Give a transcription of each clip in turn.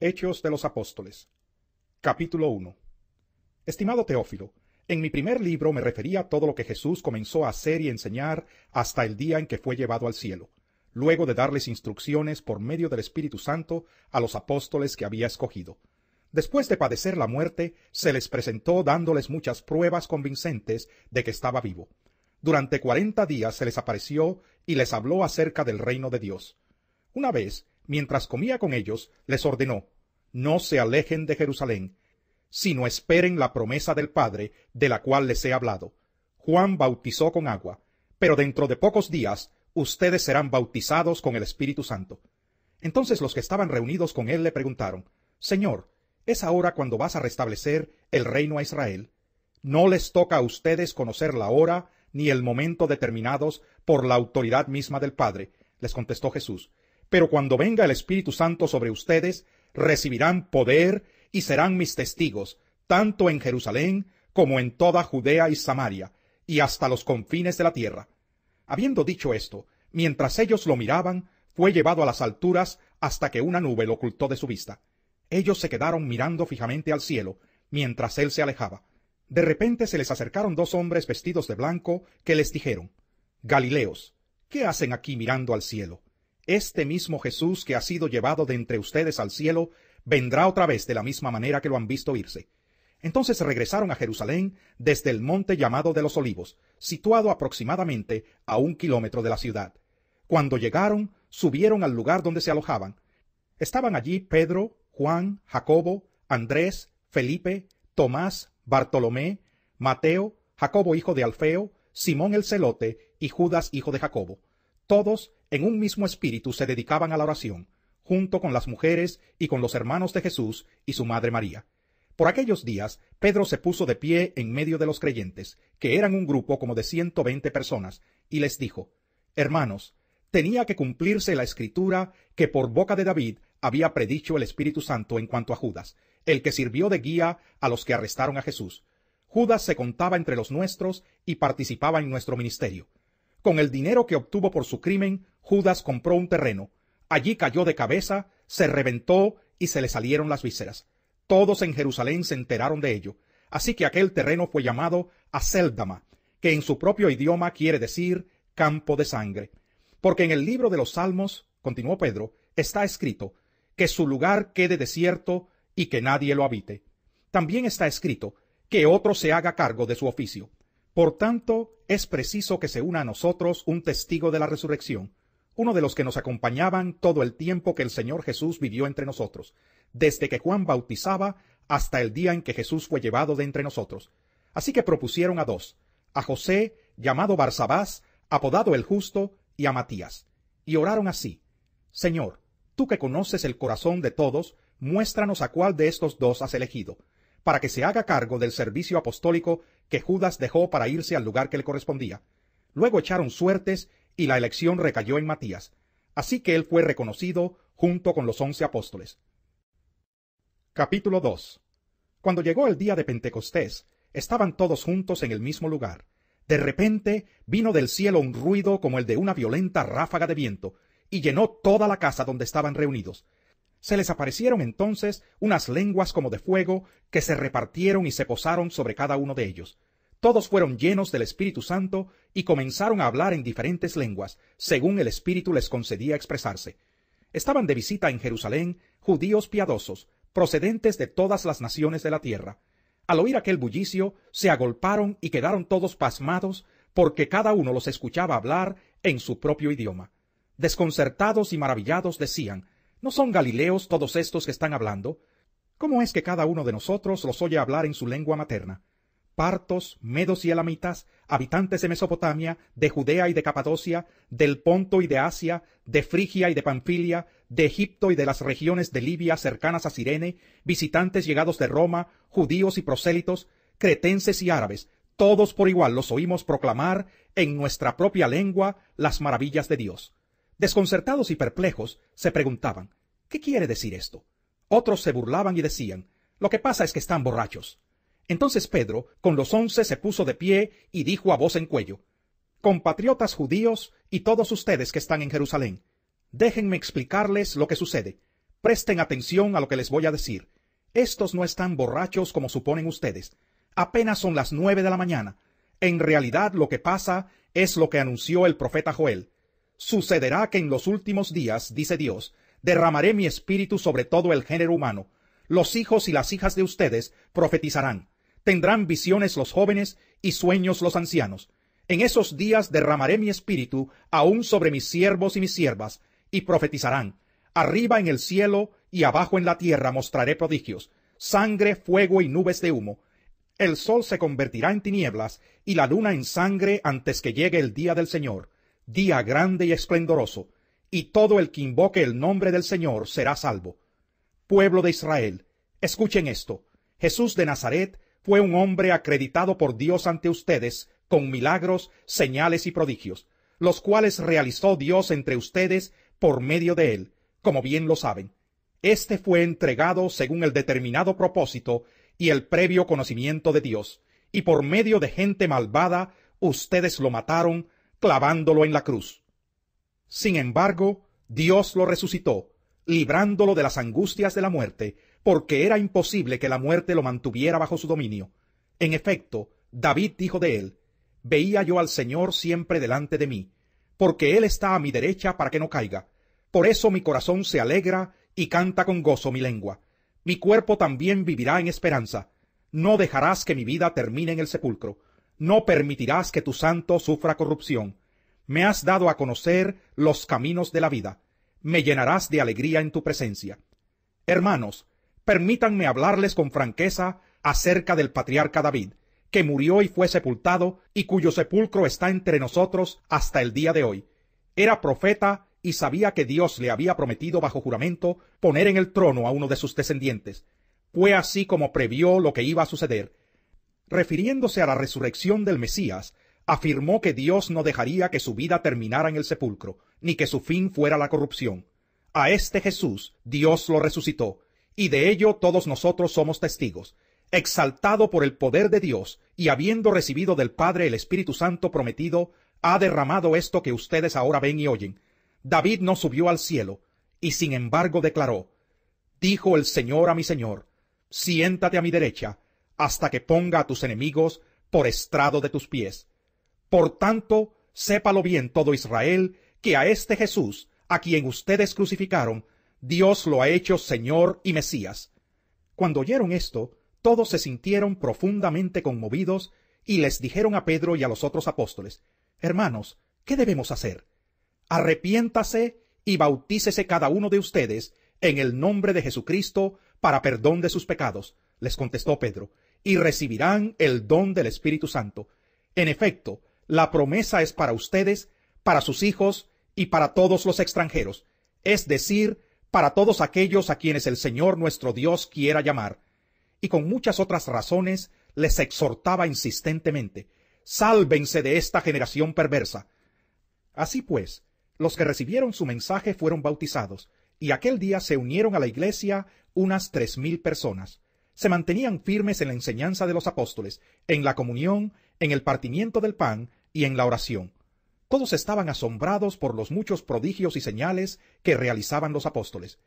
Hechos de los Apóstoles. Capítulo 1. Estimado Teófilo, en mi primer libro me refería a todo lo que Jesús comenzó a hacer y enseñar hasta el día en que fue llevado al cielo, luego de darles instrucciones por medio del Espíritu Santo a los apóstoles que había escogido. Después de padecer la muerte, se les presentó dándoles muchas pruebas convincentes de que estaba vivo. Durante cuarenta días se les apareció y les habló acerca del reino de Dios. Una vez, mientras comía con ellos, les ordenó, No se alejen de Jerusalén, sino esperen la promesa del Padre, de la cual les he hablado. Juan bautizó con agua, pero dentro de pocos días ustedes serán bautizados con el Espíritu Santo. Entonces los que estaban reunidos con él le preguntaron, Señor, ¿es ahora cuando vas a restablecer el reino a Israel? No les toca a ustedes conocer la hora ni el momento determinados por la autoridad misma del Padre, les contestó Jesús, pero cuando venga el Espíritu Santo sobre ustedes, recibirán poder y serán mis testigos, tanto en Jerusalén como en toda Judea y Samaria, y hasta los confines de la tierra. Habiendo dicho esto, mientras ellos lo miraban, fue llevado a las alturas hasta que una nube lo ocultó de su vista. Ellos se quedaron mirando fijamente al cielo, mientras él se alejaba. De repente se les acercaron dos hombres vestidos de blanco que les dijeron Galileos, ¿qué hacen aquí mirando al cielo? este mismo Jesús que ha sido llevado de entre ustedes al cielo, vendrá otra vez de la misma manera que lo han visto irse. Entonces regresaron a Jerusalén desde el monte llamado de los olivos, situado aproximadamente a un kilómetro de la ciudad. Cuando llegaron, subieron al lugar donde se alojaban. Estaban allí Pedro, Juan, Jacobo, Andrés, Felipe, Tomás, Bartolomé, Mateo, Jacobo hijo de Alfeo, Simón el celote y Judas hijo de Jacobo. Todos en un mismo espíritu se dedicaban a la oración, junto con las mujeres y con los hermanos de Jesús y su madre María. Por aquellos días, Pedro se puso de pie en medio de los creyentes, que eran un grupo como de ciento veinte personas, y les dijo, Hermanos, tenía que cumplirse la escritura que por boca de David había predicho el Espíritu Santo en cuanto a Judas, el que sirvió de guía a los que arrestaron a Jesús. Judas se contaba entre los nuestros y participaba en nuestro ministerio. Con el dinero que obtuvo por su crimen, Judas compró un terreno. Allí cayó de cabeza, se reventó y se le salieron las vísceras. Todos en Jerusalén se enteraron de ello. Así que aquel terreno fue llamado Aceldama, que en su propio idioma quiere decir campo de sangre. Porque en el libro de los Salmos, continuó Pedro, está escrito que su lugar quede desierto y que nadie lo habite. También está escrito que otro se haga cargo de su oficio. Por tanto, es preciso que se una a nosotros un testigo de la resurrección, uno de los que nos acompañaban todo el tiempo que el Señor Jesús vivió entre nosotros, desde que Juan bautizaba hasta el día en que Jesús fue llevado de entre nosotros. Así que propusieron a dos, a José, llamado Barsabás, apodado el justo, y a Matías. Y oraron así, Señor, tú que conoces el corazón de todos, muéstranos a cuál de estos dos has elegido, para que se haga cargo del servicio apostólico que Judas dejó para irse al lugar que le correspondía. Luego echaron suertes y la elección recayó en Matías. Así que él fue reconocido junto con los once apóstoles. Capítulo 2 Cuando llegó el día de Pentecostés, estaban todos juntos en el mismo lugar. De repente vino del cielo un ruido como el de una violenta ráfaga de viento, y llenó toda la casa donde estaban reunidos. Se les aparecieron entonces unas lenguas como de fuego que se repartieron y se posaron sobre cada uno de ellos todos fueron llenos del Espíritu Santo y comenzaron a hablar en diferentes lenguas, según el Espíritu les concedía expresarse. Estaban de visita en Jerusalén judíos piadosos, procedentes de todas las naciones de la tierra. Al oír aquel bullicio, se agolparon y quedaron todos pasmados, porque cada uno los escuchaba hablar en su propio idioma. Desconcertados y maravillados decían, ¿No son galileos todos estos que están hablando? ¿Cómo es que cada uno de nosotros los oye hablar en su lengua materna? partos, medos y elamitas, habitantes de Mesopotamia, de Judea y de Capadocia, del Ponto y de Asia, de Frigia y de Panfilia, de Egipto y de las regiones de Libia cercanas a Sirene, visitantes llegados de Roma, judíos y prosélitos, cretenses y árabes, todos por igual los oímos proclamar en nuestra propia lengua las maravillas de Dios. Desconcertados y perplejos, se preguntaban, ¿qué quiere decir esto? Otros se burlaban y decían, lo que pasa es que están borrachos. Entonces Pedro con los once se puso de pie y dijo a voz en cuello, Compatriotas judíos y todos ustedes que están en Jerusalén, déjenme explicarles lo que sucede. Presten atención a lo que les voy a decir. Estos no están borrachos como suponen ustedes. Apenas son las nueve de la mañana. En realidad lo que pasa es lo que anunció el profeta Joel. Sucederá que en los últimos días, dice Dios, derramaré mi espíritu sobre todo el género humano. Los hijos y las hijas de ustedes profetizarán Tendrán visiones los jóvenes y sueños los ancianos. En esos días derramaré mi espíritu aún sobre mis siervos y mis siervas, y profetizarán. Arriba en el cielo y abajo en la tierra mostraré prodigios, sangre, fuego y nubes de humo. El sol se convertirá en tinieblas y la luna en sangre antes que llegue el día del Señor, día grande y esplendoroso, y todo el que invoque el nombre del Señor será salvo. Pueblo de Israel, escuchen esto. Jesús de Nazaret fue un hombre acreditado por Dios ante ustedes con milagros, señales y prodigios, los cuales realizó Dios entre ustedes por medio de él, como bien lo saben. Este fue entregado según el determinado propósito y el previo conocimiento de Dios, y por medio de gente malvada ustedes lo mataron clavándolo en la cruz. Sin embargo, Dios lo resucitó, librándolo de las angustias de la muerte, porque era imposible que la muerte lo mantuviera bajo su dominio. En efecto, David dijo de él, Veía yo al Señor siempre delante de mí, porque Él está a mi derecha para que no caiga. Por eso mi corazón se alegra y canta con gozo mi lengua. Mi cuerpo también vivirá en esperanza. No dejarás que mi vida termine en el sepulcro. No permitirás que tu santo sufra corrupción. Me has dado a conocer los caminos de la vida. Me llenarás de alegría en tu presencia. Hermanos, permítanme hablarles con franqueza acerca del patriarca David, que murió y fue sepultado, y cuyo sepulcro está entre nosotros hasta el día de hoy. Era profeta y sabía que Dios le había prometido bajo juramento poner en el trono a uno de sus descendientes. Fue así como previó lo que iba a suceder. Refiriéndose a la resurrección del Mesías, afirmó que Dios no dejaría que su vida terminara en el sepulcro, ni que su fin fuera la corrupción. A este Jesús Dios lo resucitó, y de ello todos nosotros somos testigos, exaltado por el poder de Dios, y habiendo recibido del Padre el Espíritu Santo prometido, ha derramado esto que ustedes ahora ven y oyen. David no subió al cielo, y sin embargo declaró, Dijo el Señor a mi Señor, siéntate a mi derecha, hasta que ponga a tus enemigos por estrado de tus pies. Por tanto, sépalo bien todo Israel, que a este Jesús, a quien ustedes crucificaron, Dios lo ha hecho Señor y Mesías. Cuando oyeron esto, todos se sintieron profundamente conmovidos y les dijeron a Pedro y a los otros apóstoles, Hermanos, ¿qué debemos hacer? Arrepiéntase y bautícese cada uno de ustedes en el nombre de Jesucristo para perdón de sus pecados, les contestó Pedro, y recibirán el don del Espíritu Santo. En efecto, la promesa es para ustedes, para sus hijos y para todos los extranjeros, es decir, para todos aquellos a quienes el Señor nuestro Dios quiera llamar, y con muchas otras razones les exhortaba insistentemente, sálvense de esta generación perversa. Así pues, los que recibieron su mensaje fueron bautizados, y aquel día se unieron a la iglesia unas tres mil personas. Se mantenían firmes en la enseñanza de los apóstoles, en la comunión, en el partimiento del pan y en la oración. Todos estaban asombrados por los muchos prodigios y señales que realizaban los apóstoles.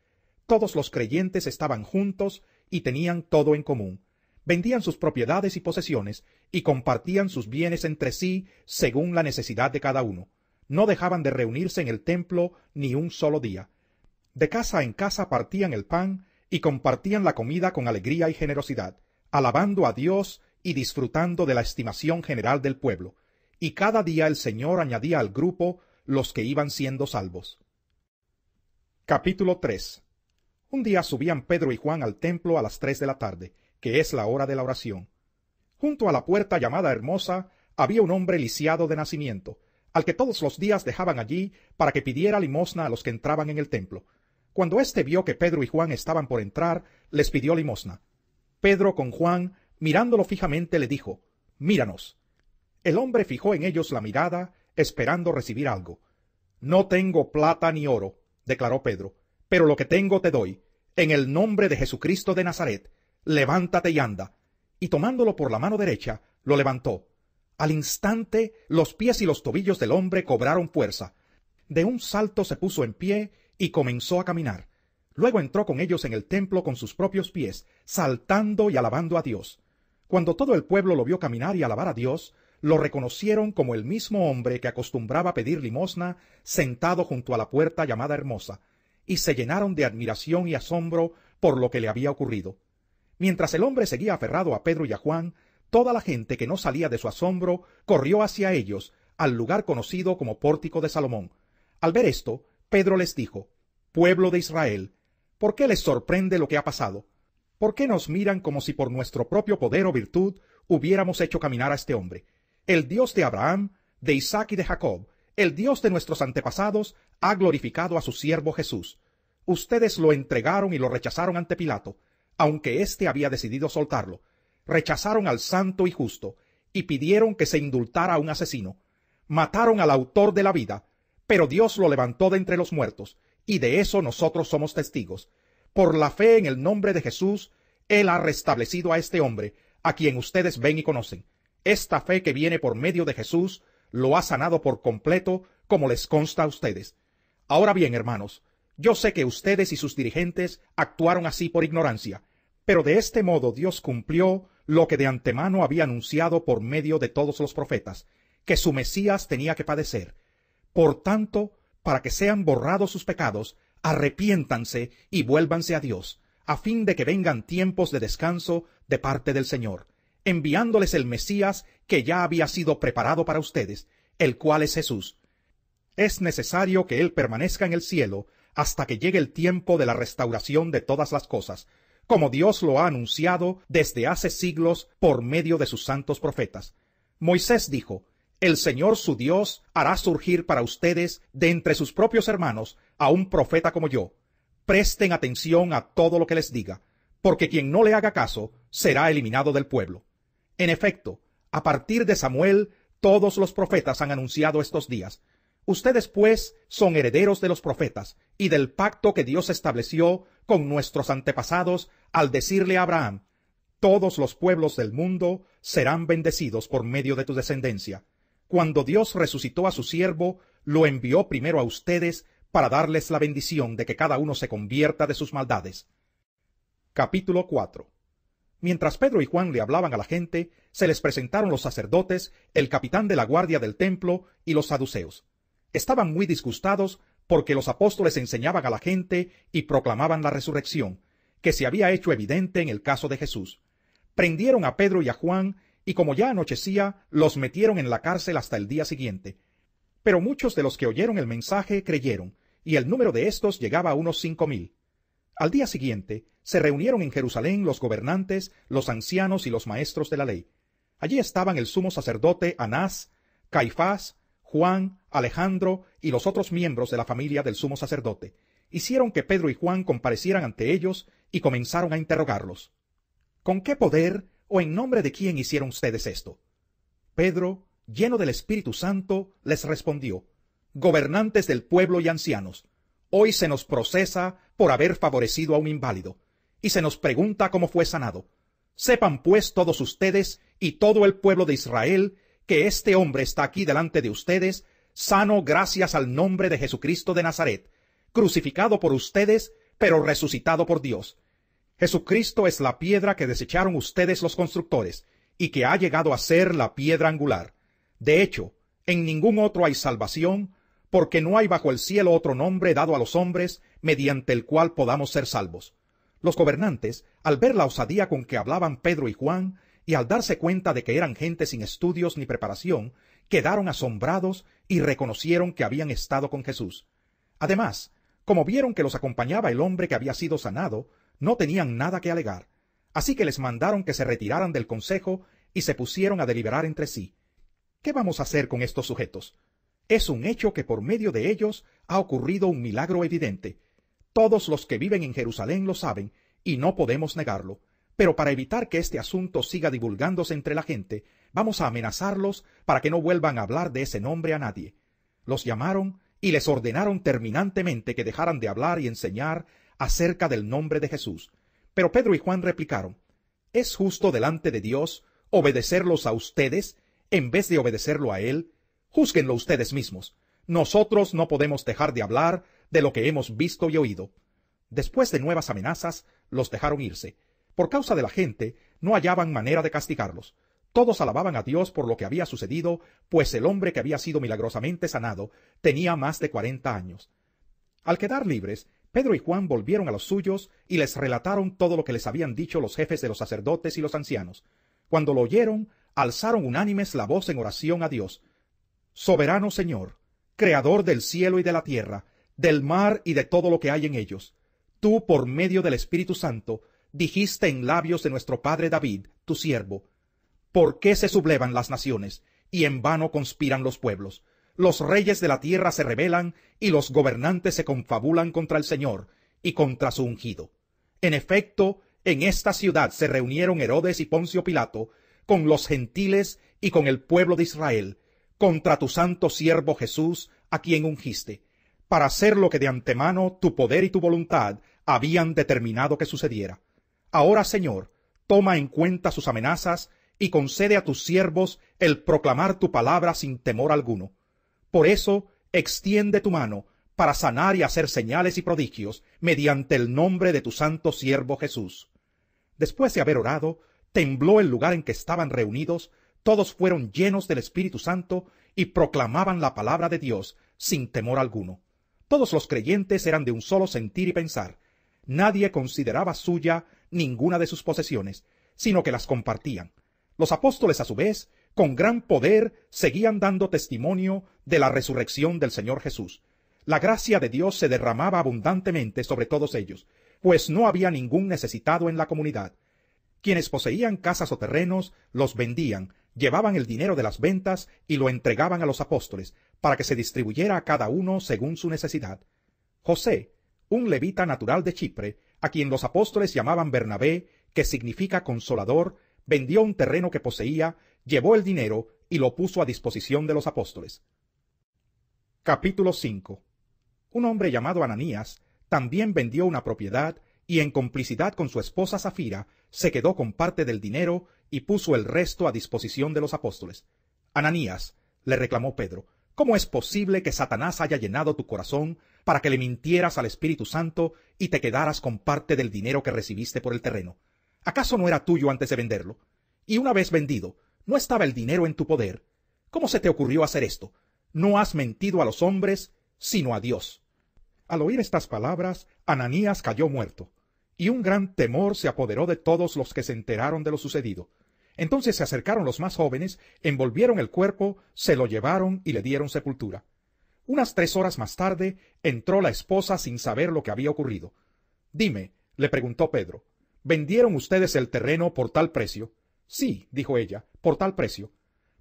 Todos los creyentes estaban juntos y tenían todo en común. Vendían sus propiedades y posesiones y compartían sus bienes entre sí según la necesidad de cada uno. No dejaban de reunirse en el templo ni un solo día. De casa en casa partían el pan y compartían la comida con alegría y generosidad, alabando a Dios y disfrutando de la estimación general del pueblo y cada día el Señor añadía al grupo los que iban siendo salvos. Capítulo 3 Un día subían Pedro y Juan al templo a las tres de la tarde, que es la hora de la oración. Junto a la puerta llamada Hermosa había un hombre lisiado de nacimiento, al que todos los días dejaban allí para que pidiera limosna a los que entraban en el templo. Cuando éste vio que Pedro y Juan estaban por entrar, les pidió limosna. Pedro con Juan, mirándolo fijamente, le dijo, Míranos. El hombre fijó en ellos la mirada, esperando recibir algo. No tengo plata ni oro, declaró Pedro, pero lo que tengo te doy. En el nombre de Jesucristo de Nazaret, levántate y anda. Y tomándolo por la mano derecha, lo levantó. Al instante, los pies y los tobillos del hombre cobraron fuerza. De un salto se puso en pie y comenzó a caminar. Luego entró con ellos en el templo con sus propios pies, saltando y alabando a Dios. Cuando todo el pueblo lo vio caminar y alabar a Dios, lo reconocieron como el mismo hombre que acostumbraba pedir limosna sentado junto a la puerta llamada Hermosa, y se llenaron de admiración y asombro por lo que le había ocurrido. Mientras el hombre seguía aferrado a Pedro y a Juan, toda la gente que no salía de su asombro corrió hacia ellos, al lugar conocido como Pórtico de Salomón. Al ver esto, Pedro les dijo, Pueblo de Israel, ¿por qué les sorprende lo que ha pasado? ¿Por qué nos miran como si por nuestro propio poder o virtud hubiéramos hecho caminar a este hombre? el Dios de Abraham, de Isaac y de Jacob, el Dios de nuestros antepasados, ha glorificado a su siervo Jesús. Ustedes lo entregaron y lo rechazaron ante Pilato, aunque éste había decidido soltarlo. Rechazaron al santo y justo, y pidieron que se indultara a un asesino. Mataron al autor de la vida, pero Dios lo levantó de entre los muertos, y de eso nosotros somos testigos. Por la fe en el nombre de Jesús, Él ha restablecido a este hombre, a quien ustedes ven y conocen. Esta fe que viene por medio de Jesús lo ha sanado por completo, como les consta a ustedes. Ahora bien, hermanos, yo sé que ustedes y sus dirigentes actuaron así por ignorancia, pero de este modo Dios cumplió lo que de antemano había anunciado por medio de todos los profetas, que su Mesías tenía que padecer. Por tanto, para que sean borrados sus pecados, arrepiéntanse y vuélvanse a Dios, a fin de que vengan tiempos de descanso de parte del Señor, enviándoles el Mesías que ya había sido preparado para ustedes, el cual es Jesús. Es necesario que Él permanezca en el cielo hasta que llegue el tiempo de la restauración de todas las cosas, como Dios lo ha anunciado desde hace siglos por medio de sus santos profetas. Moisés dijo, El Señor su Dios hará surgir para ustedes de entre sus propios hermanos a un profeta como yo. Presten atención a todo lo que les diga, porque quien no le haga caso será eliminado del pueblo. En efecto, a partir de Samuel, todos los profetas han anunciado estos días. Ustedes, pues, son herederos de los profetas y del pacto que Dios estableció con nuestros antepasados al decirle a Abraham, todos los pueblos del mundo serán bendecidos por medio de tu descendencia. Cuando Dios resucitó a su siervo, lo envió primero a ustedes para darles la bendición de que cada uno se convierta de sus maldades. Capítulo 4 Mientras Pedro y Juan le hablaban a la gente, se les presentaron los sacerdotes, el capitán de la guardia del templo y los saduceos. Estaban muy disgustados porque los apóstoles enseñaban a la gente y proclamaban la resurrección, que se había hecho evidente en el caso de Jesús. Prendieron a Pedro y a Juan, y como ya anochecía, los metieron en la cárcel hasta el día siguiente. Pero muchos de los que oyeron el mensaje creyeron, y el número de estos llegaba a unos cinco mil. Al día siguiente se reunieron en Jerusalén los gobernantes, los ancianos y los maestros de la ley. Allí estaban el sumo sacerdote Anás, Caifás, Juan, Alejandro y los otros miembros de la familia del sumo sacerdote. Hicieron que Pedro y Juan comparecieran ante ellos y comenzaron a interrogarlos. ¿Con qué poder o en nombre de quién hicieron ustedes esto? Pedro, lleno del Espíritu Santo, les respondió, Gobernantes del pueblo y ancianos, Hoy se nos procesa por haber favorecido a un inválido, y se nos pregunta cómo fue sanado. Sepan pues todos ustedes y todo el pueblo de Israel que este hombre está aquí delante de ustedes, sano gracias al nombre de Jesucristo de Nazaret, crucificado por ustedes, pero resucitado por Dios. Jesucristo es la piedra que desecharon ustedes los constructores, y que ha llegado a ser la piedra angular. De hecho, en ningún otro hay salvación, porque no hay bajo el cielo otro nombre dado a los hombres mediante el cual podamos ser salvos. Los gobernantes, al ver la osadía con que hablaban Pedro y Juan, y al darse cuenta de que eran gente sin estudios ni preparación, quedaron asombrados y reconocieron que habían estado con Jesús. Además, como vieron que los acompañaba el hombre que había sido sanado, no tenían nada que alegar. Así que les mandaron que se retiraran del consejo y se pusieron a deliberar entre sí. ¿Qué vamos a hacer con estos sujetos? Es un hecho que por medio de ellos ha ocurrido un milagro evidente. Todos los que viven en Jerusalén lo saben, y no podemos negarlo. Pero para evitar que este asunto siga divulgándose entre la gente, vamos a amenazarlos para que no vuelvan a hablar de ese nombre a nadie. Los llamaron y les ordenaron terminantemente que dejaran de hablar y enseñar acerca del nombre de Jesús. Pero Pedro y Juan replicaron, ¿Es justo delante de Dios obedecerlos a ustedes en vez de obedecerlo a Él Júzguenlo ustedes mismos. Nosotros no podemos dejar de hablar de lo que hemos visto y oído. Después de nuevas amenazas, los dejaron irse. Por causa de la gente, no hallaban manera de castigarlos. Todos alababan a Dios por lo que había sucedido, pues el hombre que había sido milagrosamente sanado tenía más de cuarenta años. Al quedar libres, Pedro y Juan volvieron a los suyos y les relataron todo lo que les habían dicho los jefes de los sacerdotes y los ancianos. Cuando lo oyeron, alzaron unánimes la voz en oración a Dios. Soberano Señor, Creador del cielo y de la tierra, del mar y de todo lo que hay en ellos, tú por medio del Espíritu Santo dijiste en labios de nuestro Padre David, tu siervo, ¿por qué se sublevan las naciones y en vano conspiran los pueblos? Los reyes de la tierra se rebelan y los gobernantes se confabulan contra el Señor y contra su ungido. En efecto, en esta ciudad se reunieron Herodes y Poncio Pilato con los gentiles y con el pueblo de Israel contra tu santo siervo Jesús, a quien ungiste, para hacer lo que de antemano tu poder y tu voluntad habían determinado que sucediera. Ahora, Señor, toma en cuenta sus amenazas y concede a tus siervos el proclamar tu palabra sin temor alguno. Por eso, extiende tu mano para sanar y hacer señales y prodigios mediante el nombre de tu santo siervo Jesús. Después de haber orado, tembló el lugar en que estaban reunidos todos fueron llenos del Espíritu Santo y proclamaban la palabra de Dios sin temor alguno. Todos los creyentes eran de un solo sentir y pensar. Nadie consideraba suya ninguna de sus posesiones, sino que las compartían. Los apóstoles, a su vez, con gran poder, seguían dando testimonio de la resurrección del Señor Jesús. La gracia de Dios se derramaba abundantemente sobre todos ellos, pues no había ningún necesitado en la comunidad. Quienes poseían casas o terrenos los vendían llevaban el dinero de las ventas y lo entregaban a los apóstoles, para que se distribuyera a cada uno según su necesidad. José, un levita natural de Chipre, a quien los apóstoles llamaban Bernabé, que significa consolador, vendió un terreno que poseía, llevó el dinero y lo puso a disposición de los apóstoles. Capítulo 5 Un hombre llamado Ananías también vendió una propiedad y en complicidad con su esposa Zafira se quedó con parte del dinero y puso el resto a disposición de los apóstoles. Ananías, le reclamó Pedro, ¿cómo es posible que Satanás haya llenado tu corazón para que le mintieras al Espíritu Santo y te quedaras con parte del dinero que recibiste por el terreno? ¿Acaso no era tuyo antes de venderlo? Y una vez vendido, ¿no estaba el dinero en tu poder? ¿Cómo se te ocurrió hacer esto? No has mentido a los hombres, sino a Dios. Al oír estas palabras, Ananías cayó muerto, y un gran temor se apoderó de todos los que se enteraron de lo sucedido. Entonces se acercaron los más jóvenes, envolvieron el cuerpo, se lo llevaron y le dieron sepultura. Unas tres horas más tarde entró la esposa sin saber lo que había ocurrido. Dime, le preguntó Pedro, ¿vendieron ustedes el terreno por tal precio? Sí, dijo ella, por tal precio.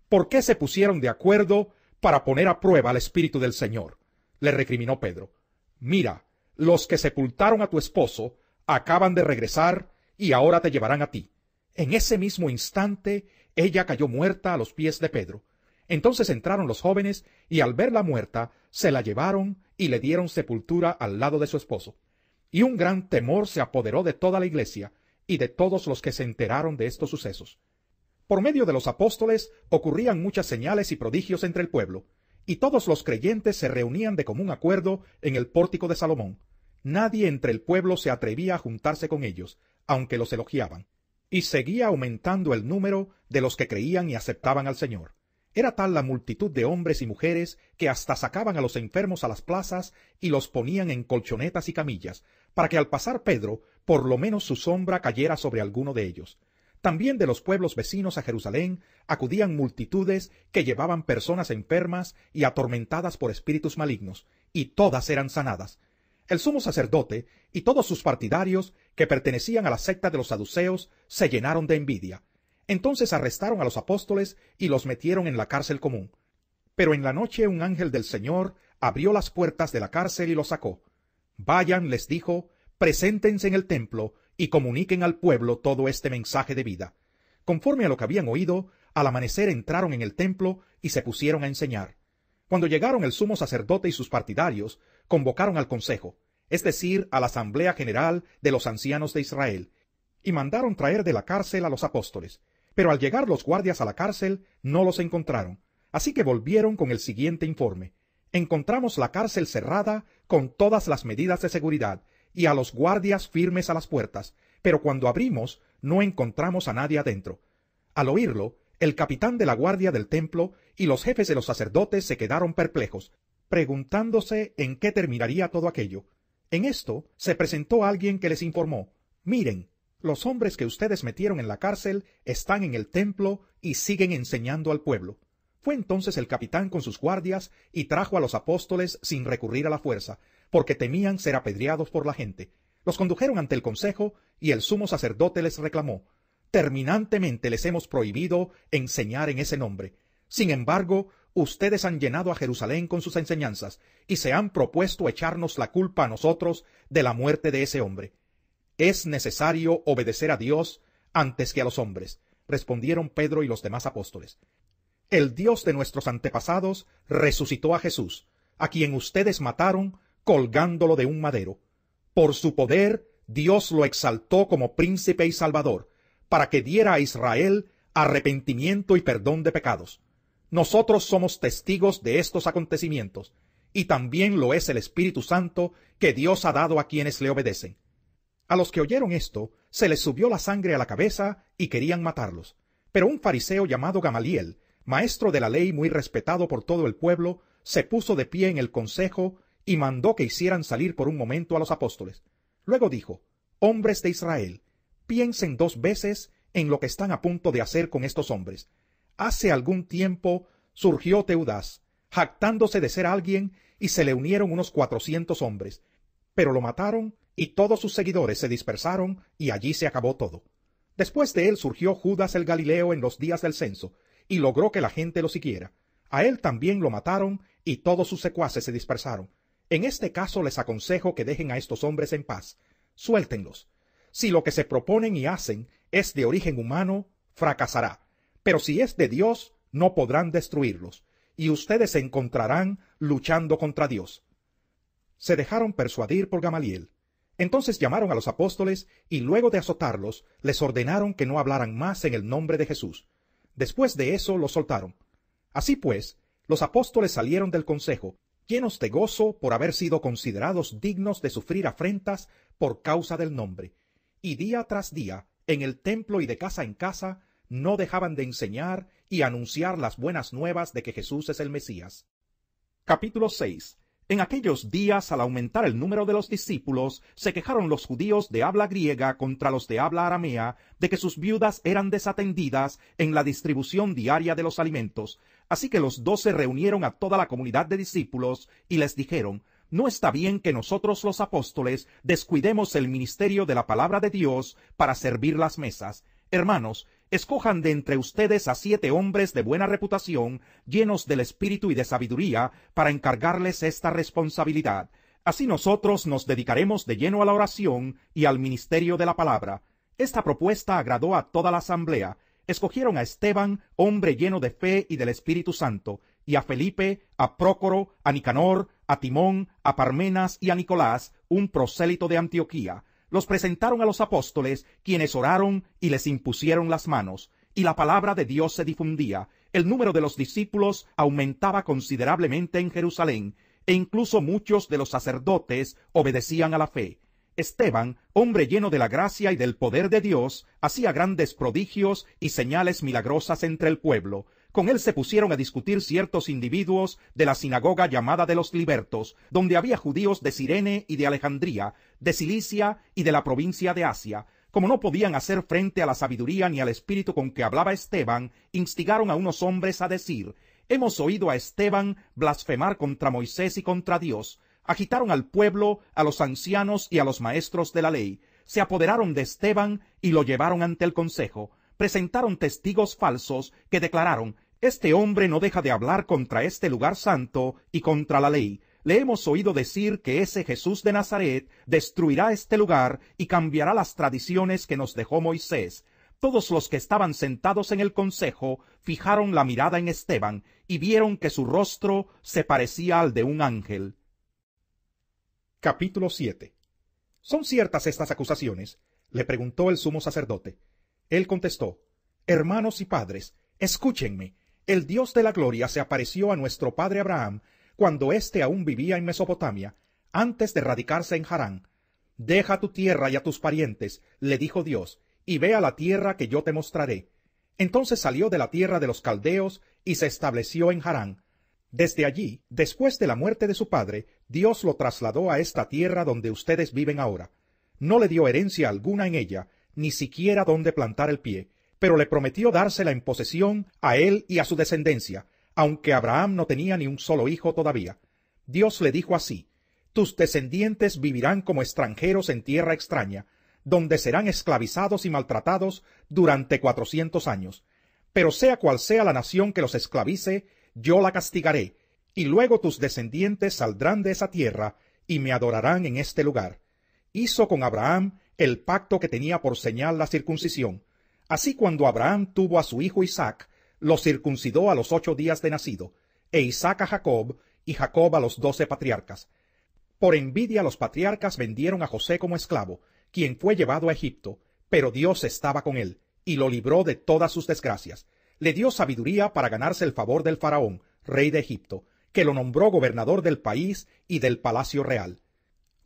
¿Por qué se pusieron de acuerdo para poner a prueba al Espíritu del Señor? le recriminó Pedro. Mira, los que sepultaron a tu esposo acaban de regresar y ahora te llevarán a ti. En ese mismo instante ella cayó muerta a los pies de Pedro. Entonces entraron los jóvenes y al verla muerta se la llevaron y le dieron sepultura al lado de su esposo. Y un gran temor se apoderó de toda la iglesia y de todos los que se enteraron de estos sucesos. Por medio de los apóstoles ocurrían muchas señales y prodigios entre el pueblo, y todos los creyentes se reunían de común acuerdo en el pórtico de Salomón. Nadie entre el pueblo se atrevía a juntarse con ellos, aunque los elogiaban. Y seguía aumentando el número de los que creían y aceptaban al Señor. Era tal la multitud de hombres y mujeres que hasta sacaban a los enfermos a las plazas y los ponían en colchonetas y camillas, para que al pasar Pedro, por lo menos su sombra cayera sobre alguno de ellos. También de los pueblos vecinos a Jerusalén acudían multitudes que llevaban personas enfermas y atormentadas por espíritus malignos, y todas eran sanadas, el sumo sacerdote y todos sus partidarios que pertenecían a la secta de los saduceos se llenaron de envidia. Entonces arrestaron a los apóstoles y los metieron en la cárcel común. Pero en la noche un ángel del Señor abrió las puertas de la cárcel y los sacó. Vayan, les dijo, preséntense en el templo y comuniquen al pueblo todo este mensaje de vida. Conforme a lo que habían oído, al amanecer entraron en el templo y se pusieron a enseñar. Cuando llegaron el sumo sacerdote y sus partidarios, convocaron al Consejo, es decir, a la Asamblea General de los Ancianos de Israel, y mandaron traer de la cárcel a los apóstoles. Pero al llegar los guardias a la cárcel no los encontraron, así que volvieron con el siguiente informe. Encontramos la cárcel cerrada con todas las medidas de seguridad y a los guardias firmes a las puertas, pero cuando abrimos no encontramos a nadie adentro. Al oírlo, el capitán de la guardia del templo y los jefes de los sacerdotes se quedaron perplejos, preguntándose en qué terminaría todo aquello. En esto se presentó alguien que les informó Miren, los hombres que ustedes metieron en la cárcel están en el templo y siguen enseñando al pueblo. Fue entonces el capitán con sus guardias y trajo a los apóstoles sin recurrir a la fuerza, porque temían ser apedreados por la gente. Los condujeron ante el consejo y el sumo sacerdote les reclamó Terminantemente les hemos prohibido enseñar en ese nombre. Sin embargo, ustedes han llenado a Jerusalén con sus enseñanzas y se han propuesto echarnos la culpa a nosotros de la muerte de ese hombre. Es necesario obedecer a Dios antes que a los hombres, respondieron Pedro y los demás apóstoles. El Dios de nuestros antepasados resucitó a Jesús, a quien ustedes mataron colgándolo de un madero. Por su poder, Dios lo exaltó como príncipe y salvador, para que diera a Israel arrepentimiento y perdón de pecados. Nosotros somos testigos de estos acontecimientos, y también lo es el Espíritu Santo que Dios ha dado a quienes le obedecen. A los que oyeron esto, se les subió la sangre a la cabeza y querían matarlos. Pero un fariseo llamado Gamaliel, maestro de la ley muy respetado por todo el pueblo, se puso de pie en el consejo y mandó que hicieran salir por un momento a los apóstoles. Luego dijo, Hombres de Israel, piensen dos veces en lo que están a punto de hacer con estos hombres, Hace algún tiempo surgió Teudas, jactándose de ser alguien, y se le unieron unos cuatrocientos hombres, pero lo mataron y todos sus seguidores se dispersaron y allí se acabó todo. Después de él surgió Judas el Galileo en los días del censo, y logró que la gente lo siguiera. A él también lo mataron y todos sus secuaces se dispersaron. En este caso les aconsejo que dejen a estos hombres en paz. Suéltenlos. Si lo que se proponen y hacen es de origen humano, fracasará. Pero si es de Dios, no podrán destruirlos, y ustedes se encontrarán luchando contra Dios. Se dejaron persuadir por Gamaliel. Entonces llamaron a los apóstoles y luego de azotarlos, les ordenaron que no hablaran más en el nombre de Jesús. Después de eso los soltaron. Así pues, los apóstoles salieron del consejo, llenos de gozo por haber sido considerados dignos de sufrir afrentas por causa del nombre. Y día tras día, en el templo y de casa en casa, no dejaban de enseñar y anunciar las buenas nuevas de que Jesús es el Mesías. Capítulo 6. En aquellos días, al aumentar el número de los discípulos, se quejaron los judíos de habla griega contra los de habla aramea de que sus viudas eran desatendidas en la distribución diaria de los alimentos. Así que los doce reunieron a toda la comunidad de discípulos y les dijeron, no está bien que nosotros los apóstoles descuidemos el ministerio de la palabra de Dios para servir las mesas. Hermanos, escojan de entre ustedes a siete hombres de buena reputación, llenos del espíritu y de sabiduría, para encargarles esta responsabilidad. Así nosotros nos dedicaremos de lleno a la oración y al ministerio de la palabra. Esta propuesta agradó a toda la asamblea. Escogieron a Esteban, hombre lleno de fe y del Espíritu Santo, y a Felipe, a Prócoro, a Nicanor, a Timón, a Parmenas y a Nicolás, un prosélito de Antioquía los presentaron a los apóstoles, quienes oraron y les impusieron las manos, y la palabra de Dios se difundía. El número de los discípulos aumentaba considerablemente en Jerusalén, e incluso muchos de los sacerdotes obedecían a la fe. Esteban, hombre lleno de la gracia y del poder de Dios, hacía grandes prodigios y señales milagrosas entre el pueblo. Con él se pusieron a discutir ciertos individuos de la sinagoga llamada de los libertos, donde había judíos de Sirene y de Alejandría, de Cilicia y de la provincia de Asia. Como no podían hacer frente a la sabiduría ni al espíritu con que hablaba Esteban, instigaron a unos hombres a decir, Hemos oído a Esteban blasfemar contra Moisés y contra Dios. Agitaron al pueblo, a los ancianos y a los maestros de la ley. Se apoderaron de Esteban y lo llevaron ante el consejo presentaron testigos falsos que declararon, Este hombre no deja de hablar contra este lugar santo y contra la ley. Le hemos oído decir que ese Jesús de Nazaret destruirá este lugar y cambiará las tradiciones que nos dejó Moisés. Todos los que estaban sentados en el consejo fijaron la mirada en Esteban y vieron que su rostro se parecía al de un ángel. Capítulo 7 ¿Son ciertas estas acusaciones? le preguntó el sumo sacerdote. Él contestó, Hermanos y padres, escúchenme, el Dios de la gloria se apareció a nuestro padre Abraham cuando éste aún vivía en Mesopotamia, antes de radicarse en Harán. Deja tu tierra y a tus parientes, le dijo Dios, y ve a la tierra que yo te mostraré. Entonces salió de la tierra de los caldeos y se estableció en Harán. Desde allí, después de la muerte de su padre, Dios lo trasladó a esta tierra donde ustedes viven ahora. No le dio herencia alguna en ella, ni siquiera dónde plantar el pie, pero le prometió dársela en posesión a él y a su descendencia, aunque Abraham no tenía ni un solo hijo todavía. Dios le dijo así, Tus descendientes vivirán como extranjeros en tierra extraña, donde serán esclavizados y maltratados durante cuatrocientos años. Pero sea cual sea la nación que los esclavice, yo la castigaré, y luego tus descendientes saldrán de esa tierra y me adorarán en este lugar. Hizo con Abraham el pacto que tenía por señal la circuncisión. Así cuando Abraham tuvo a su hijo Isaac, lo circuncidó a los ocho días de nacido, e Isaac a Jacob, y Jacob a los doce patriarcas. Por envidia los patriarcas vendieron a José como esclavo, quien fue llevado a Egipto, pero Dios estaba con él, y lo libró de todas sus desgracias. Le dio sabiduría para ganarse el favor del faraón, rey de Egipto, que lo nombró gobernador del país y del palacio real.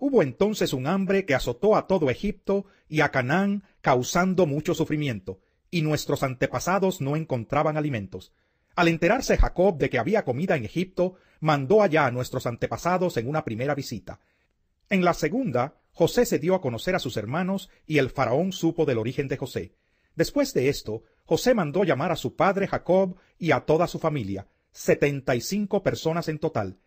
Hubo entonces un hambre que azotó a todo Egipto y a Canaán, causando mucho sufrimiento, y nuestros antepasados no encontraban alimentos. Al enterarse Jacob de que había comida en Egipto, mandó allá a nuestros antepasados en una primera visita. En la segunda, José se dio a conocer a sus hermanos y el faraón supo del origen de José. Después de esto, José mandó llamar a su padre Jacob y a toda su familia, setenta y cinco personas en total.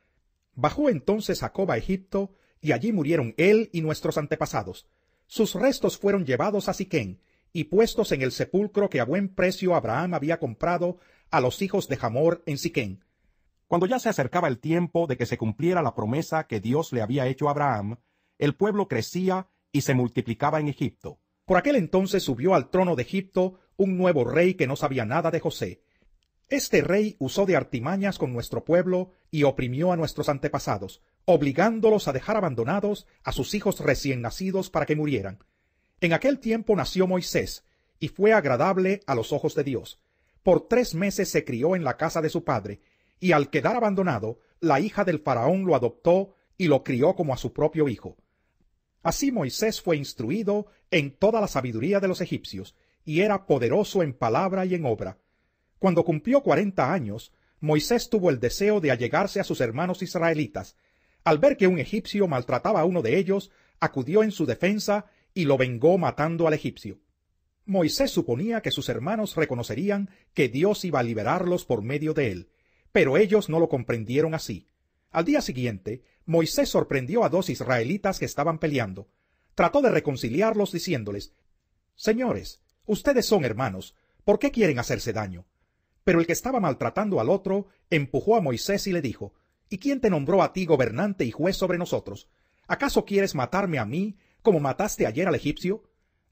Bajó entonces Jacob a Egipto y allí murieron él y nuestros antepasados. Sus restos fueron llevados a Siquén y puestos en el sepulcro que a buen precio Abraham había comprado a los hijos de Jamor en Siquén. Cuando ya se acercaba el tiempo de que se cumpliera la promesa que Dios le había hecho a Abraham, el pueblo crecía y se multiplicaba en Egipto. Por aquel entonces subió al trono de Egipto un nuevo rey que no sabía nada de José, este rey usó de artimañas con nuestro pueblo y oprimió a nuestros antepasados, obligándolos a dejar abandonados a sus hijos recién nacidos para que murieran. En aquel tiempo nació Moisés, y fue agradable a los ojos de Dios. Por tres meses se crió en la casa de su padre, y al quedar abandonado, la hija del faraón lo adoptó y lo crió como a su propio hijo. Así Moisés fue instruido en toda la sabiduría de los egipcios, y era poderoso en palabra y en obra, cuando cumplió cuarenta años, Moisés tuvo el deseo de allegarse a sus hermanos israelitas. Al ver que un egipcio maltrataba a uno de ellos, acudió en su defensa y lo vengó matando al egipcio. Moisés suponía que sus hermanos reconocerían que Dios iba a liberarlos por medio de él, pero ellos no lo comprendieron así. Al día siguiente, Moisés sorprendió a dos israelitas que estaban peleando. Trató de reconciliarlos diciéndoles Señores, ustedes son hermanos, ¿por qué quieren hacerse daño? Pero el que estaba maltratando al otro empujó a Moisés y le dijo, ¿Y quién te nombró a ti gobernante y juez sobre nosotros? ¿Acaso quieres matarme a mí, como mataste ayer al egipcio?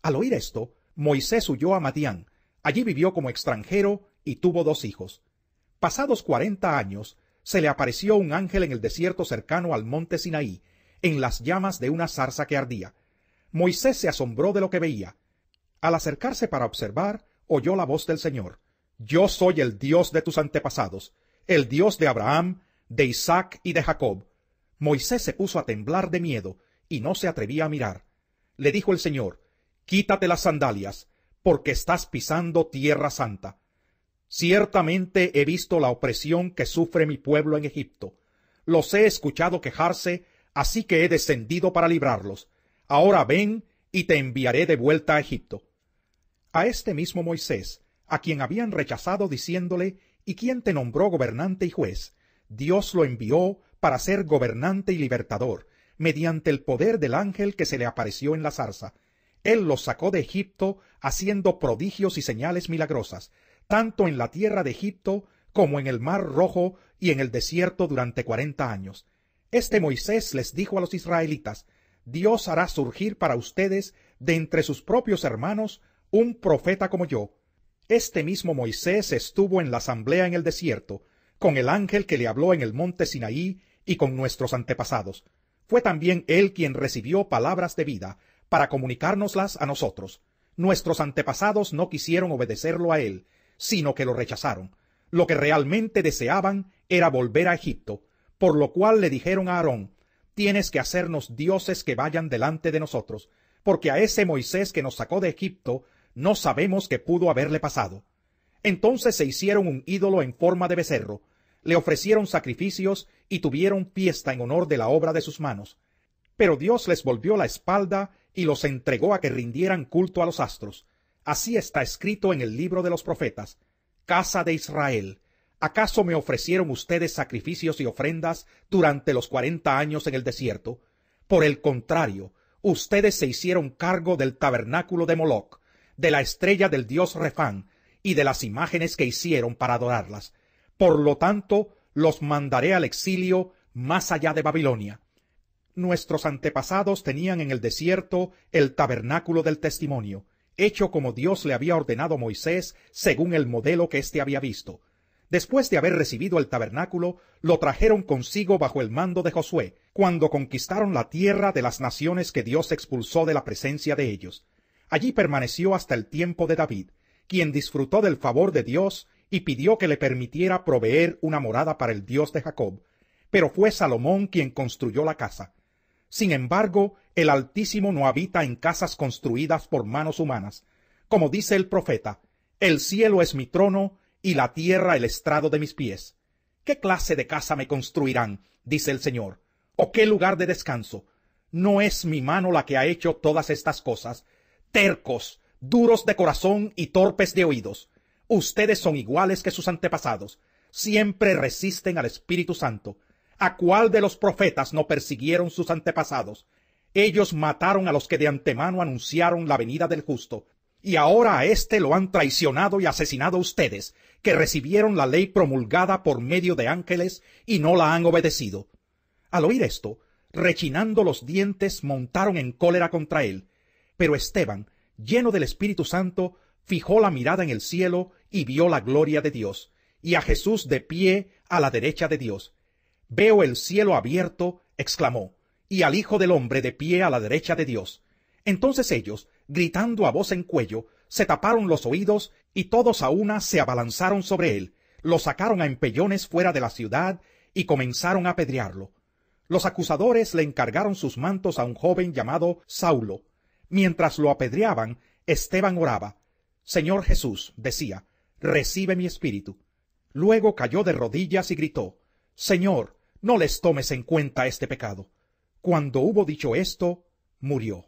Al oír esto, Moisés huyó a Matián. Allí vivió como extranjero y tuvo dos hijos. Pasados cuarenta años, se le apareció un ángel en el desierto cercano al monte Sinaí, en las llamas de una zarza que ardía. Moisés se asombró de lo que veía. Al acercarse para observar, oyó la voz del Señor. Yo soy el Dios de tus antepasados, el Dios de Abraham, de Isaac y de Jacob. Moisés se puso a temblar de miedo y no se atrevía a mirar. Le dijo el Señor, Quítate las sandalias, porque estás pisando tierra santa. Ciertamente he visto la opresión que sufre mi pueblo en Egipto. Los he escuchado quejarse, así que he descendido para librarlos. Ahora ven y te enviaré de vuelta a Egipto. A este mismo Moisés a quien habían rechazado diciéndole, ¿y quién te nombró gobernante y juez? Dios lo envió para ser gobernante y libertador, mediante el poder del ángel que se le apareció en la zarza. Él los sacó de Egipto haciendo prodigios y señales milagrosas, tanto en la tierra de Egipto como en el mar rojo y en el desierto durante cuarenta años. Este Moisés les dijo a los israelitas, Dios hará surgir para ustedes de entre sus propios hermanos un profeta como yo, este mismo Moisés estuvo en la asamblea en el desierto, con el ángel que le habló en el monte Sinaí y con nuestros antepasados. Fue también él quien recibió palabras de vida para comunicárnoslas a nosotros. Nuestros antepasados no quisieron obedecerlo a él, sino que lo rechazaron. Lo que realmente deseaban era volver a Egipto, por lo cual le dijeron a Aarón, tienes que hacernos dioses que vayan delante de nosotros, porque a ese Moisés que nos sacó de Egipto no sabemos qué pudo haberle pasado. Entonces se hicieron un ídolo en forma de becerro, le ofrecieron sacrificios y tuvieron fiesta en honor de la obra de sus manos. Pero Dios les volvió la espalda y los entregó a que rindieran culto a los astros. Así está escrito en el libro de los profetas. Casa de Israel, ¿acaso me ofrecieron ustedes sacrificios y ofrendas durante los cuarenta años en el desierto? Por el contrario, ustedes se hicieron cargo del tabernáculo de Moloch, de la estrella del dios Refán y de las imágenes que hicieron para adorarlas. Por lo tanto, los mandaré al exilio más allá de Babilonia. Nuestros antepasados tenían en el desierto el tabernáculo del testimonio, hecho como Dios le había ordenado a Moisés según el modelo que éste había visto. Después de haber recibido el tabernáculo, lo trajeron consigo bajo el mando de Josué, cuando conquistaron la tierra de las naciones que Dios expulsó de la presencia de ellos. Allí permaneció hasta el tiempo de David, quien disfrutó del favor de Dios y pidió que le permitiera proveer una morada para el Dios de Jacob, pero fue Salomón quien construyó la casa. Sin embargo, el Altísimo no habita en casas construidas por manos humanas. Como dice el profeta, el cielo es mi trono y la tierra el estrado de mis pies. ¿Qué clase de casa me construirán? dice el Señor. ¿O qué lugar de descanso? No es mi mano la que ha hecho todas estas cosas, tercos, duros de corazón y torpes de oídos. Ustedes son iguales que sus antepasados. Siempre resisten al Espíritu Santo. ¿A cuál de los profetas no persiguieron sus antepasados? Ellos mataron a los que de antemano anunciaron la venida del justo, y ahora a éste lo han traicionado y asesinado ustedes, que recibieron la ley promulgada por medio de ángeles y no la han obedecido. Al oír esto, rechinando los dientes, montaron en cólera contra él, pero Esteban, lleno del Espíritu Santo, fijó la mirada en el cielo y vio la gloria de Dios, y a Jesús de pie a la derecha de Dios. Veo el cielo abierto, exclamó, y al Hijo del Hombre de pie a la derecha de Dios. Entonces ellos, gritando a voz en cuello, se taparon los oídos y todos a una se abalanzaron sobre él, lo sacaron a empellones fuera de la ciudad y comenzaron a apedrearlo. Los acusadores le encargaron sus mantos a un joven llamado Saulo, Mientras lo apedreaban, Esteban oraba. Señor Jesús, decía, recibe mi espíritu. Luego cayó de rodillas y gritó, Señor, no les tomes en cuenta este pecado. Cuando hubo dicho esto, murió.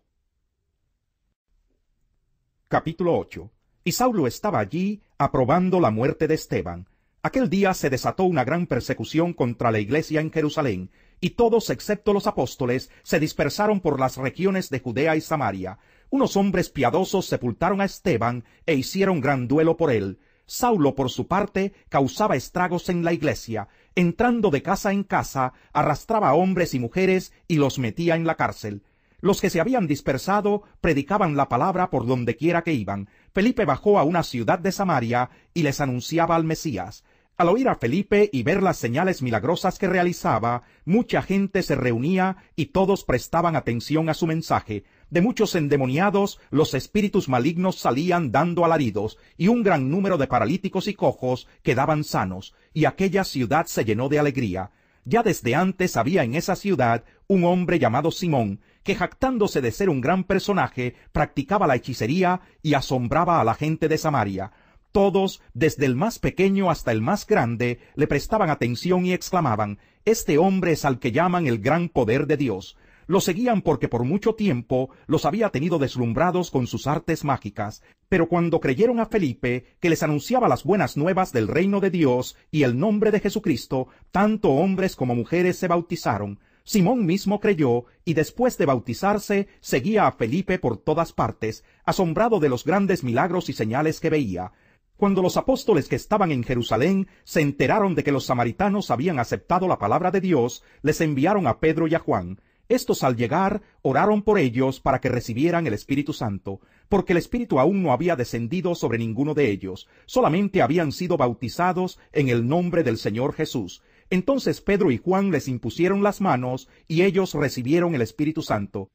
Capítulo 8. Y Saulo estaba allí aprobando la muerte de Esteban. Aquel día se desató una gran persecución contra la iglesia en Jerusalén, y todos excepto los apóstoles se dispersaron por las regiones de Judea y Samaria. Unos hombres piadosos sepultaron a Esteban e hicieron gran duelo por él. Saulo, por su parte, causaba estragos en la iglesia. Entrando de casa en casa, arrastraba a hombres y mujeres y los metía en la cárcel. Los que se habían dispersado predicaban la palabra por donde quiera que iban. Felipe bajó a una ciudad de Samaria y les anunciaba al Mesías. Al oír a Felipe y ver las señales milagrosas que realizaba, mucha gente se reunía y todos prestaban atención a su mensaje. De muchos endemoniados, los espíritus malignos salían dando alaridos, y un gran número de paralíticos y cojos quedaban sanos, y aquella ciudad se llenó de alegría. Ya desde antes había en esa ciudad un hombre llamado Simón, que jactándose de ser un gran personaje, practicaba la hechicería y asombraba a la gente de Samaria todos, desde el más pequeño hasta el más grande, le prestaban atención y exclamaban, Este hombre es al que llaman el gran poder de Dios. Lo seguían porque por mucho tiempo los había tenido deslumbrados con sus artes mágicas, pero cuando creyeron a Felipe, que les anunciaba las buenas nuevas del reino de Dios y el nombre de Jesucristo, tanto hombres como mujeres se bautizaron. Simón mismo creyó, y después de bautizarse, seguía a Felipe por todas partes, asombrado de los grandes milagros y señales que veía. Cuando los apóstoles que estaban en Jerusalén se enteraron de que los samaritanos habían aceptado la palabra de Dios, les enviaron a Pedro y a Juan. Estos al llegar oraron por ellos para que recibieran el Espíritu Santo, porque el Espíritu aún no había descendido sobre ninguno de ellos, solamente habían sido bautizados en el nombre del Señor Jesús. Entonces Pedro y Juan les impusieron las manos y ellos recibieron el Espíritu Santo.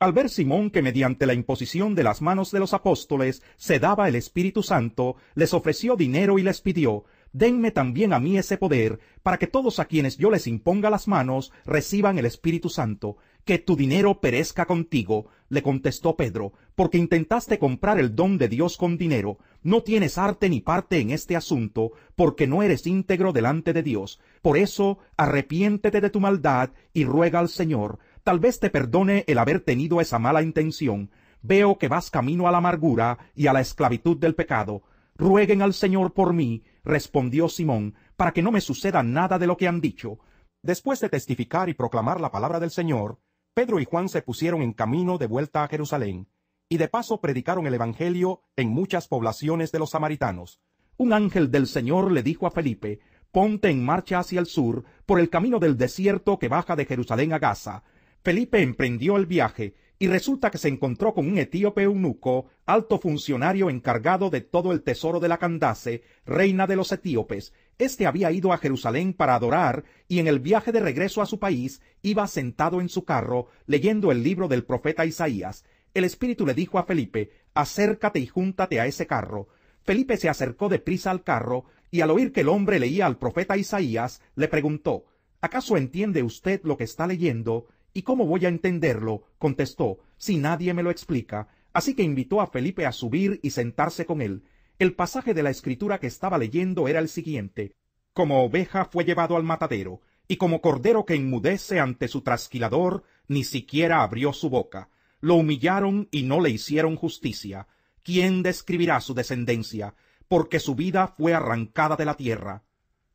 Al ver Simón que mediante la imposición de las manos de los apóstoles se daba el Espíritu Santo, les ofreció dinero y les pidió, denme también a mí ese poder, para que todos a quienes yo les imponga las manos reciban el Espíritu Santo, que tu dinero perezca contigo, le contestó Pedro, porque intentaste comprar el don de Dios con dinero, no tienes arte ni parte en este asunto, porque no eres íntegro delante de Dios. Por eso, arrepiéntete de tu maldad y ruega al Señor, Tal vez te perdone el haber tenido esa mala intención. Veo que vas camino a la amargura y a la esclavitud del pecado. Rueguen al Señor por mí, respondió Simón, para que no me suceda nada de lo que han dicho. Después de testificar y proclamar la palabra del Señor, Pedro y Juan se pusieron en camino de vuelta a Jerusalén, y de paso predicaron el Evangelio en muchas poblaciones de los samaritanos. Un ángel del Señor le dijo a Felipe, Ponte en marcha hacia el sur, por el camino del desierto que baja de Jerusalén a Gaza Felipe emprendió el viaje y resulta que se encontró con un etíope eunuco, alto funcionario encargado de todo el tesoro de la Candace, reina de los etíopes. Este había ido a Jerusalén para adorar y en el viaje de regreso a su país iba sentado en su carro leyendo el libro del profeta Isaías. El espíritu le dijo a Felipe, acércate y júntate a ese carro. Felipe se acercó deprisa al carro y al oír que el hombre leía al profeta Isaías, le preguntó, ¿acaso entiende usted lo que está leyendo? ¿Y cómo voy a entenderlo? contestó, si nadie me lo explica. Así que invitó a Felipe a subir y sentarse con él. El pasaje de la escritura que estaba leyendo era el siguiente. Como oveja fue llevado al matadero, y como cordero que enmudece ante su trasquilador, ni siquiera abrió su boca. Lo humillaron y no le hicieron justicia. ¿Quién describirá su descendencia? Porque su vida fue arrancada de la tierra.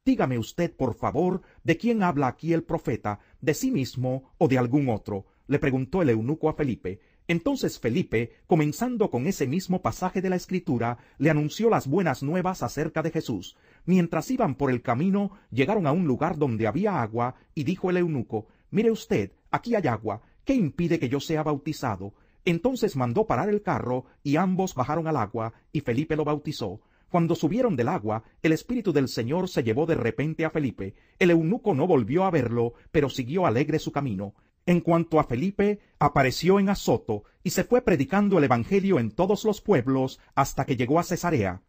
Dígame usted, por favor, de quién habla aquí el profeta, de sí mismo o de algún otro, le preguntó el eunuco a Felipe. Entonces Felipe, comenzando con ese mismo pasaje de la Escritura, le anunció las buenas nuevas acerca de Jesús. Mientras iban por el camino, llegaron a un lugar donde había agua, y dijo el eunuco, Mire usted, aquí hay agua, ¿qué impide que yo sea bautizado? Entonces mandó parar el carro, y ambos bajaron al agua, y Felipe lo bautizó. Cuando subieron del agua, el Espíritu del Señor se llevó de repente a Felipe. El eunuco no volvió a verlo, pero siguió alegre su camino. En cuanto a Felipe, apareció en Azoto y se fue predicando el Evangelio en todos los pueblos hasta que llegó a Cesarea.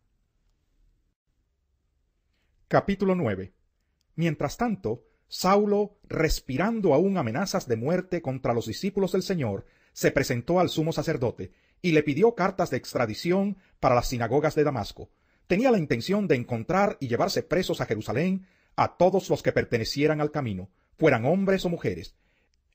Capítulo 9. Mientras tanto, Saulo, respirando aún amenazas de muerte contra los discípulos del Señor, se presentó al sumo sacerdote y le pidió cartas de extradición para las sinagogas de Damasco, tenía la intención de encontrar y llevarse presos a Jerusalén a todos los que pertenecieran al camino, fueran hombres o mujeres.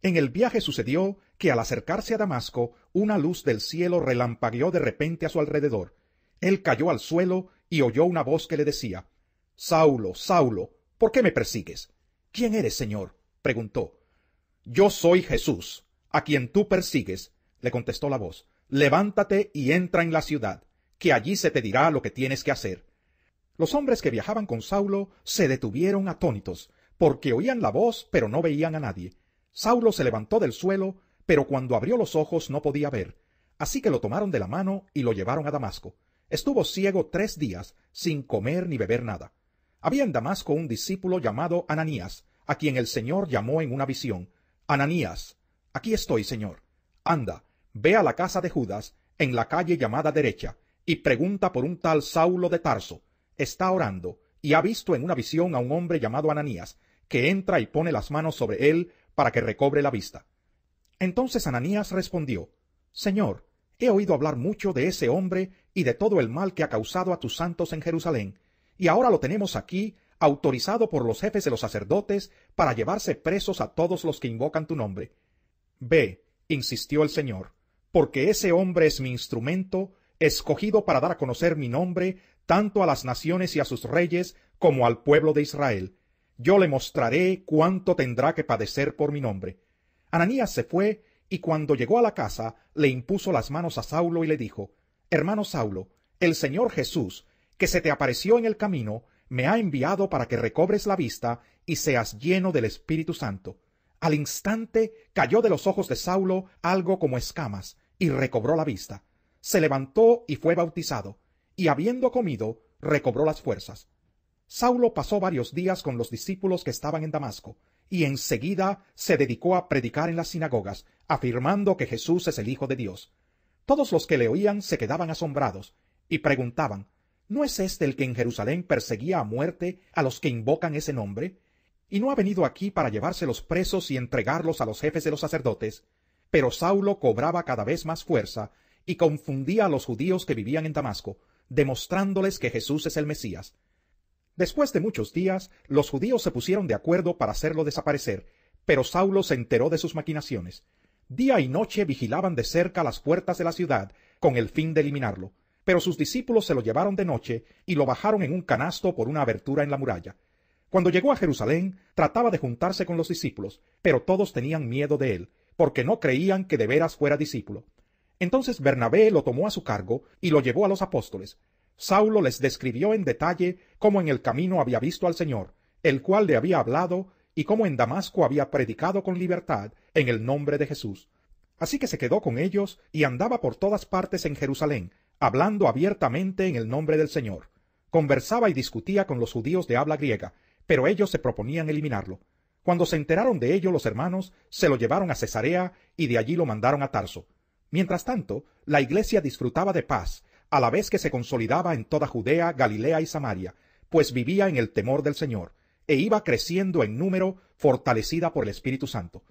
En el viaje sucedió que al acercarse a Damasco, una luz del cielo relampagueó de repente a su alrededor. Él cayó al suelo y oyó una voz que le decía Saulo, Saulo, ¿por qué me persigues? ¿Quién eres, Señor? preguntó. Yo soy Jesús, a quien tú persigues, le contestó la voz. Levántate y entra en la ciudad que allí se te dirá lo que tienes que hacer. Los hombres que viajaban con Saulo se detuvieron atónitos, porque oían la voz, pero no veían a nadie. Saulo se levantó del suelo, pero cuando abrió los ojos no podía ver. Así que lo tomaron de la mano y lo llevaron a Damasco. Estuvo ciego tres días, sin comer ni beber nada. Había en Damasco un discípulo llamado Ananías, a quien el Señor llamó en una visión. Ananías, aquí estoy, Señor. Anda, ve a la casa de Judas, en la calle llamada derecha, y pregunta por un tal Saulo de Tarso. Está orando y ha visto en una visión a un hombre llamado Ananías, que entra y pone las manos sobre él para que recobre la vista. Entonces Ananías respondió, Señor, he oído hablar mucho de ese hombre y de todo el mal que ha causado a tus santos en Jerusalén, y ahora lo tenemos aquí, autorizado por los jefes de los sacerdotes para llevarse presos a todos los que invocan tu nombre. Ve, insistió el Señor, porque ese hombre es mi instrumento escogido para dar a conocer mi nombre tanto a las naciones y a sus reyes como al pueblo de Israel. Yo le mostraré cuánto tendrá que padecer por mi nombre. Ananías se fue, y cuando llegó a la casa, le impuso las manos a Saulo y le dijo, Hermano Saulo, el Señor Jesús, que se te apareció en el camino, me ha enviado para que recobres la vista y seas lleno del Espíritu Santo. Al instante cayó de los ojos de Saulo algo como escamas, y recobró la vista se levantó y fue bautizado, y habiendo comido, recobró las fuerzas. Saulo pasó varios días con los discípulos que estaban en Damasco, y enseguida se dedicó a predicar en las sinagogas, afirmando que Jesús es el Hijo de Dios. Todos los que le oían se quedaban asombrados, y preguntaban, ¿No es éste el que en Jerusalén perseguía a muerte a los que invocan ese nombre? ¿Y no ha venido aquí para llevarse los presos y entregarlos a los jefes de los sacerdotes? Pero Saulo cobraba cada vez más fuerza, y confundía a los judíos que vivían en Damasco, demostrándoles que Jesús es el Mesías. Después de muchos días, los judíos se pusieron de acuerdo para hacerlo desaparecer, pero Saulo se enteró de sus maquinaciones. Día y noche vigilaban de cerca las puertas de la ciudad, con el fin de eliminarlo, pero sus discípulos se lo llevaron de noche y lo bajaron en un canasto por una abertura en la muralla. Cuando llegó a Jerusalén, trataba de juntarse con los discípulos, pero todos tenían miedo de él, porque no creían que de veras fuera discípulo. Entonces Bernabé lo tomó a su cargo y lo llevó a los apóstoles. Saulo les describió en detalle cómo en el camino había visto al Señor, el cual le había hablado y cómo en Damasco había predicado con libertad en el nombre de Jesús. Así que se quedó con ellos y andaba por todas partes en Jerusalén, hablando abiertamente en el nombre del Señor. Conversaba y discutía con los judíos de habla griega, pero ellos se proponían eliminarlo. Cuando se enteraron de ello los hermanos, se lo llevaron a Cesarea y de allí lo mandaron a Tarso. Mientras tanto, la iglesia disfrutaba de paz, a la vez que se consolidaba en toda Judea, Galilea y Samaria, pues vivía en el temor del Señor, e iba creciendo en número, fortalecida por el Espíritu Santo.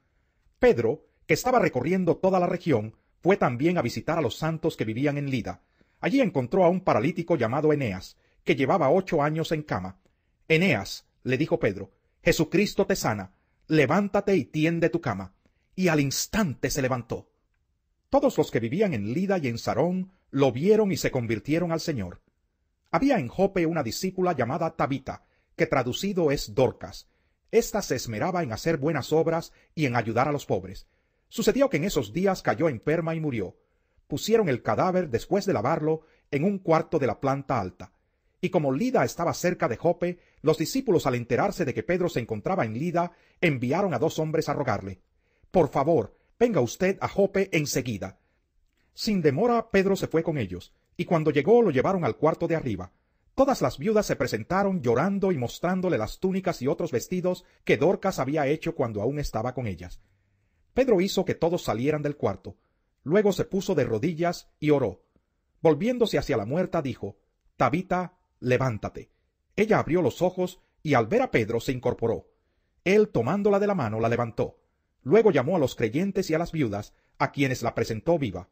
Pedro, que estaba recorriendo toda la región, fue también a visitar a los santos que vivían en Lida. Allí encontró a un paralítico llamado Eneas, que llevaba ocho años en cama. Eneas, le dijo Pedro, Jesucristo te sana, levántate y tiende tu cama. Y al instante se levantó. Todos los que vivían en Lida y en Sarón lo vieron y se convirtieron al Señor. Había en Jope una discípula llamada Tabita, que traducido es Dorcas. Esta se esmeraba en hacer buenas obras y en ayudar a los pobres. Sucedió que en esos días cayó enferma y murió. Pusieron el cadáver, después de lavarlo, en un cuarto de la planta alta. Y como Lida estaba cerca de Jope, los discípulos al enterarse de que Pedro se encontraba en Lida, enviaron a dos hombres a rogarle. Por favor, Venga usted a Jope enseguida. Sin demora Pedro se fue con ellos, y cuando llegó lo llevaron al cuarto de arriba. Todas las viudas se presentaron llorando y mostrándole las túnicas y otros vestidos que Dorcas había hecho cuando aún estaba con ellas. Pedro hizo que todos salieran del cuarto. Luego se puso de rodillas y oró. Volviéndose hacia la muerta, dijo Tabita, levántate. Ella abrió los ojos y al ver a Pedro se incorporó. Él, tomándola de la mano, la levantó. Luego llamó a los creyentes y a las viudas, a quienes la presentó viva.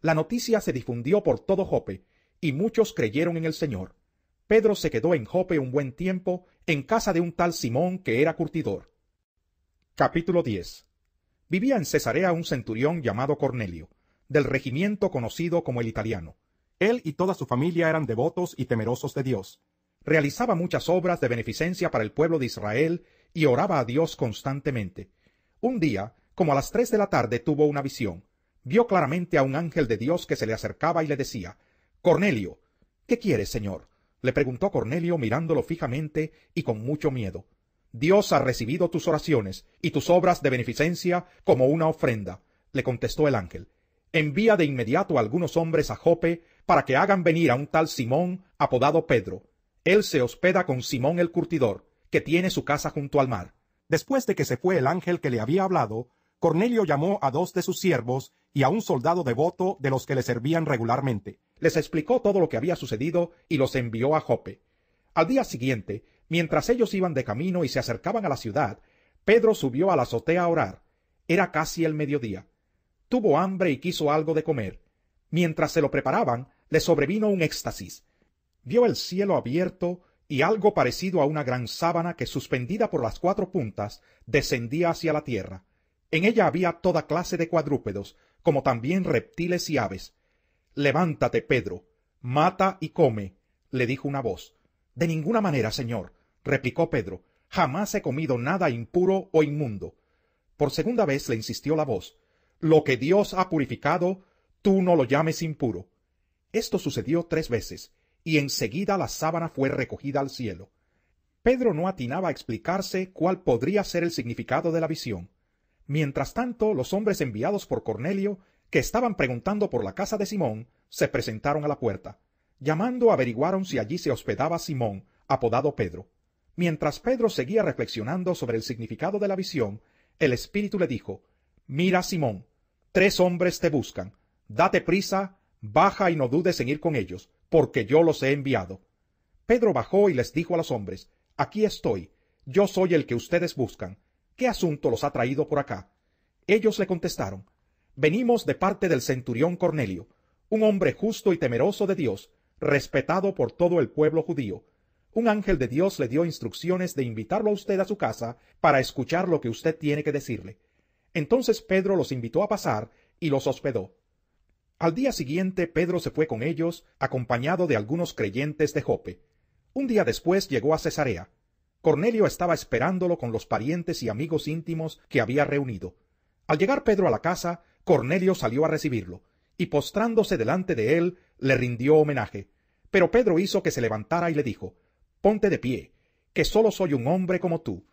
La noticia se difundió por todo Jope, y muchos creyeron en el Señor. Pedro se quedó en Jope un buen tiempo, en casa de un tal Simón que era curtidor. Capítulo 10. Vivía en Cesarea un centurión llamado Cornelio, del regimiento conocido como el italiano. Él y toda su familia eran devotos y temerosos de Dios. Realizaba muchas obras de beneficencia para el pueblo de Israel y oraba a Dios constantemente. Un día, como a las tres de la tarde, tuvo una visión. Vio claramente a un ángel de Dios que se le acercaba y le decía Cornelio. ¿Qué quieres, señor? le preguntó Cornelio mirándolo fijamente y con mucho miedo. Dios ha recibido tus oraciones y tus obras de beneficencia como una ofrenda, le contestó el ángel. Envía de inmediato algunos hombres a Jope para que hagan venir a un tal Simón, apodado Pedro. Él se hospeda con Simón el curtidor, que tiene su casa junto al mar. Después de que se fue el ángel que le había hablado, Cornelio llamó a dos de sus siervos y a un soldado devoto de los que le servían regularmente. Les explicó todo lo que había sucedido y los envió a Jope. Al día siguiente, mientras ellos iban de camino y se acercaban a la ciudad, Pedro subió a la azotea a orar. Era casi el mediodía. Tuvo hambre y quiso algo de comer. Mientras se lo preparaban, le sobrevino un éxtasis. Vio el cielo abierto y algo parecido a una gran sábana que suspendida por las cuatro puntas descendía hacia la tierra. En ella había toda clase de cuadrúpedos, como también reptiles y aves. Levántate, Pedro, mata y come, le dijo una voz. De ninguna manera, señor, replicó Pedro, jamás he comido nada impuro o inmundo. Por segunda vez le insistió la voz, lo que Dios ha purificado, tú no lo llames impuro. Esto sucedió tres veces, y enseguida la sábana fue recogida al cielo. Pedro no atinaba a explicarse cuál podría ser el significado de la visión. Mientras tanto, los hombres enviados por Cornelio, que estaban preguntando por la casa de Simón, se presentaron a la puerta. Llamando averiguaron si allí se hospedaba Simón, apodado Pedro. Mientras Pedro seguía reflexionando sobre el significado de la visión, el Espíritu le dijo, Mira, Simón, tres hombres te buscan. Date prisa Baja y no dudes en ir con ellos, porque yo los he enviado. Pedro bajó y les dijo a los hombres, Aquí estoy, yo soy el que ustedes buscan. ¿Qué asunto los ha traído por acá? Ellos le contestaron, Venimos de parte del centurión Cornelio, un hombre justo y temeroso de Dios, respetado por todo el pueblo judío. Un ángel de Dios le dio instrucciones de invitarlo a usted a su casa para escuchar lo que usted tiene que decirle. Entonces Pedro los invitó a pasar y los hospedó. Al día siguiente Pedro se fue con ellos, acompañado de algunos creyentes de Jope. Un día después llegó a Cesarea. Cornelio estaba esperándolo con los parientes y amigos íntimos que había reunido. Al llegar Pedro a la casa, Cornelio salió a recibirlo, y postrándose delante de él, le rindió homenaje. Pero Pedro hizo que se levantara y le dijo, Ponte de pie, que solo soy un hombre como tú.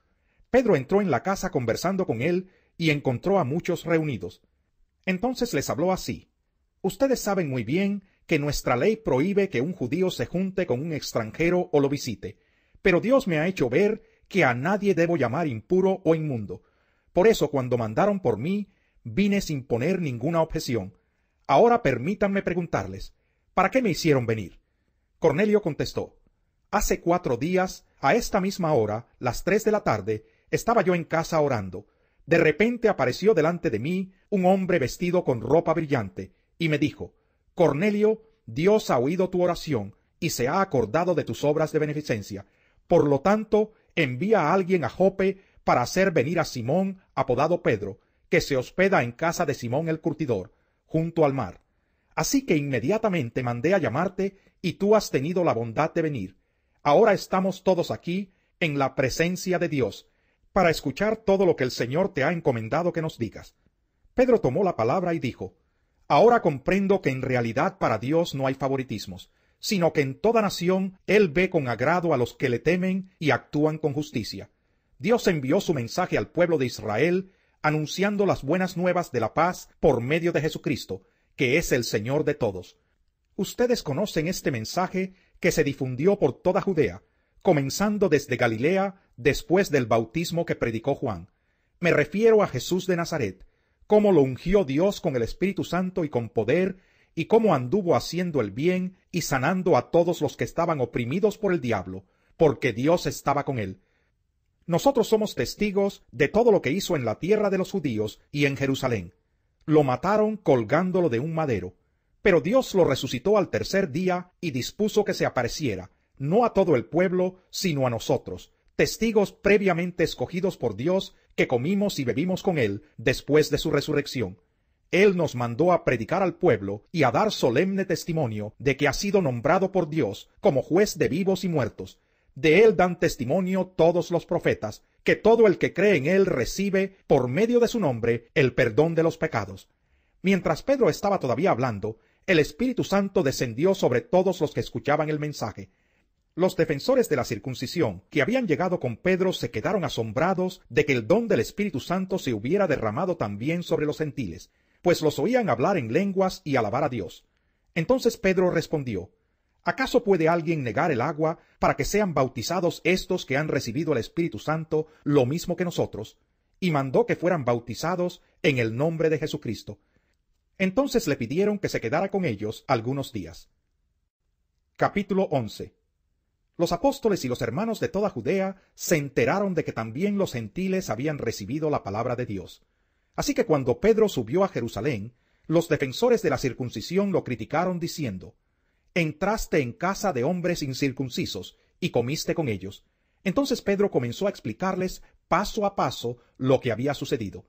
Pedro entró en la casa conversando con él y encontró a muchos reunidos. Entonces les habló así. Ustedes saben muy bien que nuestra ley prohíbe que un judío se junte con un extranjero o lo visite, pero Dios me ha hecho ver que a nadie debo llamar impuro o inmundo. Por eso cuando mandaron por mí, vine sin poner ninguna objeción. Ahora permítanme preguntarles, ¿para qué me hicieron venir? Cornelio contestó, Hace cuatro días, a esta misma hora, las tres de la tarde, estaba yo en casa orando. De repente apareció delante de mí un hombre vestido con ropa brillante, y me dijo, Cornelio, Dios ha oído tu oración y se ha acordado de tus obras de beneficencia. Por lo tanto, envía a alguien a Jope para hacer venir a Simón, apodado Pedro, que se hospeda en casa de Simón el curtidor, junto al mar. Así que inmediatamente mandé a llamarte y tú has tenido la bondad de venir. Ahora estamos todos aquí en la presencia de Dios para escuchar todo lo que el Señor te ha encomendado que nos digas. Pedro tomó la palabra y dijo, Ahora comprendo que en realidad para Dios no hay favoritismos, sino que en toda nación Él ve con agrado a los que le temen y actúan con justicia. Dios envió su mensaje al pueblo de Israel anunciando las buenas nuevas de la paz por medio de Jesucristo, que es el Señor de todos. Ustedes conocen este mensaje que se difundió por toda Judea, comenzando desde Galilea después del bautismo que predicó Juan. Me refiero a Jesús de Nazaret, cómo lo ungió Dios con el Espíritu Santo y con poder, y cómo anduvo haciendo el bien y sanando a todos los que estaban oprimidos por el diablo, porque Dios estaba con él. Nosotros somos testigos de todo lo que hizo en la tierra de los judíos y en Jerusalén. Lo mataron colgándolo de un madero, pero Dios lo resucitó al tercer día y dispuso que se apareciera, no a todo el pueblo, sino a nosotros, testigos previamente escogidos por Dios que comimos y bebimos con él después de su resurrección. Él nos mandó a predicar al pueblo y a dar solemne testimonio de que ha sido nombrado por Dios como juez de vivos y muertos. De él dan testimonio todos los profetas, que todo el que cree en él recibe, por medio de su nombre, el perdón de los pecados. Mientras Pedro estaba todavía hablando, el Espíritu Santo descendió sobre todos los que escuchaban el mensaje. Los defensores de la circuncisión que habían llegado con Pedro se quedaron asombrados de que el don del Espíritu Santo se hubiera derramado también sobre los gentiles, pues los oían hablar en lenguas y alabar a Dios. Entonces Pedro respondió, ¿acaso puede alguien negar el agua para que sean bautizados estos que han recibido el Espíritu Santo lo mismo que nosotros? Y mandó que fueran bautizados en el nombre de Jesucristo. Entonces le pidieron que se quedara con ellos algunos días. Capítulo 11 los apóstoles y los hermanos de toda Judea se enteraron de que también los gentiles habían recibido la palabra de Dios. Así que cuando Pedro subió a Jerusalén, los defensores de la circuncisión lo criticaron diciendo, Entraste en casa de hombres incircuncisos y comiste con ellos. Entonces Pedro comenzó a explicarles paso a paso lo que había sucedido.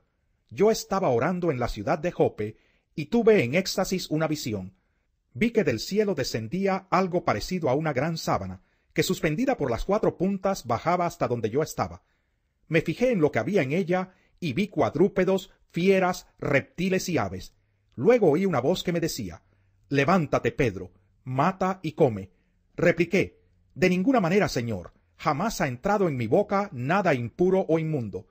Yo estaba orando en la ciudad de Jope y tuve en éxtasis una visión. Vi que del cielo descendía algo parecido a una gran sábana que suspendida por las cuatro puntas bajaba hasta donde yo estaba. Me fijé en lo que había en ella y vi cuadrúpedos, fieras, reptiles y aves. Luego oí una voz que me decía Levántate, Pedro, mata y come. Repliqué De ninguna manera, señor, jamás ha entrado en mi boca nada impuro o inmundo.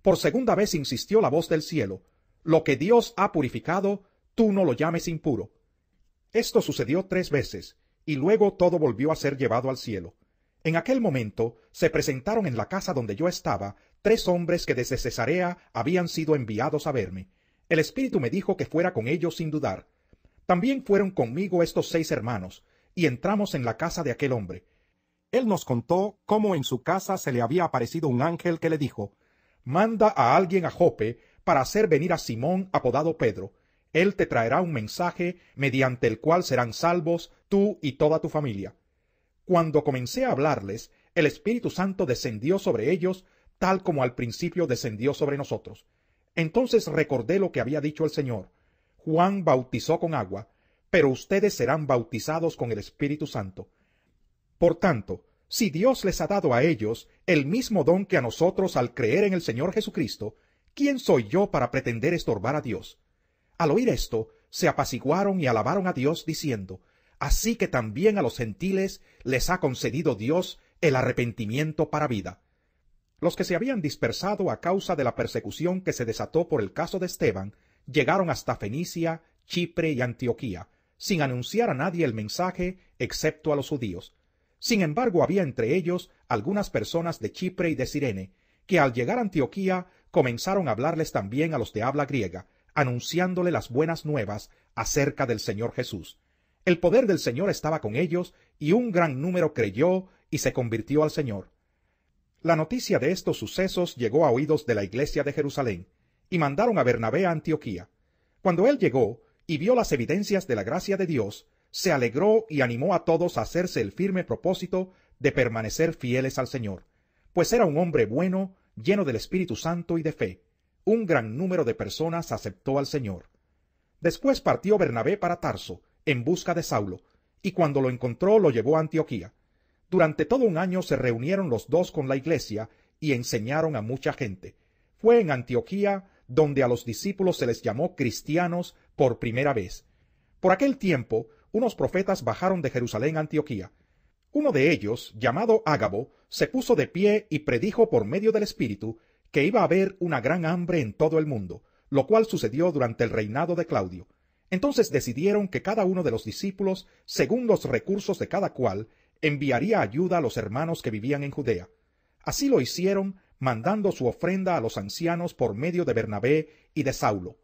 Por segunda vez insistió la voz del cielo Lo que Dios ha purificado, tú no lo llames impuro. Esto sucedió tres veces, y luego todo volvió a ser llevado al cielo. En aquel momento se presentaron en la casa donde yo estaba tres hombres que desde Cesarea habían sido enviados a verme. El Espíritu me dijo que fuera con ellos sin dudar. También fueron conmigo estos seis hermanos, y entramos en la casa de aquel hombre. Él nos contó cómo en su casa se le había aparecido un ángel que le dijo, Manda a alguien a Jope para hacer venir a Simón apodado Pedro. Él te traerá un mensaje mediante el cual serán salvos tú y toda tu familia. Cuando comencé a hablarles, el Espíritu Santo descendió sobre ellos tal como al principio descendió sobre nosotros. Entonces recordé lo que había dicho el Señor. Juan bautizó con agua, pero ustedes serán bautizados con el Espíritu Santo. Por tanto, si Dios les ha dado a ellos el mismo don que a nosotros al creer en el Señor Jesucristo, ¿quién soy yo para pretender estorbar a Dios? Al oír esto, se apaciguaron y alabaron a Dios, diciendo, Así que también a los gentiles les ha concedido Dios el arrepentimiento para vida. Los que se habían dispersado a causa de la persecución que se desató por el caso de Esteban, llegaron hasta Fenicia, Chipre y Antioquía, sin anunciar a nadie el mensaje, excepto a los judíos. Sin embargo, había entre ellos algunas personas de Chipre y de Sirene, que al llegar a Antioquía comenzaron a hablarles también a los de habla griega, anunciándole las buenas nuevas acerca del Señor Jesús. El poder del Señor estaba con ellos y un gran número creyó y se convirtió al Señor. La noticia de estos sucesos llegó a oídos de la iglesia de Jerusalén y mandaron a Bernabé a Antioquía. Cuando él llegó y vio las evidencias de la gracia de Dios, se alegró y animó a todos a hacerse el firme propósito de permanecer fieles al Señor, pues era un hombre bueno, lleno del Espíritu Santo y de fe un gran número de personas aceptó al Señor. Después partió Bernabé para Tarso, en busca de Saulo, y cuando lo encontró lo llevó a Antioquía. Durante todo un año se reunieron los dos con la iglesia y enseñaron a mucha gente. Fue en Antioquía donde a los discípulos se les llamó cristianos por primera vez. Por aquel tiempo, unos profetas bajaron de Jerusalén a Antioquía. Uno de ellos, llamado Ágabo, se puso de pie y predijo por medio del Espíritu que iba a haber una gran hambre en todo el mundo, lo cual sucedió durante el reinado de Claudio. Entonces decidieron que cada uno de los discípulos, según los recursos de cada cual, enviaría ayuda a los hermanos que vivían en Judea. Así lo hicieron, mandando su ofrenda a los ancianos por medio de Bernabé y de Saulo.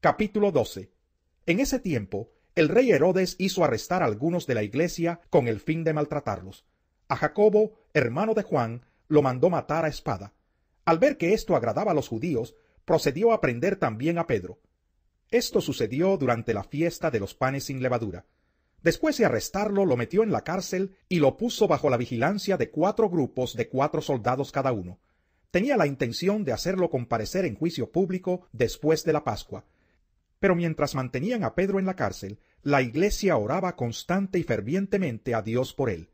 Capítulo 12. En ese tiempo, el rey Herodes hizo arrestar a algunos de la iglesia con el fin de maltratarlos. A Jacobo, hermano de Juan, lo mandó matar a espada. Al ver que esto agradaba a los judíos, procedió a prender también a Pedro. Esto sucedió durante la fiesta de los panes sin levadura. Después de arrestarlo, lo metió en la cárcel y lo puso bajo la vigilancia de cuatro grupos de cuatro soldados cada uno. Tenía la intención de hacerlo comparecer en juicio público después de la Pascua. Pero mientras mantenían a Pedro en la cárcel, la iglesia oraba constante y fervientemente a Dios por él.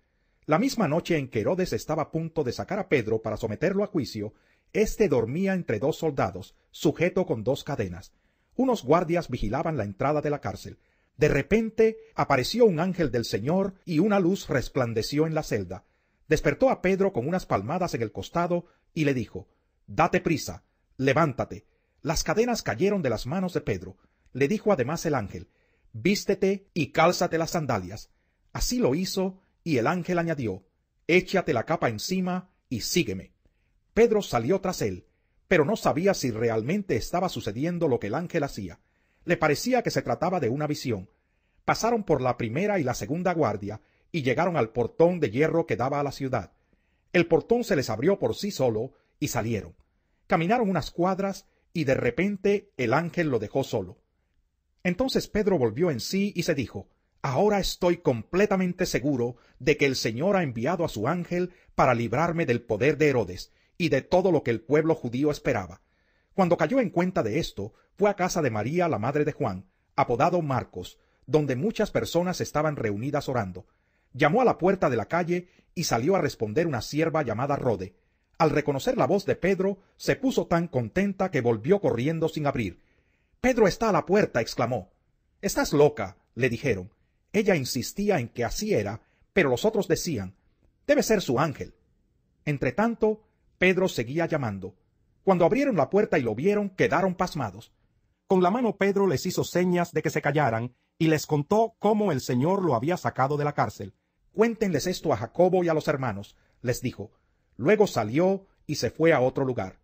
La misma noche en que Herodes estaba a punto de sacar a Pedro para someterlo a juicio, este dormía entre dos soldados, sujeto con dos cadenas. Unos guardias vigilaban la entrada de la cárcel. De repente apareció un ángel del Señor y una luz resplandeció en la celda. Despertó a Pedro con unas palmadas en el costado y le dijo Date prisa, levántate. Las cadenas cayeron de las manos de Pedro. Le dijo además el ángel Vístete y cálzate las sandalias. Así lo hizo, y el ángel añadió Échate la capa encima y sígueme. Pedro salió tras él, pero no sabía si realmente estaba sucediendo lo que el ángel hacía. Le parecía que se trataba de una visión. Pasaron por la primera y la segunda guardia y llegaron al portón de hierro que daba a la ciudad. El portón se les abrió por sí solo y salieron. Caminaron unas cuadras y de repente el ángel lo dejó solo. Entonces Pedro volvió en sí y se dijo, Ahora estoy completamente seguro de que el Señor ha enviado a su ángel para librarme del poder de Herodes y de todo lo que el pueblo judío esperaba. Cuando cayó en cuenta de esto, fue a casa de María, la madre de Juan, apodado Marcos, donde muchas personas estaban reunidas orando. Llamó a la puerta de la calle y salió a responder una sierva llamada Rode. Al reconocer la voz de Pedro, se puso tan contenta que volvió corriendo sin abrir. Pedro está a la puerta, exclamó. Estás loca, le dijeron. Ella insistía en que así era, pero los otros decían, debe ser su ángel. Entretanto, Pedro seguía llamando. Cuando abrieron la puerta y lo vieron, quedaron pasmados. Con la mano Pedro les hizo señas de que se callaran y les contó cómo el Señor lo había sacado de la cárcel. Cuéntenles esto a Jacobo y a los hermanos, les dijo. Luego salió y se fue a otro lugar.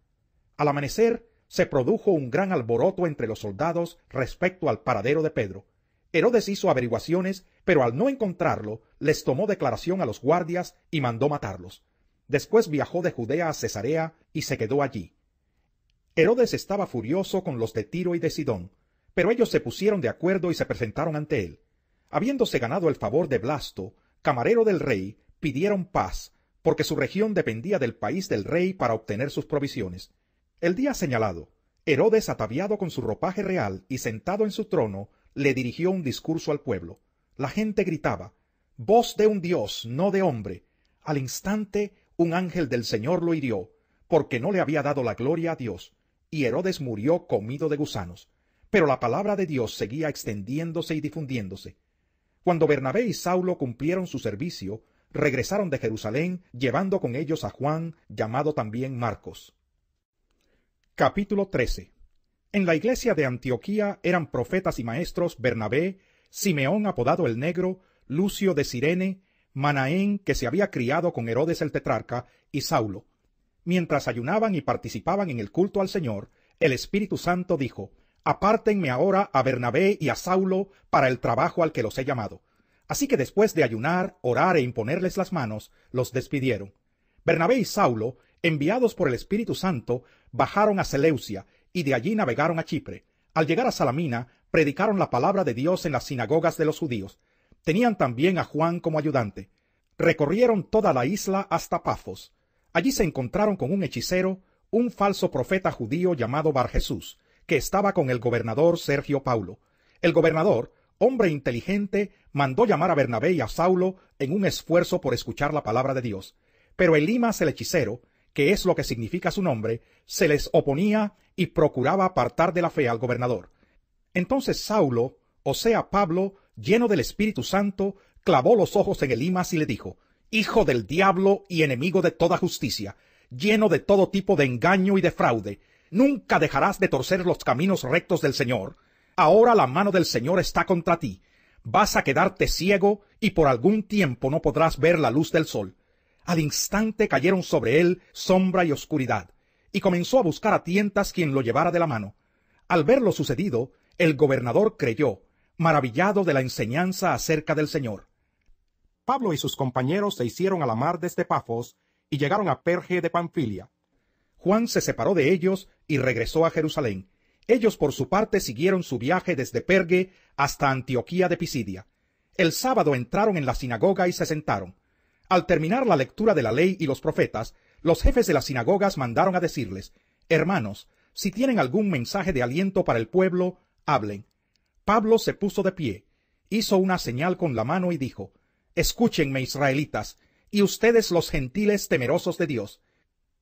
Al amanecer se produjo un gran alboroto entre los soldados respecto al paradero de Pedro. Herodes hizo averiguaciones, pero al no encontrarlo, les tomó declaración a los guardias y mandó matarlos. Después viajó de Judea a Cesarea y se quedó allí. Herodes estaba furioso con los de Tiro y de Sidón, pero ellos se pusieron de acuerdo y se presentaron ante él. Habiéndose ganado el favor de Blasto, camarero del rey, pidieron paz, porque su región dependía del país del rey para obtener sus provisiones. El día señalado, Herodes, ataviado con su ropaje real y sentado en su trono, le dirigió un discurso al pueblo. La gente gritaba, Voz de un dios, no de hombre. Al instante un ángel del Señor lo hirió, porque no le había dado la gloria a Dios, y Herodes murió comido de gusanos. Pero la palabra de Dios seguía extendiéndose y difundiéndose. Cuando Bernabé y Saulo cumplieron su servicio, regresaron de Jerusalén, llevando con ellos a Juan, llamado también Marcos. Capítulo 13. En la iglesia de Antioquía eran profetas y maestros Bernabé, Simeón apodado el Negro, Lucio de Sirene, Manaén, que se había criado con Herodes el tetrarca, y Saulo. Mientras ayunaban y participaban en el culto al Señor, el Espíritu Santo dijo, Apártenme ahora a Bernabé y a Saulo para el trabajo al que los he llamado. Así que después de ayunar, orar e imponerles las manos, los despidieron. Bernabé y Saulo, enviados por el Espíritu Santo, bajaron a Seleucia y de allí navegaron a Chipre. Al llegar a Salamina, predicaron la palabra de Dios en las sinagogas de los judíos. Tenían también a Juan como ayudante. Recorrieron toda la isla hasta Pafos. Allí se encontraron con un hechicero, un falso profeta judío llamado Bar Jesús, que estaba con el gobernador Sergio Paulo. El gobernador, hombre inteligente, mandó llamar a Bernabé y a Saulo en un esfuerzo por escuchar la palabra de Dios. Pero Elimas el hechicero, que es lo que significa su nombre, se les oponía y procuraba apartar de la fe al gobernador. Entonces Saulo, o sea Pablo, lleno del Espíritu Santo, clavó los ojos en Elimas y le dijo, Hijo del diablo y enemigo de toda justicia, lleno de todo tipo de engaño y de fraude, nunca dejarás de torcer los caminos rectos del Señor. Ahora la mano del Señor está contra ti. Vas a quedarte ciego y por algún tiempo no podrás ver la luz del sol. Al instante cayeron sobre él sombra y oscuridad, y comenzó a buscar a tientas quien lo llevara de la mano. Al ver lo sucedido, el gobernador creyó, maravillado de la enseñanza acerca del Señor. Pablo y sus compañeros se hicieron a la mar desde Pafos y llegaron a Perge de Panfilia. Juan se separó de ellos y regresó a Jerusalén. Ellos por su parte siguieron su viaje desde Perge hasta Antioquía de Pisidia. El sábado entraron en la sinagoga y se sentaron. Al terminar la lectura de la ley y los profetas, los jefes de las sinagogas mandaron a decirles, Hermanos, si tienen algún mensaje de aliento para el pueblo, hablen. Pablo se puso de pie, hizo una señal con la mano y dijo, Escúchenme, israelitas, y ustedes los gentiles temerosos de Dios.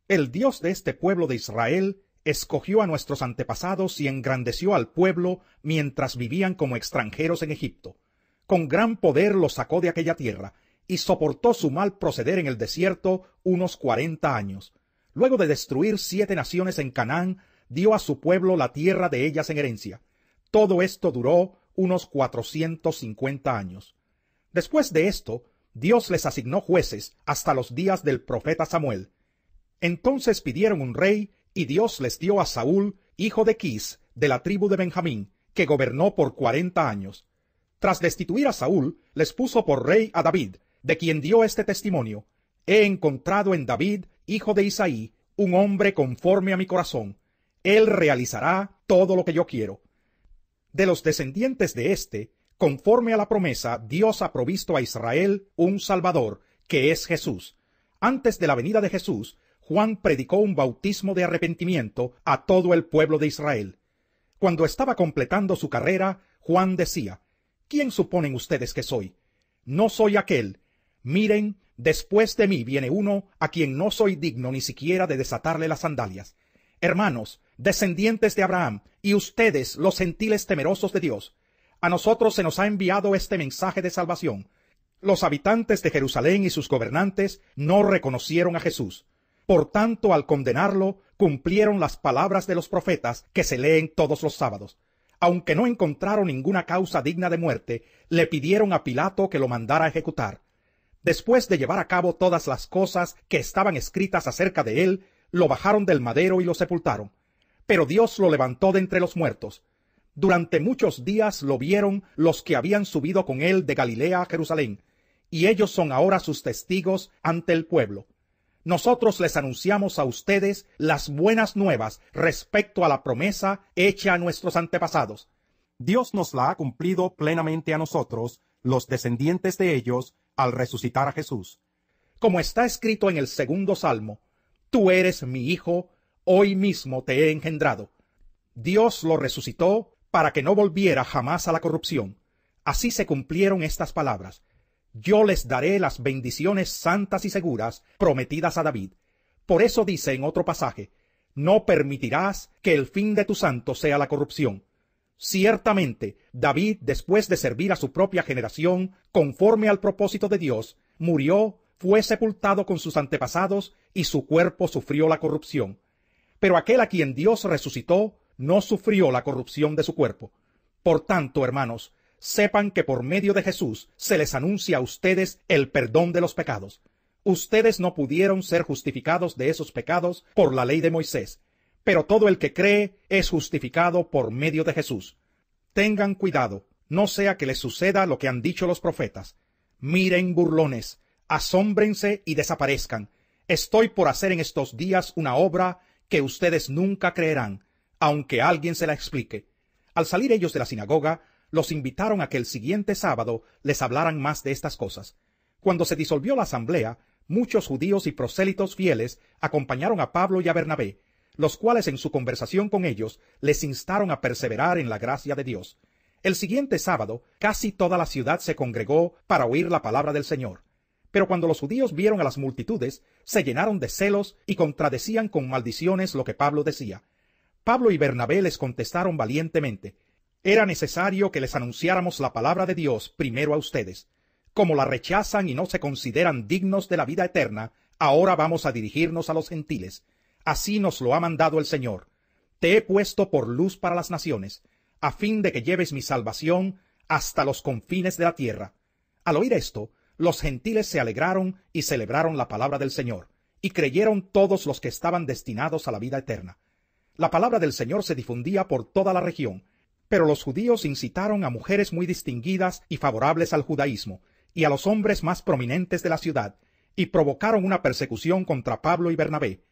El Dios de este pueblo de Israel escogió a nuestros antepasados y engrandeció al pueblo mientras vivían como extranjeros en Egipto. Con gran poder los sacó de aquella tierra, y soportó su mal proceder en el desierto unos cuarenta años. Luego de destruir siete naciones en Canaán, dio a su pueblo la tierra de ellas en herencia. Todo esto duró unos cuatrocientos cincuenta años. Después de esto, Dios les asignó jueces hasta los días del profeta Samuel. Entonces pidieron un rey, y Dios les dio a Saúl, hijo de Quis, de la tribu de Benjamín, que gobernó por cuarenta años. Tras destituir a Saúl, les puso por rey a David, de quien dio este testimonio. He encontrado en David, hijo de Isaí, un hombre conforme a mi corazón. Él realizará todo lo que yo quiero de los descendientes de éste, conforme a la promesa, Dios ha provisto a Israel un Salvador, que es Jesús. Antes de la venida de Jesús, Juan predicó un bautismo de arrepentimiento a todo el pueblo de Israel. Cuando estaba completando su carrera, Juan decía, ¿Quién suponen ustedes que soy? No soy aquel. Miren, después de mí viene uno a quien no soy digno ni siquiera de desatarle las sandalias. Hermanos, descendientes de Abraham, y ustedes, los gentiles temerosos de Dios. A nosotros se nos ha enviado este mensaje de salvación. Los habitantes de Jerusalén y sus gobernantes no reconocieron a Jesús. Por tanto, al condenarlo, cumplieron las palabras de los profetas que se leen todos los sábados. Aunque no encontraron ninguna causa digna de muerte, le pidieron a Pilato que lo mandara a ejecutar. Después de llevar a cabo todas las cosas que estaban escritas acerca de él, lo bajaron del madero y lo sepultaron pero Dios lo levantó de entre los muertos. Durante muchos días lo vieron los que habían subido con él de Galilea a Jerusalén, y ellos son ahora sus testigos ante el pueblo. Nosotros les anunciamos a ustedes las buenas nuevas respecto a la promesa hecha a nuestros antepasados. Dios nos la ha cumplido plenamente a nosotros, los descendientes de ellos, al resucitar a Jesús. Como está escrito en el segundo salmo, Tú eres mi Hijo, hoy mismo te he engendrado. Dios lo resucitó para que no volviera jamás a la corrupción. Así se cumplieron estas palabras. Yo les daré las bendiciones santas y seguras prometidas a David. Por eso dice en otro pasaje, no permitirás que el fin de tu santo sea la corrupción. Ciertamente, David, después de servir a su propia generación, conforme al propósito de Dios, murió, fue sepultado con sus antepasados y su cuerpo sufrió la corrupción. Pero aquel a quien Dios resucitó no sufrió la corrupción de su cuerpo. Por tanto, hermanos, sepan que por medio de Jesús se les anuncia a ustedes el perdón de los pecados. Ustedes no pudieron ser justificados de esos pecados por la ley de Moisés, pero todo el que cree es justificado por medio de Jesús. Tengan cuidado, no sea que les suceda lo que han dicho los profetas. Miren burlones, asómbrense y desaparezcan. Estoy por hacer en estos días una obra que ustedes nunca creerán, aunque alguien se la explique. Al salir ellos de la sinagoga, los invitaron a que el siguiente sábado les hablaran más de estas cosas. Cuando se disolvió la asamblea, muchos judíos y prosélitos fieles acompañaron a Pablo y a Bernabé, los cuales en su conversación con ellos les instaron a perseverar en la gracia de Dios. El siguiente sábado, casi toda la ciudad se congregó para oír la palabra del Señor. Pero cuando los judíos vieron a las multitudes, se llenaron de celos y contradecían con maldiciones lo que Pablo decía. Pablo y Bernabé les contestaron valientemente, era necesario que les anunciáramos la palabra de Dios primero a ustedes. Como la rechazan y no se consideran dignos de la vida eterna, ahora vamos a dirigirnos a los gentiles. Así nos lo ha mandado el Señor. Te he puesto por luz para las naciones, a fin de que lleves mi salvación hasta los confines de la tierra. Al oír esto, los gentiles se alegraron y celebraron la palabra del Señor, y creyeron todos los que estaban destinados a la vida eterna. La palabra del Señor se difundía por toda la región, pero los judíos incitaron a mujeres muy distinguidas y favorables al judaísmo, y a los hombres más prominentes de la ciudad, y provocaron una persecución contra Pablo y Bernabé.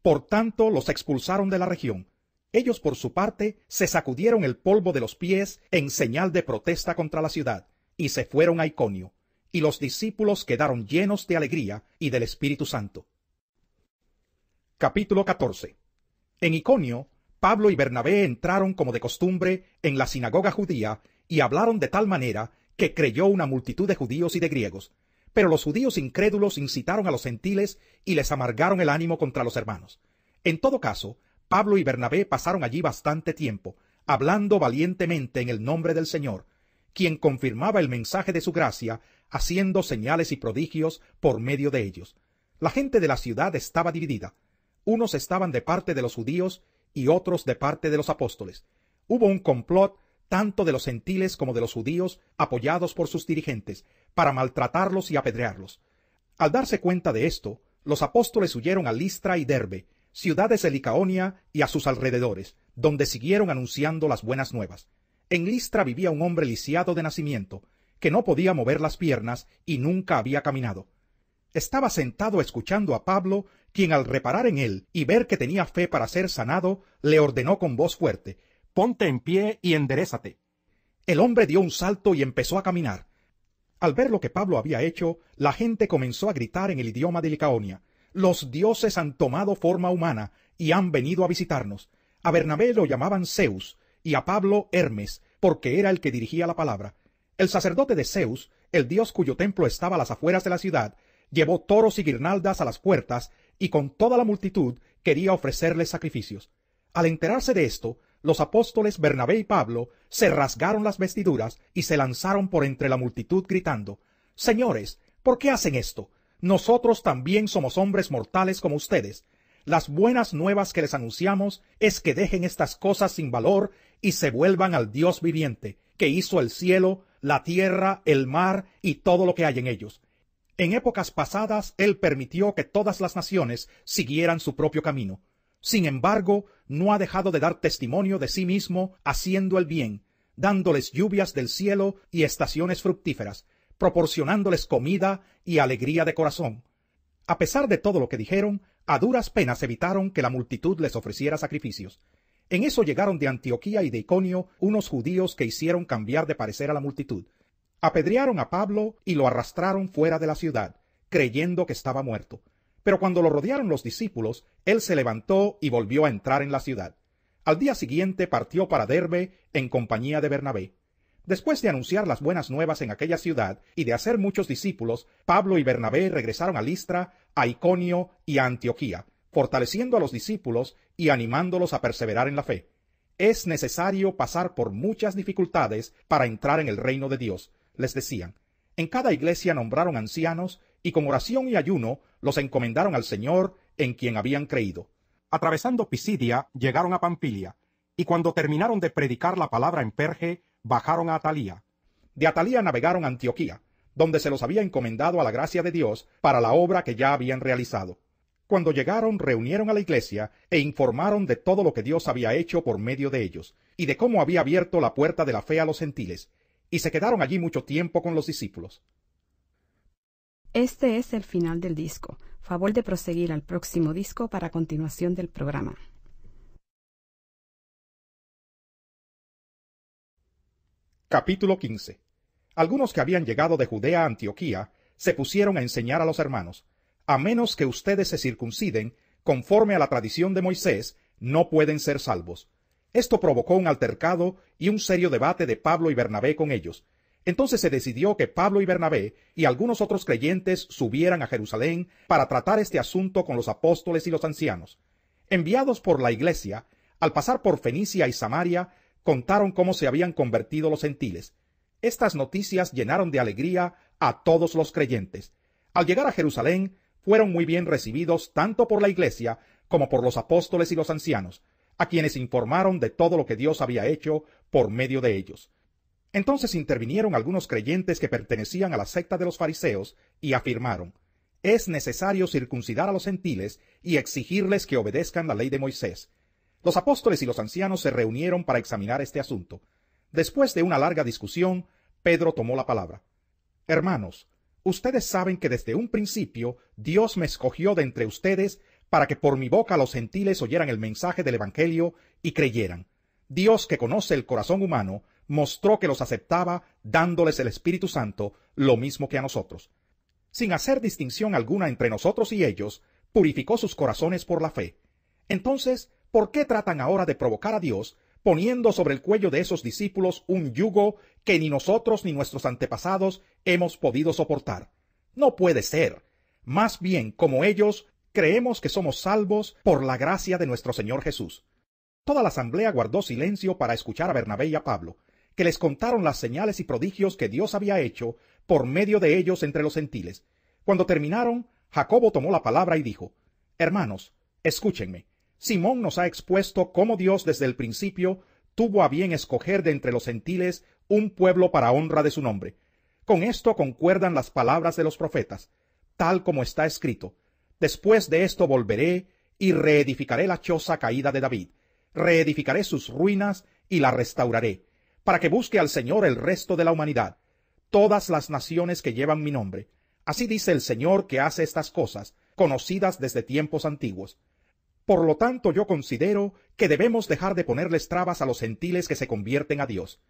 Por tanto, los expulsaron de la región. Ellos, por su parte, se sacudieron el polvo de los pies en señal de protesta contra la ciudad, y se fueron a Iconio y los discípulos quedaron llenos de alegría y del Espíritu Santo. Capítulo 14. En Iconio, Pablo y Bernabé entraron como de costumbre en la sinagoga judía y hablaron de tal manera que creyó una multitud de judíos y de griegos. Pero los judíos incrédulos incitaron a los gentiles y les amargaron el ánimo contra los hermanos. En todo caso, Pablo y Bernabé pasaron allí bastante tiempo, hablando valientemente en el nombre del Señor, quien confirmaba el mensaje de su gracia haciendo señales y prodigios por medio de ellos. La gente de la ciudad estaba dividida. Unos estaban de parte de los judíos y otros de parte de los apóstoles. Hubo un complot tanto de los gentiles como de los judíos, apoyados por sus dirigentes, para maltratarlos y apedrearlos. Al darse cuenta de esto, los apóstoles huyeron a Listra y Derbe, ciudades de Licaonia y a sus alrededores, donde siguieron anunciando las buenas nuevas. En Listra vivía un hombre lisiado de nacimiento, que no podía mover las piernas y nunca había caminado. Estaba sentado escuchando a Pablo, quien al reparar en él y ver que tenía fe para ser sanado, le ordenó con voz fuerte Ponte en pie y enderezate. El hombre dio un salto y empezó a caminar. Al ver lo que Pablo había hecho, la gente comenzó a gritar en el idioma de Licaonia Los dioses han tomado forma humana y han venido a visitarnos. A Bernabé lo llamaban Zeus y a Pablo Hermes, porque era el que dirigía la palabra. El sacerdote de Zeus, el dios cuyo templo estaba a las afueras de la ciudad, llevó toros y guirnaldas a las puertas y con toda la multitud quería ofrecerles sacrificios. Al enterarse de esto, los apóstoles Bernabé y Pablo se rasgaron las vestiduras y se lanzaron por entre la multitud gritando, Señores, ¿por qué hacen esto? Nosotros también somos hombres mortales como ustedes. Las buenas nuevas que les anunciamos es que dejen estas cosas sin valor y se vuelvan al Dios viviente, que hizo el cielo, la tierra, el mar y todo lo que hay en ellos. En épocas pasadas él permitió que todas las naciones siguieran su propio camino. Sin embargo, no ha dejado de dar testimonio de sí mismo haciendo el bien, dándoles lluvias del cielo y estaciones fructíferas, proporcionándoles comida y alegría de corazón. A pesar de todo lo que dijeron, a duras penas evitaron que la multitud les ofreciera sacrificios. En eso llegaron de Antioquía y de Iconio unos judíos que hicieron cambiar de parecer a la multitud. Apedrearon a Pablo y lo arrastraron fuera de la ciudad, creyendo que estaba muerto. Pero cuando lo rodearon los discípulos, él se levantó y volvió a entrar en la ciudad. Al día siguiente partió para Derbe en compañía de Bernabé. Después de anunciar las buenas nuevas en aquella ciudad y de hacer muchos discípulos, Pablo y Bernabé regresaron a Listra, a Iconio y a Antioquía, fortaleciendo a los discípulos y animándolos a perseverar en la fe. Es necesario pasar por muchas dificultades para entrar en el reino de Dios, les decían. En cada iglesia nombraron ancianos y con oración y ayuno los encomendaron al Señor en quien habían creído. Atravesando Pisidia, llegaron a Pampilia, y cuando terminaron de predicar la palabra en Perge, bajaron a Atalía. De Atalía navegaron a Antioquía, donde se los había encomendado a la gracia de Dios para la obra que ya habían realizado. Cuando llegaron, reunieron a la iglesia e informaron de todo lo que Dios había hecho por medio de ellos, y de cómo había abierto la puerta de la fe a los gentiles, y se quedaron allí mucho tiempo con los discípulos. Este es el final del disco. Favor de proseguir al próximo disco para continuación del programa. Capítulo 15. Algunos que habían llegado de Judea a Antioquía se pusieron a enseñar a los hermanos a menos que ustedes se circunciden, conforme a la tradición de Moisés, no pueden ser salvos. Esto provocó un altercado y un serio debate de Pablo y Bernabé con ellos. Entonces se decidió que Pablo y Bernabé y algunos otros creyentes subieran a Jerusalén para tratar este asunto con los apóstoles y los ancianos. Enviados por la iglesia, al pasar por Fenicia y Samaria, contaron cómo se habían convertido los gentiles. Estas noticias llenaron de alegría a todos los creyentes. Al llegar a Jerusalén, fueron muy bien recibidos tanto por la iglesia como por los apóstoles y los ancianos, a quienes informaron de todo lo que Dios había hecho por medio de ellos. Entonces intervinieron algunos creyentes que pertenecían a la secta de los fariseos y afirmaron, es necesario circuncidar a los gentiles y exigirles que obedezcan la ley de Moisés. Los apóstoles y los ancianos se reunieron para examinar este asunto. Después de una larga discusión, Pedro tomó la palabra. Hermanos, Ustedes saben que desde un principio Dios me escogió de entre ustedes para que por mi boca los gentiles oyeran el mensaje del Evangelio y creyeran. Dios que conoce el corazón humano, mostró que los aceptaba dándoles el Espíritu Santo, lo mismo que a nosotros. Sin hacer distinción alguna entre nosotros y ellos, purificó sus corazones por la fe. Entonces, ¿por qué tratan ahora de provocar a Dios poniendo sobre el cuello de esos discípulos un yugo que ni nosotros ni nuestros antepasados hemos podido soportar. No puede ser. Más bien, como ellos, creemos que somos salvos por la gracia de nuestro Señor Jesús. Toda la asamblea guardó silencio para escuchar a Bernabé y a Pablo, que les contaron las señales y prodigios que Dios había hecho por medio de ellos entre los gentiles. Cuando terminaron, Jacobo tomó la palabra y dijo, Hermanos, escúchenme. Simón nos ha expuesto cómo Dios desde el principio tuvo a bien escoger de entre los gentiles un pueblo para honra de su nombre. Con esto concuerdan las palabras de los profetas, tal como está escrito. Después de esto volveré y reedificaré la choza caída de David, reedificaré sus ruinas y la restauraré, para que busque al Señor el resto de la humanidad, todas las naciones que llevan mi nombre. Así dice el Señor que hace estas cosas, conocidas desde tiempos antiguos. Por lo tanto, yo considero que debemos dejar de ponerles trabas a los gentiles que se convierten a Dios.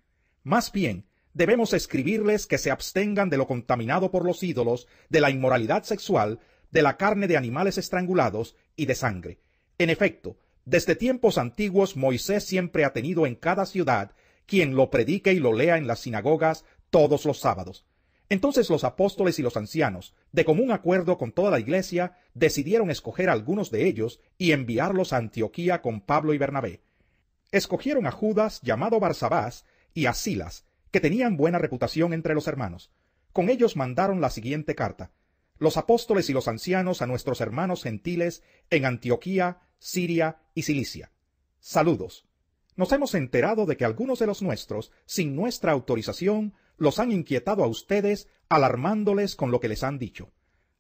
Más bien, debemos escribirles que se abstengan de lo contaminado por los ídolos, de la inmoralidad sexual, de la carne de animales estrangulados y de sangre. En efecto, desde tiempos antiguos Moisés siempre ha tenido en cada ciudad quien lo predique y lo lea en las sinagogas todos los sábados. Entonces los apóstoles y los ancianos, de común acuerdo con toda la iglesia, decidieron escoger algunos de ellos y enviarlos a Antioquía con Pablo y Bernabé. Escogieron a Judas, llamado Barsabás, y a Silas, que tenían buena reputación entre los hermanos. Con ellos mandaron la siguiente carta. Los apóstoles y los ancianos a nuestros hermanos gentiles en Antioquía, Siria y Cilicia. Saludos. Nos hemos enterado de que algunos de los nuestros, sin nuestra autorización, los han inquietado a ustedes alarmándoles con lo que les han dicho.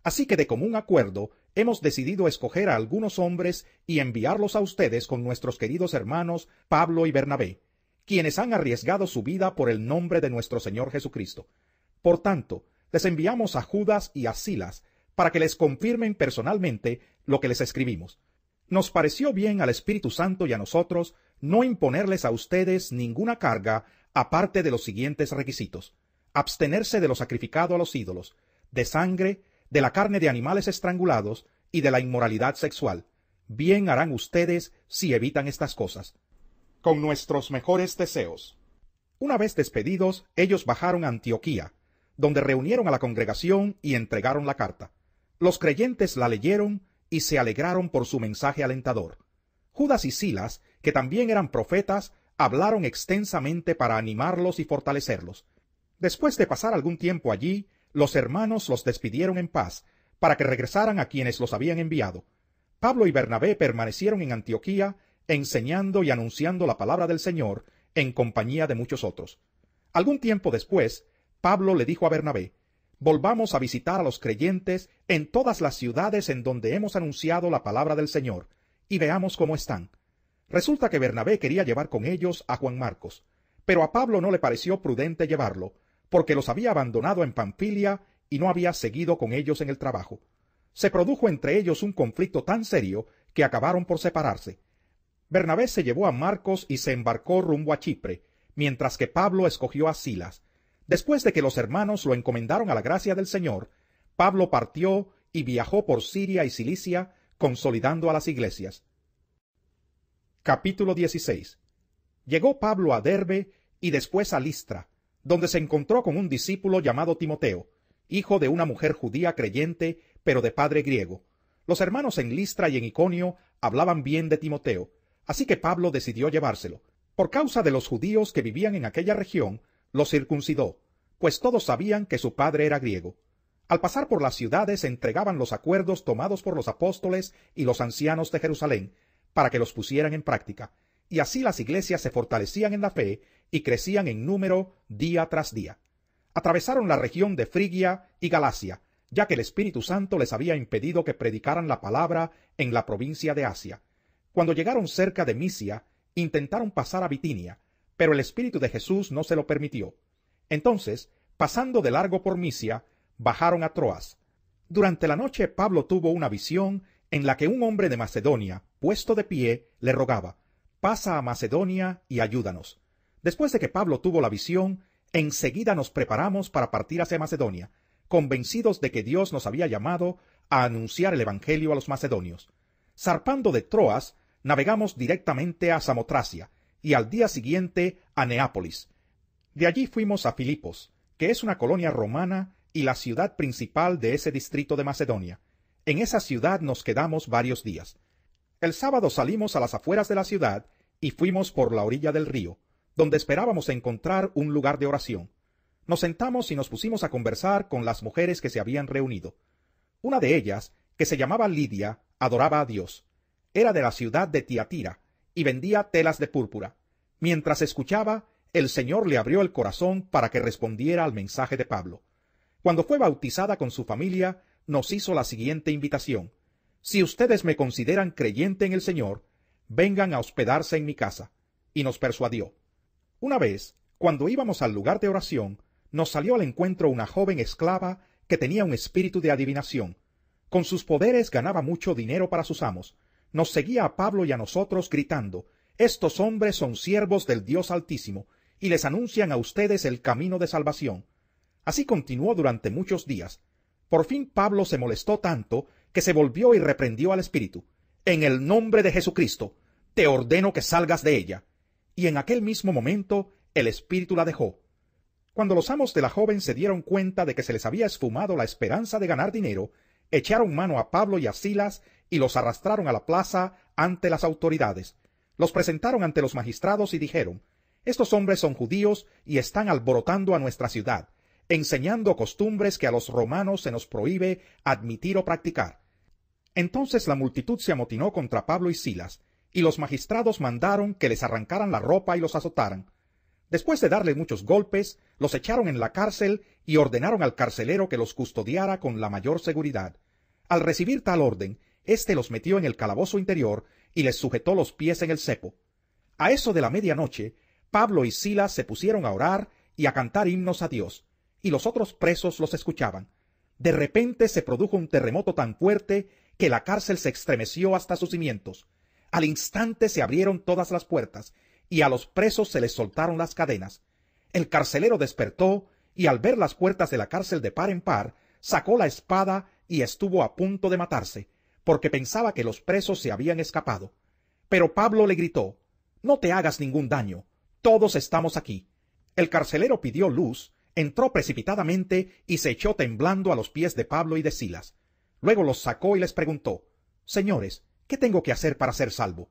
Así que de común acuerdo hemos decidido escoger a algunos hombres y enviarlos a ustedes con nuestros queridos hermanos Pablo y Bernabé, quienes han arriesgado su vida por el nombre de nuestro Señor Jesucristo. Por tanto, les enviamos a Judas y a Silas para que les confirmen personalmente lo que les escribimos. Nos pareció bien al Espíritu Santo y a nosotros no imponerles a ustedes ninguna carga aparte de los siguientes requisitos. Abstenerse de lo sacrificado a los ídolos, de sangre, de la carne de animales estrangulados y de la inmoralidad sexual. Bien harán ustedes si evitan estas cosas. Con nuestros mejores deseos. Una vez despedidos, ellos bajaron a Antioquía, donde reunieron a la congregación y entregaron la carta. Los creyentes la leyeron y se alegraron por su mensaje alentador. Judas y Silas, que también eran profetas, hablaron extensamente para animarlos y fortalecerlos. Después de pasar algún tiempo allí, los hermanos los despidieron en paz, para que regresaran a quienes los habían enviado. Pablo y Bernabé permanecieron en Antioquía, enseñando y anunciando la palabra del Señor, en compañía de muchos otros. Algún tiempo después, Pablo le dijo a Bernabé, Volvamos a visitar a los creyentes en todas las ciudades en donde hemos anunciado la palabra del Señor, y veamos cómo están Resulta que Bernabé quería llevar con ellos a Juan Marcos, pero a Pablo no le pareció prudente llevarlo, porque los había abandonado en Pamfilia y no había seguido con ellos en el trabajo. Se produjo entre ellos un conflicto tan serio que acabaron por separarse. Bernabé se llevó a Marcos y se embarcó rumbo a Chipre, mientras que Pablo escogió a Silas. Después de que los hermanos lo encomendaron a la gracia del Señor, Pablo partió y viajó por Siria y Cilicia, consolidando a las iglesias. Capítulo 16. Llegó Pablo a Derbe y después a Listra, donde se encontró con un discípulo llamado Timoteo, hijo de una mujer judía creyente, pero de padre griego. Los hermanos en Listra y en Iconio hablaban bien de Timoteo, así que Pablo decidió llevárselo. Por causa de los judíos que vivían en aquella región, lo circuncidó, pues todos sabían que su padre era griego. Al pasar por las ciudades entregaban los acuerdos tomados por los apóstoles y los ancianos de Jerusalén, para que los pusieran en práctica, y así las iglesias se fortalecían en la fe y crecían en número día tras día. Atravesaron la región de Frigia y Galacia, ya que el Espíritu Santo les había impedido que predicaran la palabra en la provincia de Asia. Cuando llegaron cerca de Misia, intentaron pasar a Bitinia, pero el Espíritu de Jesús no se lo permitió. Entonces, pasando de largo por Misia, bajaron a Troas. Durante la noche Pablo tuvo una visión en la que un hombre de Macedonia, puesto de pie, le rogaba, pasa a Macedonia y ayúdanos. Después de que Pablo tuvo la visión, enseguida nos preparamos para partir hacia Macedonia, convencidos de que Dios nos había llamado a anunciar el Evangelio a los macedonios. Zarpando de Troas, navegamos directamente a Samotracia y al día siguiente a Neápolis. De allí fuimos a Filipos, que es una colonia romana y la ciudad principal de ese distrito de Macedonia. En esa ciudad nos quedamos varios días. El sábado salimos a las afueras de la ciudad y fuimos por la orilla del río, donde esperábamos encontrar un lugar de oración. Nos sentamos y nos pusimos a conversar con las mujeres que se habían reunido. Una de ellas, que se llamaba Lidia, adoraba a Dios. Era de la ciudad de Tiatira y vendía telas de púrpura. Mientras escuchaba, el Señor le abrió el corazón para que respondiera al mensaje de Pablo. Cuando fue bautizada con su familia, nos hizo la siguiente invitación. Si ustedes me consideran creyente en el Señor, vengan a hospedarse en mi casa. Y nos persuadió. Una vez, cuando íbamos al lugar de oración, nos salió al encuentro una joven esclava que tenía un espíritu de adivinación. Con sus poderes ganaba mucho dinero para sus amos. Nos seguía a Pablo y a nosotros gritando, Estos hombres son siervos del Dios Altísimo, y les anuncian a ustedes el camino de salvación. Así continuó durante muchos días. Por fin Pablo se molestó tanto que se volvió y reprendió al espíritu. En el nombre de Jesucristo, te ordeno que salgas de ella. Y en aquel mismo momento el espíritu la dejó. Cuando los amos de la joven se dieron cuenta de que se les había esfumado la esperanza de ganar dinero, echaron mano a Pablo y a Silas y los arrastraron a la plaza ante las autoridades. Los presentaron ante los magistrados y dijeron, Estos hombres son judíos y están alborotando a nuestra ciudad, enseñando costumbres que a los romanos se nos prohíbe admitir o practicar. Entonces la multitud se amotinó contra Pablo y Silas, y los magistrados mandaron que les arrancaran la ropa y los azotaran. Después de darle muchos golpes, los echaron en la cárcel y ordenaron al carcelero que los custodiara con la mayor seguridad. Al recibir tal orden, éste los metió en el calabozo interior y les sujetó los pies en el cepo. A eso de la medianoche, Pablo y Silas se pusieron a orar y a cantar himnos a Dios, y los otros presos los escuchaban. De repente se produjo un terremoto tan fuerte que la cárcel se estremeció hasta sus cimientos. Al instante se abrieron todas las puertas y a los presos se les soltaron las cadenas. El carcelero despertó y al ver las puertas de la cárcel de par en par, sacó la espada y estuvo a punto de matarse, porque pensaba que los presos se habían escapado. Pero Pablo le gritó No te hagas ningún daño. Todos estamos aquí. El carcelero pidió luz, entró precipitadamente y se echó temblando a los pies de Pablo y de Silas. Luego los sacó y les preguntó, Señores, ¿qué tengo que hacer para ser salvo?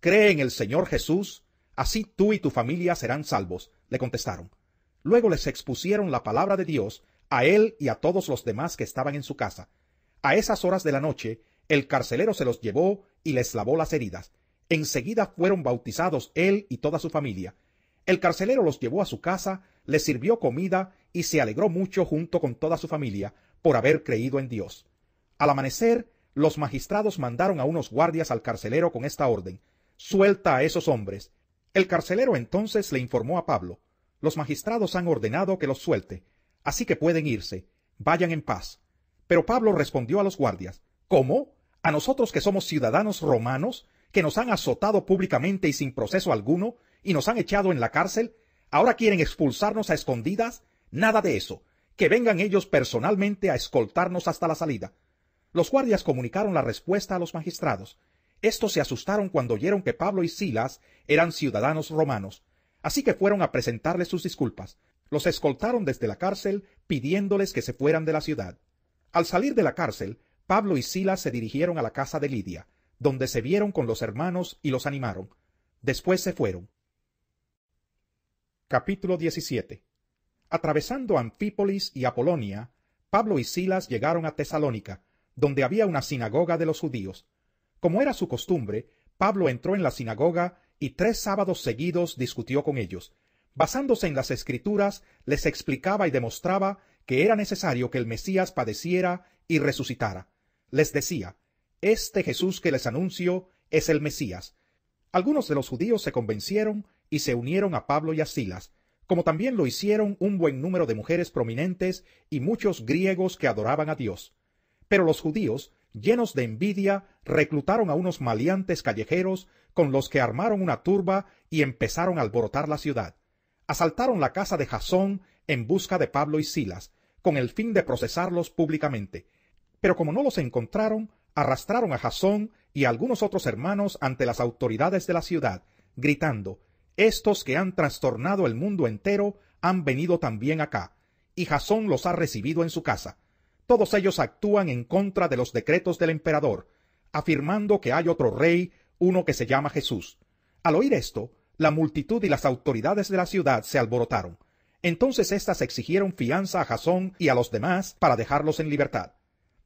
Cree en el Señor Jesús, así tú y tu familia serán salvos, le contestaron. Luego les expusieron la palabra de Dios a él y a todos los demás que estaban en su casa. A esas horas de la noche, el carcelero se los llevó y les lavó las heridas. Enseguida fueron bautizados él y toda su familia. El carcelero los llevó a su casa, les sirvió comida y se alegró mucho junto con toda su familia por haber creído en Dios. Al amanecer, los magistrados mandaron a unos guardias al carcelero con esta orden Suelta a esos hombres. El carcelero entonces le informó a Pablo Los magistrados han ordenado que los suelte, así que pueden irse. Vayan en paz. Pero Pablo respondió a los guardias ¿Cómo? ¿A nosotros que somos ciudadanos romanos, que nos han azotado públicamente y sin proceso alguno, y nos han echado en la cárcel? ¿Ahora quieren expulsarnos a escondidas? Nada de eso. Que vengan ellos personalmente a escoltarnos hasta la salida. Los guardias comunicaron la respuesta a los magistrados. Estos se asustaron cuando oyeron que Pablo y Silas eran ciudadanos romanos, así que fueron a presentarles sus disculpas. Los escoltaron desde la cárcel pidiéndoles que se fueran de la ciudad. Al salir de la cárcel, Pablo y Silas se dirigieron a la casa de Lidia, donde se vieron con los hermanos y los animaron. Después se fueron. Capítulo 17 Atravesando Anfípolis y Apolonia, Pablo y Silas llegaron a Tesalónica, donde había una sinagoga de los judíos. Como era su costumbre, Pablo entró en la sinagoga y tres sábados seguidos discutió con ellos. Basándose en las escrituras, les explicaba y demostraba que era necesario que el Mesías padeciera y resucitara. Les decía, Este Jesús que les anuncio es el Mesías. Algunos de los judíos se convencieron y se unieron a Pablo y a Silas, como también lo hicieron un buen número de mujeres prominentes y muchos griegos que adoraban a Dios. Pero los judíos, llenos de envidia, reclutaron a unos maleantes callejeros con los que armaron una turba y empezaron a alborotar la ciudad. Asaltaron la casa de Jasón en busca de Pablo y Silas, con el fin de procesarlos públicamente. Pero como no los encontraron, arrastraron a Jasón y algunos otros hermanos ante las autoridades de la ciudad, gritando Estos que han trastornado el mundo entero han venido también acá, y Jasón los ha recibido en su casa. Todos ellos actúan en contra de los decretos del emperador, afirmando que hay otro rey, uno que se llama Jesús. Al oír esto, la multitud y las autoridades de la ciudad se alborotaron. Entonces éstas exigieron fianza a Jasón y a los demás para dejarlos en libertad.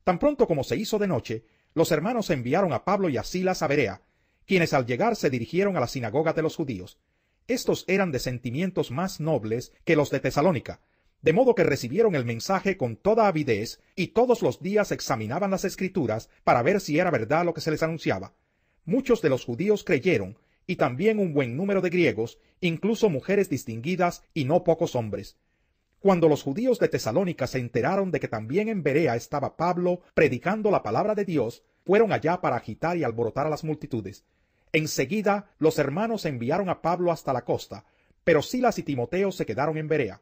Tan pronto como se hizo de noche, los hermanos enviaron a Pablo y a Silas a Berea, quienes al llegar se dirigieron a la sinagoga de los judíos. Estos eran de sentimientos más nobles que los de Tesalónica, de modo que recibieron el mensaje con toda avidez y todos los días examinaban las escrituras para ver si era verdad lo que se les anunciaba. Muchos de los judíos creyeron, y también un buen número de griegos, incluso mujeres distinguidas y no pocos hombres. Cuando los judíos de Tesalónica se enteraron de que también en Berea estaba Pablo predicando la palabra de Dios, fueron allá para agitar y alborotar a las multitudes. Enseguida los hermanos enviaron a Pablo hasta la costa, pero Silas y Timoteo se quedaron en Berea.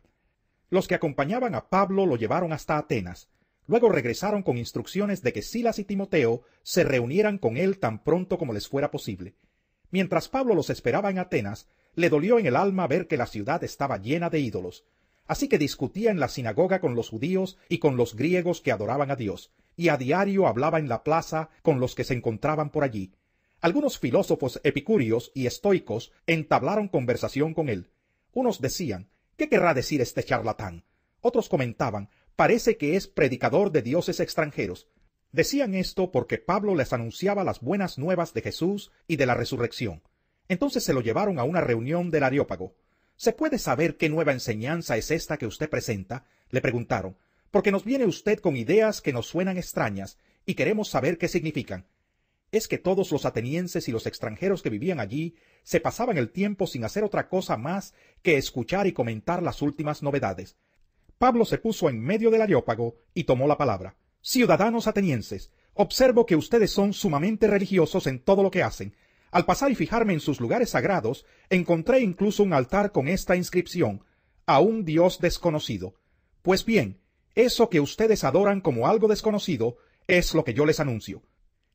Los que acompañaban a Pablo lo llevaron hasta Atenas. Luego regresaron con instrucciones de que Silas y Timoteo se reunieran con él tan pronto como les fuera posible. Mientras Pablo los esperaba en Atenas, le dolió en el alma ver que la ciudad estaba llena de ídolos. Así que discutía en la sinagoga con los judíos y con los griegos que adoraban a Dios, y a diario hablaba en la plaza con los que se encontraban por allí. Algunos filósofos epicúreos y estoicos entablaron conversación con él. Unos decían, ¿Qué querrá decir este charlatán? Otros comentaban, parece que es predicador de dioses extranjeros. Decían esto porque Pablo les anunciaba las buenas nuevas de Jesús y de la resurrección. Entonces se lo llevaron a una reunión del Areópago. ¿Se puede saber qué nueva enseñanza es esta que usted presenta? le preguntaron, porque nos viene usted con ideas que nos suenan extrañas y queremos saber qué significan. Es que todos los atenienses y los extranjeros que vivían allí se pasaban el tiempo sin hacer otra cosa más que escuchar y comentar las últimas novedades. Pablo se puso en medio del areópago y tomó la palabra. Ciudadanos atenienses, observo que ustedes son sumamente religiosos en todo lo que hacen. Al pasar y fijarme en sus lugares sagrados, encontré incluso un altar con esta inscripción a un Dios desconocido. Pues bien, eso que ustedes adoran como algo desconocido es lo que yo les anuncio.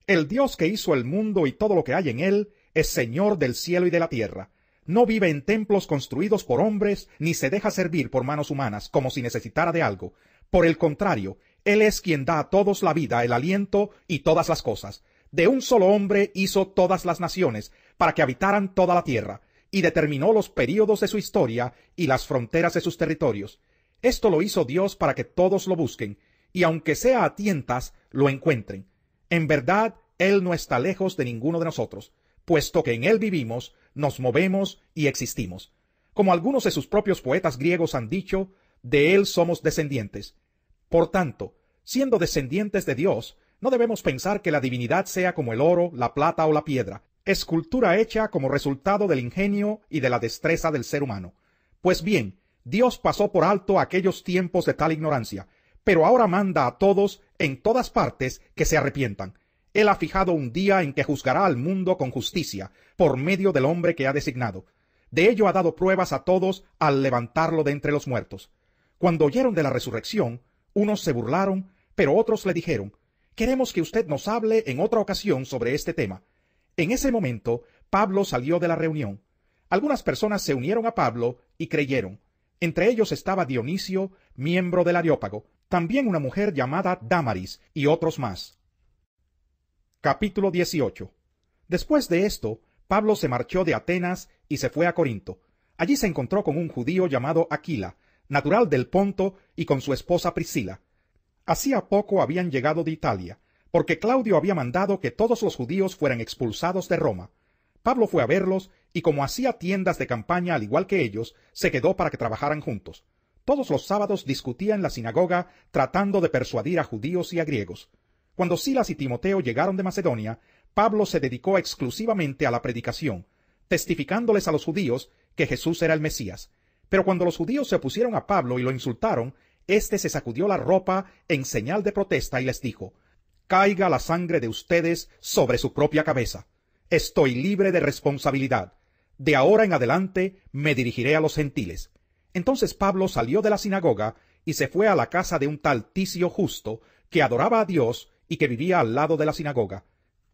El Dios que hizo el mundo y todo lo que hay en él es Señor del cielo y de la tierra. No vive en templos construidos por hombres, ni se deja servir por manos humanas como si necesitara de algo. Por el contrario, Él es quien da a todos la vida, el aliento y todas las cosas. De un solo hombre hizo todas las naciones, para que habitaran toda la tierra, y determinó los períodos de su historia y las fronteras de sus territorios. Esto lo hizo Dios para que todos lo busquen, y aunque sea a tientas, lo encuentren. En verdad, Él no está lejos de ninguno de nosotros puesto que en él vivimos, nos movemos y existimos. Como algunos de sus propios poetas griegos han dicho, de él somos descendientes. Por tanto, siendo descendientes de Dios, no debemos pensar que la divinidad sea como el oro, la plata o la piedra, escultura hecha como resultado del ingenio y de la destreza del ser humano. Pues bien, Dios pasó por alto aquellos tiempos de tal ignorancia, pero ahora manda a todos en todas partes que se arrepientan. Él ha fijado un día en que juzgará al mundo con justicia, por medio del hombre que ha designado. De ello ha dado pruebas a todos al levantarlo de entre los muertos. Cuando oyeron de la resurrección, unos se burlaron, pero otros le dijeron, Queremos que usted nos hable en otra ocasión sobre este tema. En ese momento, Pablo salió de la reunión. Algunas personas se unieron a Pablo y creyeron. Entre ellos estaba Dionisio, miembro del Areópago, también una mujer llamada Dámaris, y otros más. Capítulo 18. Después de esto, Pablo se marchó de Atenas y se fue a Corinto. Allí se encontró con un judío llamado Aquila, natural del Ponto, y con su esposa Priscila. Hacía poco habían llegado de Italia, porque Claudio había mandado que todos los judíos fueran expulsados de Roma. Pablo fue a verlos y como hacía tiendas de campaña al igual que ellos, se quedó para que trabajaran juntos. Todos los sábados discutía en la sinagoga tratando de persuadir a judíos y a griegos. Cuando Silas y Timoteo llegaron de Macedonia, Pablo se dedicó exclusivamente a la predicación, testificándoles a los judíos que Jesús era el Mesías. Pero cuando los judíos se opusieron a Pablo y lo insultaron, éste se sacudió la ropa en señal de protesta y les dijo, Caiga la sangre de ustedes sobre su propia cabeza. Estoy libre de responsabilidad. De ahora en adelante me dirigiré a los gentiles. Entonces Pablo salió de la sinagoga y se fue a la casa de un tal Ticio justo, que adoraba a Dios y que vivía al lado de la sinagoga.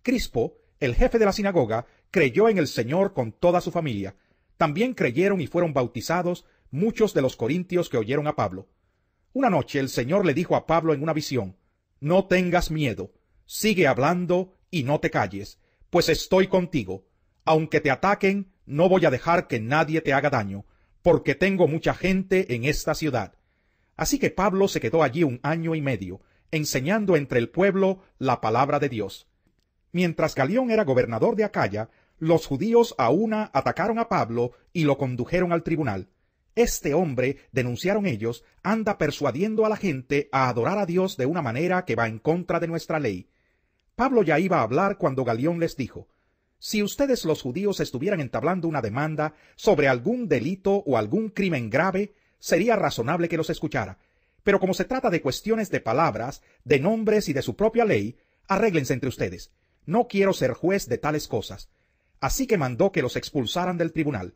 Crispo, el jefe de la sinagoga, creyó en el Señor con toda su familia. También creyeron y fueron bautizados muchos de los corintios que oyeron a Pablo. Una noche el Señor le dijo a Pablo en una visión, No tengas miedo, sigue hablando y no te calles, pues estoy contigo. Aunque te ataquen, no voy a dejar que nadie te haga daño, porque tengo mucha gente en esta ciudad. Así que Pablo se quedó allí un año y medio, enseñando entre el pueblo la palabra de Dios. Mientras Galión era gobernador de Acaya, los judíos a una atacaron a Pablo y lo condujeron al tribunal. Este hombre, denunciaron ellos, anda persuadiendo a la gente a adorar a Dios de una manera que va en contra de nuestra ley. Pablo ya iba a hablar cuando Galión les dijo, Si ustedes los judíos estuvieran entablando una demanda sobre algún delito o algún crimen grave, sería razonable que los escuchara, pero como se trata de cuestiones de palabras, de nombres y de su propia ley, arréglense entre ustedes. No quiero ser juez de tales cosas. Así que mandó que los expulsaran del tribunal.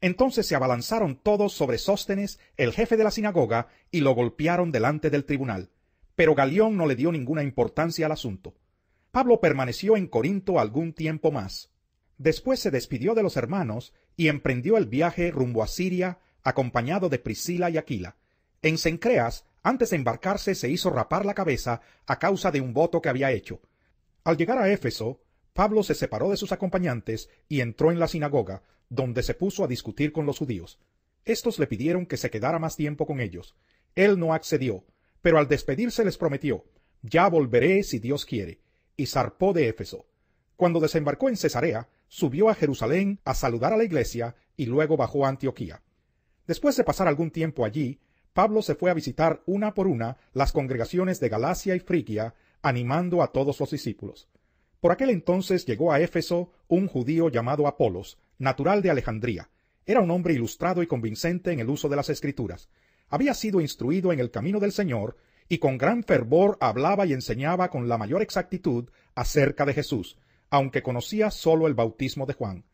Entonces se abalanzaron todos sobre Sóstenes, el jefe de la sinagoga, y lo golpearon delante del tribunal. Pero Galión no le dio ninguna importancia al asunto. Pablo permaneció en Corinto algún tiempo más. Después se despidió de los hermanos y emprendió el viaje rumbo a Siria, acompañado de Priscila y Aquila. En Cencreas, antes de embarcarse, se hizo rapar la cabeza a causa de un voto que había hecho. Al llegar a Éfeso, Pablo se separó de sus acompañantes y entró en la sinagoga, donde se puso a discutir con los judíos. Estos le pidieron que se quedara más tiempo con ellos. Él no accedió, pero al despedirse les prometió, ya volveré si Dios quiere, y zarpó de Éfeso. Cuando desembarcó en Cesarea, subió a Jerusalén a saludar a la iglesia y luego bajó a Antioquía. Después de pasar algún tiempo allí, Pablo se fue a visitar una por una las congregaciones de Galacia y Frigia, animando a todos los discípulos. Por aquel entonces llegó a Éfeso un judío llamado Apolos, natural de Alejandría. Era un hombre ilustrado y convincente en el uso de las escrituras. Había sido instruido en el camino del Señor y con gran fervor hablaba y enseñaba con la mayor exactitud acerca de Jesús, aunque conocía sólo el bautismo de Juan.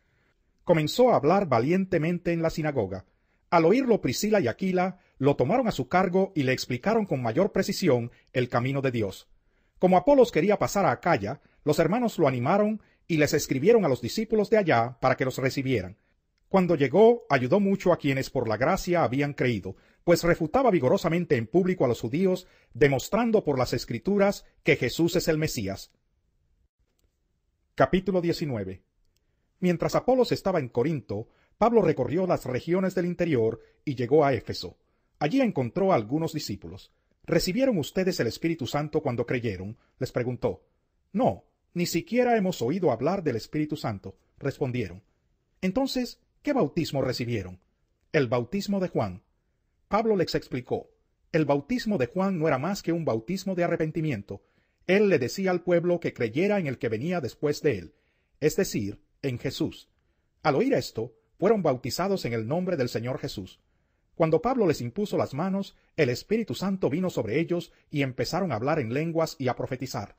Comenzó a hablar valientemente en la sinagoga. Al oírlo Priscila y Aquila lo tomaron a su cargo y le explicaron con mayor precisión el camino de Dios. Como Apolos quería pasar a Acaya, los hermanos lo animaron y les escribieron a los discípulos de allá para que los recibieran. Cuando llegó, ayudó mucho a quienes por la gracia habían creído, pues refutaba vigorosamente en público a los judíos, demostrando por las escrituras que Jesús es el Mesías. Capítulo 19. Mientras Apolos estaba en Corinto, Pablo recorrió las regiones del interior y llegó a Éfeso. Allí encontró a algunos discípulos. ¿Recibieron ustedes el Espíritu Santo cuando creyeron? les preguntó. No, ni siquiera hemos oído hablar del Espíritu Santo, respondieron. Entonces, ¿qué bautismo recibieron? El bautismo de Juan. Pablo les explicó. El bautismo de Juan no era más que un bautismo de arrepentimiento. Él le decía al pueblo que creyera en el que venía después de él, es decir, en Jesús. Al oír esto, fueron bautizados en el nombre del Señor Jesús. Cuando Pablo les impuso las manos, el Espíritu Santo vino sobre ellos y empezaron a hablar en lenguas y a profetizar.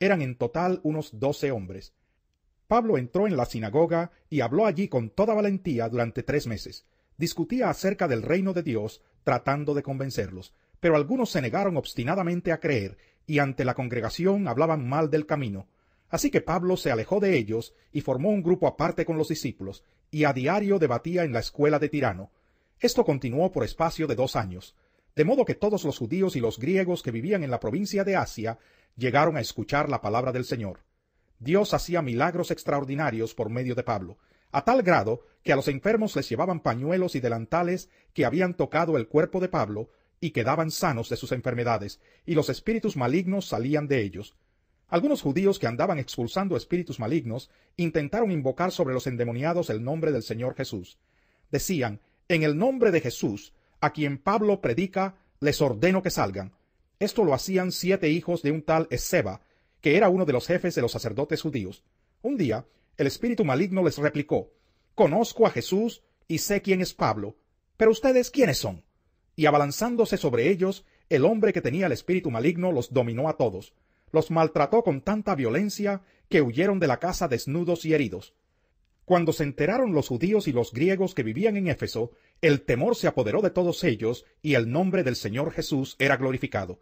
Eran en total unos doce hombres. Pablo entró en la sinagoga y habló allí con toda valentía durante tres meses. Discutía acerca del reino de Dios, tratando de convencerlos, pero algunos se negaron obstinadamente a creer y ante la congregación hablaban mal del camino. Así que Pablo se alejó de ellos y formó un grupo aparte con los discípulos, y a diario debatía en la escuela de Tirano. Esto continuó por espacio de dos años, de modo que todos los judíos y los griegos que vivían en la provincia de Asia llegaron a escuchar la palabra del Señor. Dios hacía milagros extraordinarios por medio de Pablo, a tal grado que a los enfermos les llevaban pañuelos y delantales que habían tocado el cuerpo de Pablo y quedaban sanos de sus enfermedades, y los espíritus malignos salían de ellos. Algunos judíos que andaban expulsando espíritus malignos intentaron invocar sobre los endemoniados el nombre del Señor Jesús. Decían, en el nombre de Jesús, a quien Pablo predica, les ordeno que salgan. Esto lo hacían siete hijos de un tal Ezeba, que era uno de los jefes de los sacerdotes judíos. Un día, el espíritu maligno les replicó, Conozco a Jesús y sé quién es Pablo, pero ustedes quiénes son. Y abalanzándose sobre ellos, el hombre que tenía el espíritu maligno los dominó a todos, los maltrató con tanta violencia que huyeron de la casa desnudos y heridos. Cuando se enteraron los judíos y los griegos que vivían en Éfeso, el temor se apoderó de todos ellos y el nombre del Señor Jesús era glorificado.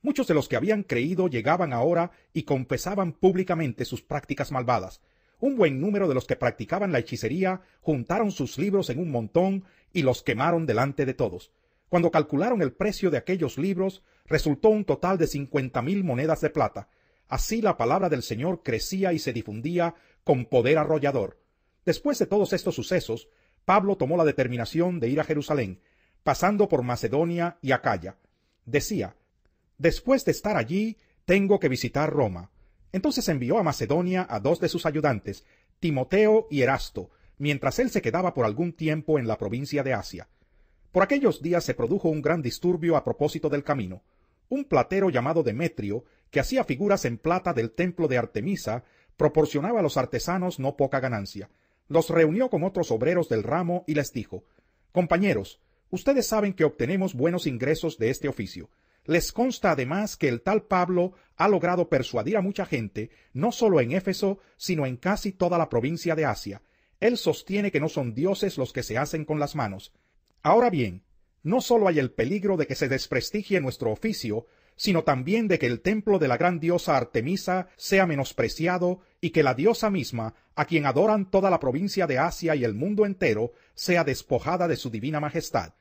Muchos de los que habían creído llegaban ahora y confesaban públicamente sus prácticas malvadas. Un buen número de los que practicaban la hechicería juntaron sus libros en un montón y los quemaron delante de todos. Cuando calcularon el precio de aquellos libros, resultó un total de cincuenta mil monedas de plata. Así la palabra del Señor crecía y se difundía con poder arrollador Después de todos estos sucesos, Pablo tomó la determinación de ir a Jerusalén, pasando por Macedonia y Acaya. Decía, Después de estar allí, tengo que visitar Roma. Entonces envió a Macedonia a dos de sus ayudantes, Timoteo y Erasto, mientras él se quedaba por algún tiempo en la provincia de Asia. Por aquellos días se produjo un gran disturbio a propósito del camino. Un platero llamado Demetrio, que hacía figuras en plata del templo de Artemisa, proporcionaba a los artesanos no poca ganancia. Los reunió con otros obreros del ramo y les dijo, Compañeros, ustedes saben que obtenemos buenos ingresos de este oficio. Les consta además que el tal Pablo ha logrado persuadir a mucha gente, no solo en Éfeso, sino en casi toda la provincia de Asia. Él sostiene que no son dioses los que se hacen con las manos. Ahora bien, no solo hay el peligro de que se desprestigie nuestro oficio, sino también de que el templo de la gran diosa Artemisa sea menospreciado y que la diosa misma, a quien adoran toda la provincia de Asia y el mundo entero, sea despojada de su divina majestad.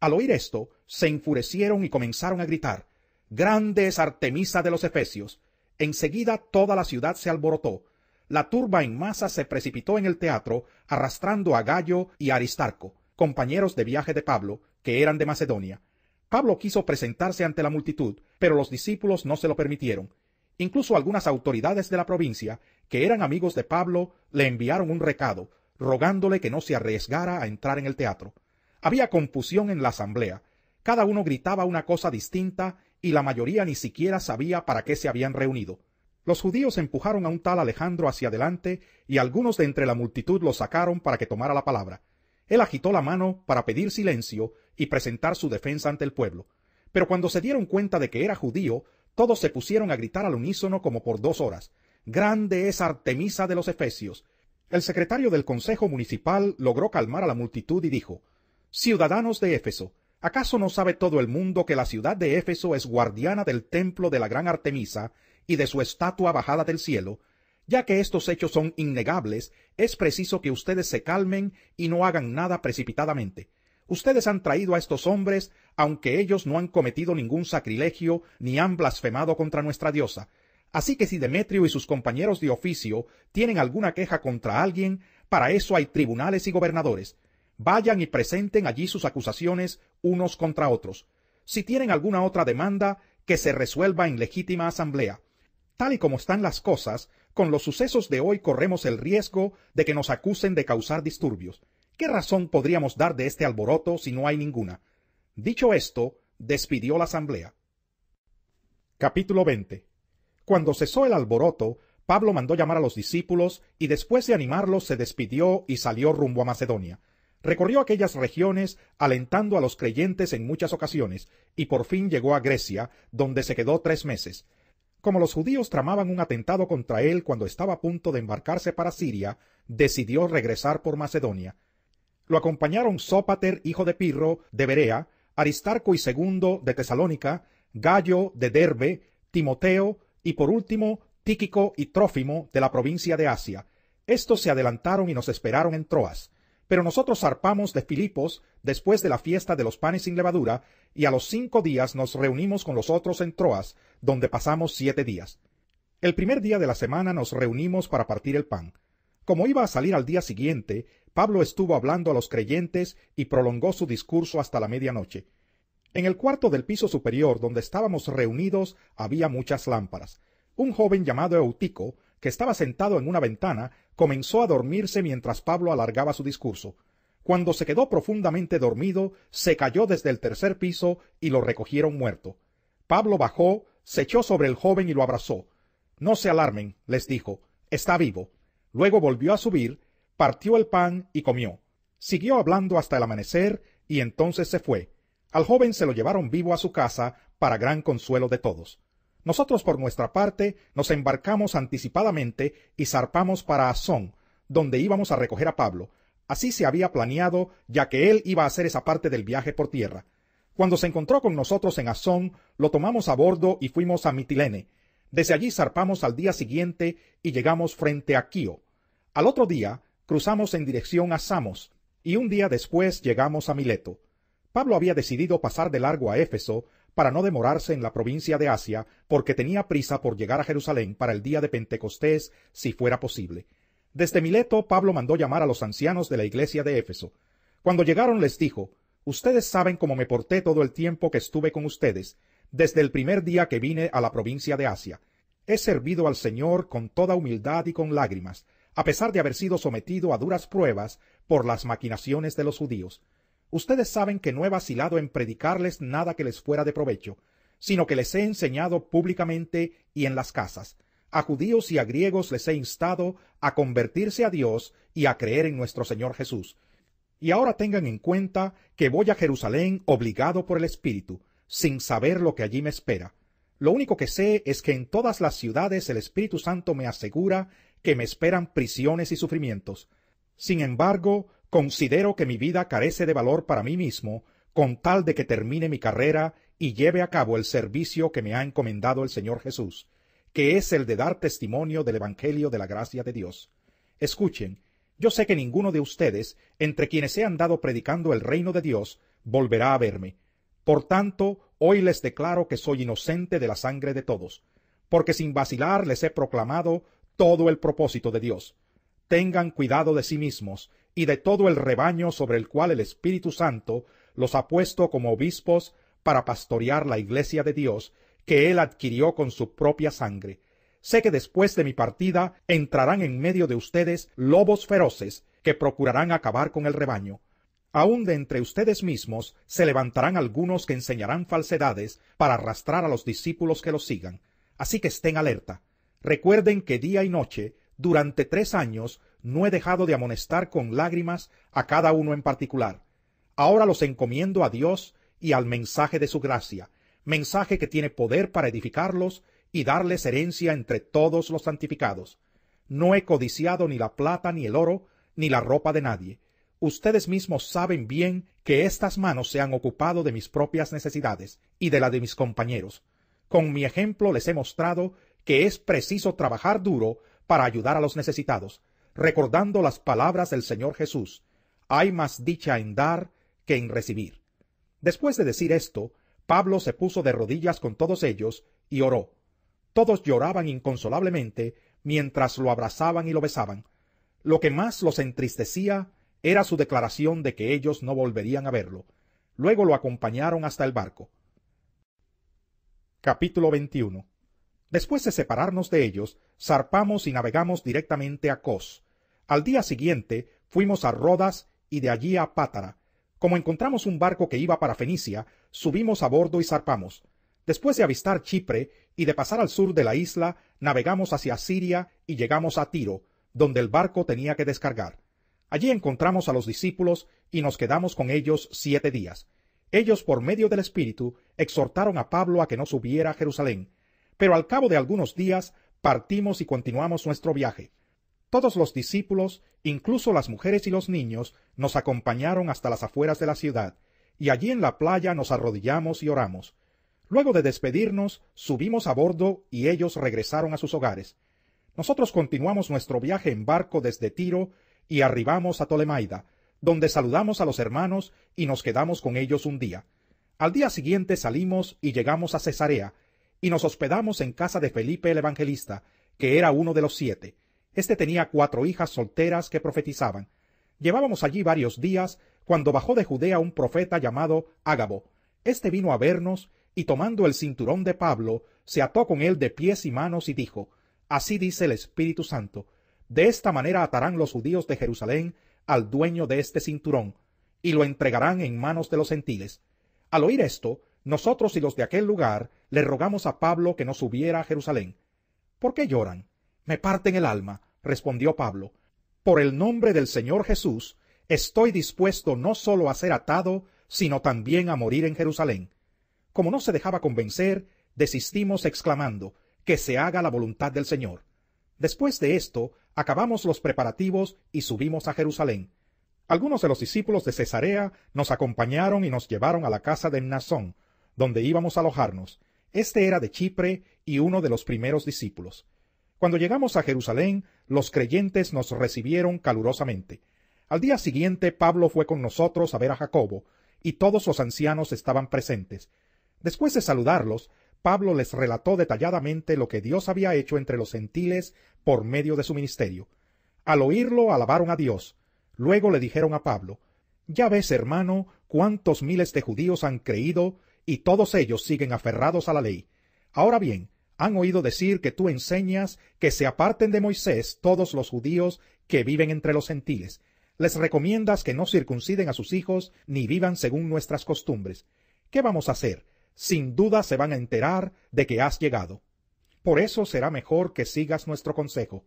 Al oír esto, se enfurecieron y comenzaron a gritar Grande es Artemisa de los Efesios. Enseguida toda la ciudad se alborotó. La turba en masa se precipitó en el teatro, arrastrando a Gallo y Aristarco, compañeros de viaje de Pablo, que eran de Macedonia, Pablo quiso presentarse ante la multitud, pero los discípulos no se lo permitieron. Incluso algunas autoridades de la provincia, que eran amigos de Pablo, le enviaron un recado, rogándole que no se arriesgara a entrar en el teatro. Había confusión en la asamblea. Cada uno gritaba una cosa distinta y la mayoría ni siquiera sabía para qué se habían reunido. Los judíos empujaron a un tal Alejandro hacia adelante y algunos de entre la multitud lo sacaron para que tomara la palabra. Él agitó la mano para pedir silencio y presentar su defensa ante el pueblo. Pero cuando se dieron cuenta de que era judío, todos se pusieron a gritar al unísono como por dos horas. Grande es Artemisa de los Efesios. El secretario del Consejo Municipal logró calmar a la multitud y dijo Ciudadanos de Éfeso, ¿acaso no sabe todo el mundo que la ciudad de Éfeso es guardiana del templo de la gran Artemisa y de su estatua bajada del cielo? Ya que estos hechos son innegables, es preciso que ustedes se calmen y no hagan nada precipitadamente. Ustedes han traído a estos hombres, aunque ellos no han cometido ningún sacrilegio ni han blasfemado contra nuestra diosa. Así que si Demetrio y sus compañeros de oficio tienen alguna queja contra alguien, para eso hay tribunales y gobernadores. Vayan y presenten allí sus acusaciones unos contra otros. Si tienen alguna otra demanda, que se resuelva en legítima asamblea. Tal y como están las cosas, con los sucesos de hoy corremos el riesgo de que nos acusen de causar disturbios. ¿Qué razón podríamos dar de este alboroto si no hay ninguna? Dicho esto, despidió la asamblea. Capítulo 20. Cuando cesó el alboroto, Pablo mandó llamar a los discípulos y después de animarlos se despidió y salió rumbo a Macedonia. Recorrió aquellas regiones alentando a los creyentes en muchas ocasiones y por fin llegó a Grecia, donde se quedó tres meses. Como los judíos tramaban un atentado contra él cuando estaba a punto de embarcarse para Siria, decidió regresar por Macedonia. Lo acompañaron Sópater, hijo de Pirro, de Berea, Aristarco y Segundo, de Tesalónica, Gallo, de Derbe, Timoteo, y por último, Tíquico y Trófimo, de la provincia de Asia. Estos se adelantaron y nos esperaron en Troas. Pero nosotros zarpamos de Filipos después de la fiesta de los panes sin levadura, y a los cinco días nos reunimos con los otros en Troas, donde pasamos siete días. El primer día de la semana nos reunimos para partir el pan. Como iba a salir al día siguiente, Pablo estuvo hablando a los creyentes y prolongó su discurso hasta la medianoche. En el cuarto del piso superior donde estábamos reunidos había muchas lámparas. Un joven llamado Eutico, que estaba sentado en una ventana, comenzó a dormirse mientras Pablo alargaba su discurso. Cuando se quedó profundamente dormido, se cayó desde el tercer piso y lo recogieron muerto. Pablo bajó, se echó sobre el joven y lo abrazó. No se alarmen, les dijo, está vivo. Luego volvió a subir, partió el pan y comió. Siguió hablando hasta el amanecer y entonces se fue. Al joven se lo llevaron vivo a su casa para gran consuelo de todos. Nosotros por nuestra parte nos embarcamos anticipadamente y zarpamos para Azón, donde íbamos a recoger a Pablo. Así se había planeado, ya que él iba a hacer esa parte del viaje por tierra. Cuando se encontró con nosotros en Azón, lo tomamos a bordo y fuimos a Mitilene. Desde allí zarpamos al día siguiente y llegamos frente a Quío. Al otro día cruzamos en dirección a Samos y un día después llegamos a Mileto. Pablo había decidido pasar de largo a Éfeso para no demorarse en la provincia de Asia, porque tenía prisa por llegar a Jerusalén para el día de Pentecostés, si fuera posible. Desde Mileto Pablo mandó llamar a los ancianos de la iglesia de Éfeso. Cuando llegaron les dijo, Ustedes saben cómo me porté todo el tiempo que estuve con ustedes, desde el primer día que vine a la provincia de Asia. He servido al Señor con toda humildad y con lágrimas, a pesar de haber sido sometido a duras pruebas por las maquinaciones de los judíos. Ustedes saben que no he vacilado en predicarles nada que les fuera de provecho, sino que les he enseñado públicamente y en las casas. A judíos y a griegos les he instado a convertirse a Dios y a creer en nuestro Señor Jesús. Y ahora tengan en cuenta que voy a Jerusalén obligado por el Espíritu, sin saber lo que allí me espera. Lo único que sé es que en todas las ciudades el Espíritu Santo me asegura que me esperan prisiones y sufrimientos. Sin embargo, Considero que mi vida carece de valor para mí mismo con tal de que termine mi carrera y lleve a cabo el servicio que me ha encomendado el Señor Jesús, que es el de dar testimonio del Evangelio de la gracia de Dios. Escuchen, yo sé que ninguno de ustedes, entre quienes he andado predicando el reino de Dios, volverá a verme. Por tanto, hoy les declaro que soy inocente de la sangre de todos, porque sin vacilar les he proclamado todo el propósito de Dios. Tengan cuidado de sí mismos y de todo el rebaño sobre el cual el Espíritu Santo los ha puesto como obispos para pastorear la iglesia de Dios que él adquirió con su propia sangre. Sé que después de mi partida entrarán en medio de ustedes lobos feroces que procurarán acabar con el rebaño. Aun de entre ustedes mismos se levantarán algunos que enseñarán falsedades para arrastrar a los discípulos que los sigan. Así que estén alerta. Recuerden que día y noche, durante tres años, no he dejado de amonestar con lágrimas a cada uno en particular. Ahora los encomiendo a Dios y al mensaje de su gracia, mensaje que tiene poder para edificarlos y darles herencia entre todos los santificados. No he codiciado ni la plata ni el oro, ni la ropa de nadie. Ustedes mismos saben bien que estas manos se han ocupado de mis propias necesidades y de la de mis compañeros. Con mi ejemplo les he mostrado que es preciso trabajar duro para ayudar a los necesitados, recordando las palabras del Señor Jesús, hay más dicha en dar que en recibir. Después de decir esto, Pablo se puso de rodillas con todos ellos y oró. Todos lloraban inconsolablemente mientras lo abrazaban y lo besaban. Lo que más los entristecía era su declaración de que ellos no volverían a verlo. Luego lo acompañaron hasta el barco. Capítulo 21 Después de separarnos de ellos, zarpamos y navegamos directamente a Cos, al día siguiente fuimos a Rodas y de allí a Pátara. Como encontramos un barco que iba para Fenicia, subimos a bordo y zarpamos. Después de avistar Chipre y de pasar al sur de la isla, navegamos hacia Siria y llegamos a Tiro, donde el barco tenía que descargar. Allí encontramos a los discípulos y nos quedamos con ellos siete días. Ellos, por medio del Espíritu, exhortaron a Pablo a que no subiera a Jerusalén. Pero al cabo de algunos días partimos y continuamos nuestro viaje. Todos los discípulos, incluso las mujeres y los niños, nos acompañaron hasta las afueras de la ciudad, y allí en la playa nos arrodillamos y oramos. Luego de despedirnos, subimos a bordo y ellos regresaron a sus hogares. Nosotros continuamos nuestro viaje en barco desde Tiro y arribamos a Tolemaida, donde saludamos a los hermanos y nos quedamos con ellos un día. Al día siguiente salimos y llegamos a Cesarea, y nos hospedamos en casa de Felipe el Evangelista, que era uno de los siete. Este tenía cuatro hijas solteras que profetizaban. Llevábamos allí varios días cuando bajó de Judea un profeta llamado Ágabo. Este vino a vernos y tomando el cinturón de Pablo, se ató con él de pies y manos y dijo, Así dice el Espíritu Santo, de esta manera atarán los judíos de Jerusalén al dueño de este cinturón, y lo entregarán en manos de los gentiles. Al oír esto, nosotros y los de aquel lugar le rogamos a Pablo que nos subiera a Jerusalén. ¿Por qué lloran? Me parten el alma, respondió Pablo. Por el nombre del Señor Jesús, estoy dispuesto no sólo a ser atado, sino también a morir en Jerusalén. Como no se dejaba convencer, desistimos exclamando, que se haga la voluntad del Señor. Después de esto, acabamos los preparativos y subimos a Jerusalén. Algunos de los discípulos de Cesarea nos acompañaron y nos llevaron a la casa de Mnasón, donde íbamos a alojarnos. Este era de Chipre y uno de los primeros discípulos. Cuando llegamos a Jerusalén, los creyentes nos recibieron calurosamente. Al día siguiente Pablo fue con nosotros a ver a Jacobo, y todos los ancianos estaban presentes. Después de saludarlos, Pablo les relató detalladamente lo que Dios había hecho entre los gentiles por medio de su ministerio. Al oírlo, alabaron a Dios. Luego le dijeron a Pablo, Ya ves, hermano, cuántos miles de judíos han creído, y todos ellos siguen aferrados a la ley. Ahora bien, han oído decir que tú enseñas que se aparten de Moisés todos los judíos que viven entre los gentiles. Les recomiendas que no circunciden a sus hijos ni vivan según nuestras costumbres. ¿Qué vamos a hacer? Sin duda se van a enterar de que has llegado. Por eso será mejor que sigas nuestro consejo.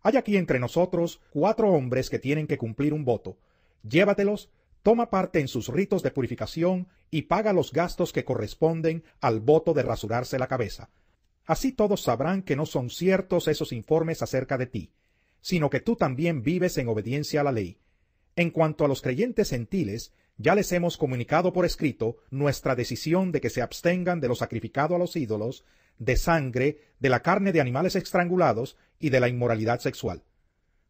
Hay aquí entre nosotros cuatro hombres que tienen que cumplir un voto. Llévatelos, toma parte en sus ritos de purificación y paga los gastos que corresponden al voto de rasurarse la cabeza. Así todos sabrán que no son ciertos esos informes acerca de ti, sino que tú también vives en obediencia a la ley. En cuanto a los creyentes gentiles, ya les hemos comunicado por escrito nuestra decisión de que se abstengan de lo sacrificado a los ídolos, de sangre, de la carne de animales estrangulados y de la inmoralidad sexual.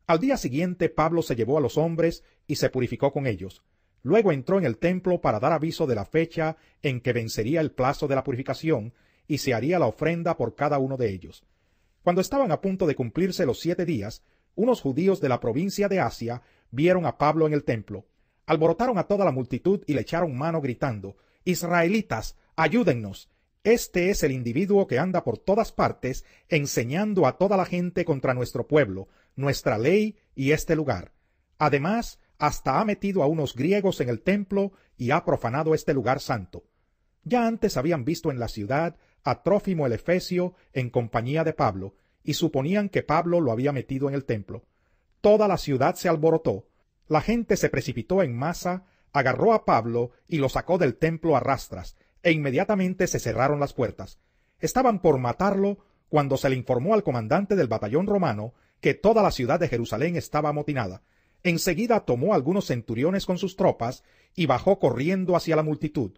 Al día siguiente Pablo se llevó a los hombres y se purificó con ellos. Luego entró en el templo para dar aviso de la fecha en que vencería el plazo de la purificación y se haría la ofrenda por cada uno de ellos. Cuando estaban a punto de cumplirse los siete días, unos judíos de la provincia de Asia vieron a Pablo en el templo. Alborotaron a toda la multitud y le echaron mano gritando, Israelitas, ayúdennos. Este es el individuo que anda por todas partes enseñando a toda la gente contra nuestro pueblo, nuestra ley y este lugar. Además, hasta ha metido a unos griegos en el templo y ha profanado este lugar santo. Ya antes habían visto en la ciudad a Trófimo el Efesio en compañía de Pablo, y suponían que Pablo lo había metido en el templo. Toda la ciudad se alborotó, la gente se precipitó en masa, agarró a Pablo y lo sacó del templo a rastras, e inmediatamente se cerraron las puertas. Estaban por matarlo cuando se le informó al comandante del batallón romano que toda la ciudad de Jerusalén estaba amotinada. Enseguida tomó algunos centuriones con sus tropas y bajó corriendo hacia la multitud.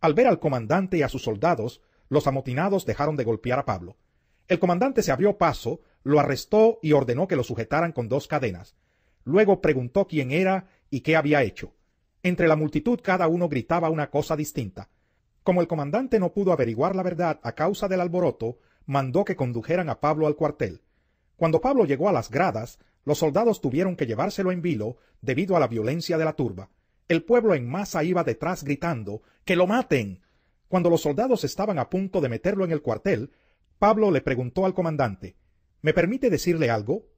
Al ver al comandante y a sus soldados, los amotinados dejaron de golpear a Pablo. El comandante se abrió paso, lo arrestó y ordenó que lo sujetaran con dos cadenas. Luego preguntó quién era y qué había hecho. Entre la multitud cada uno gritaba una cosa distinta. Como el comandante no pudo averiguar la verdad a causa del alboroto, mandó que condujeran a Pablo al cuartel. Cuando Pablo llegó a las gradas, los soldados tuvieron que llevárselo en vilo debido a la violencia de la turba. El pueblo en masa iba detrás gritando Que lo maten. Cuando los soldados estaban a punto de meterlo en el cuartel, Pablo le preguntó al comandante ¿Me permite decirle algo?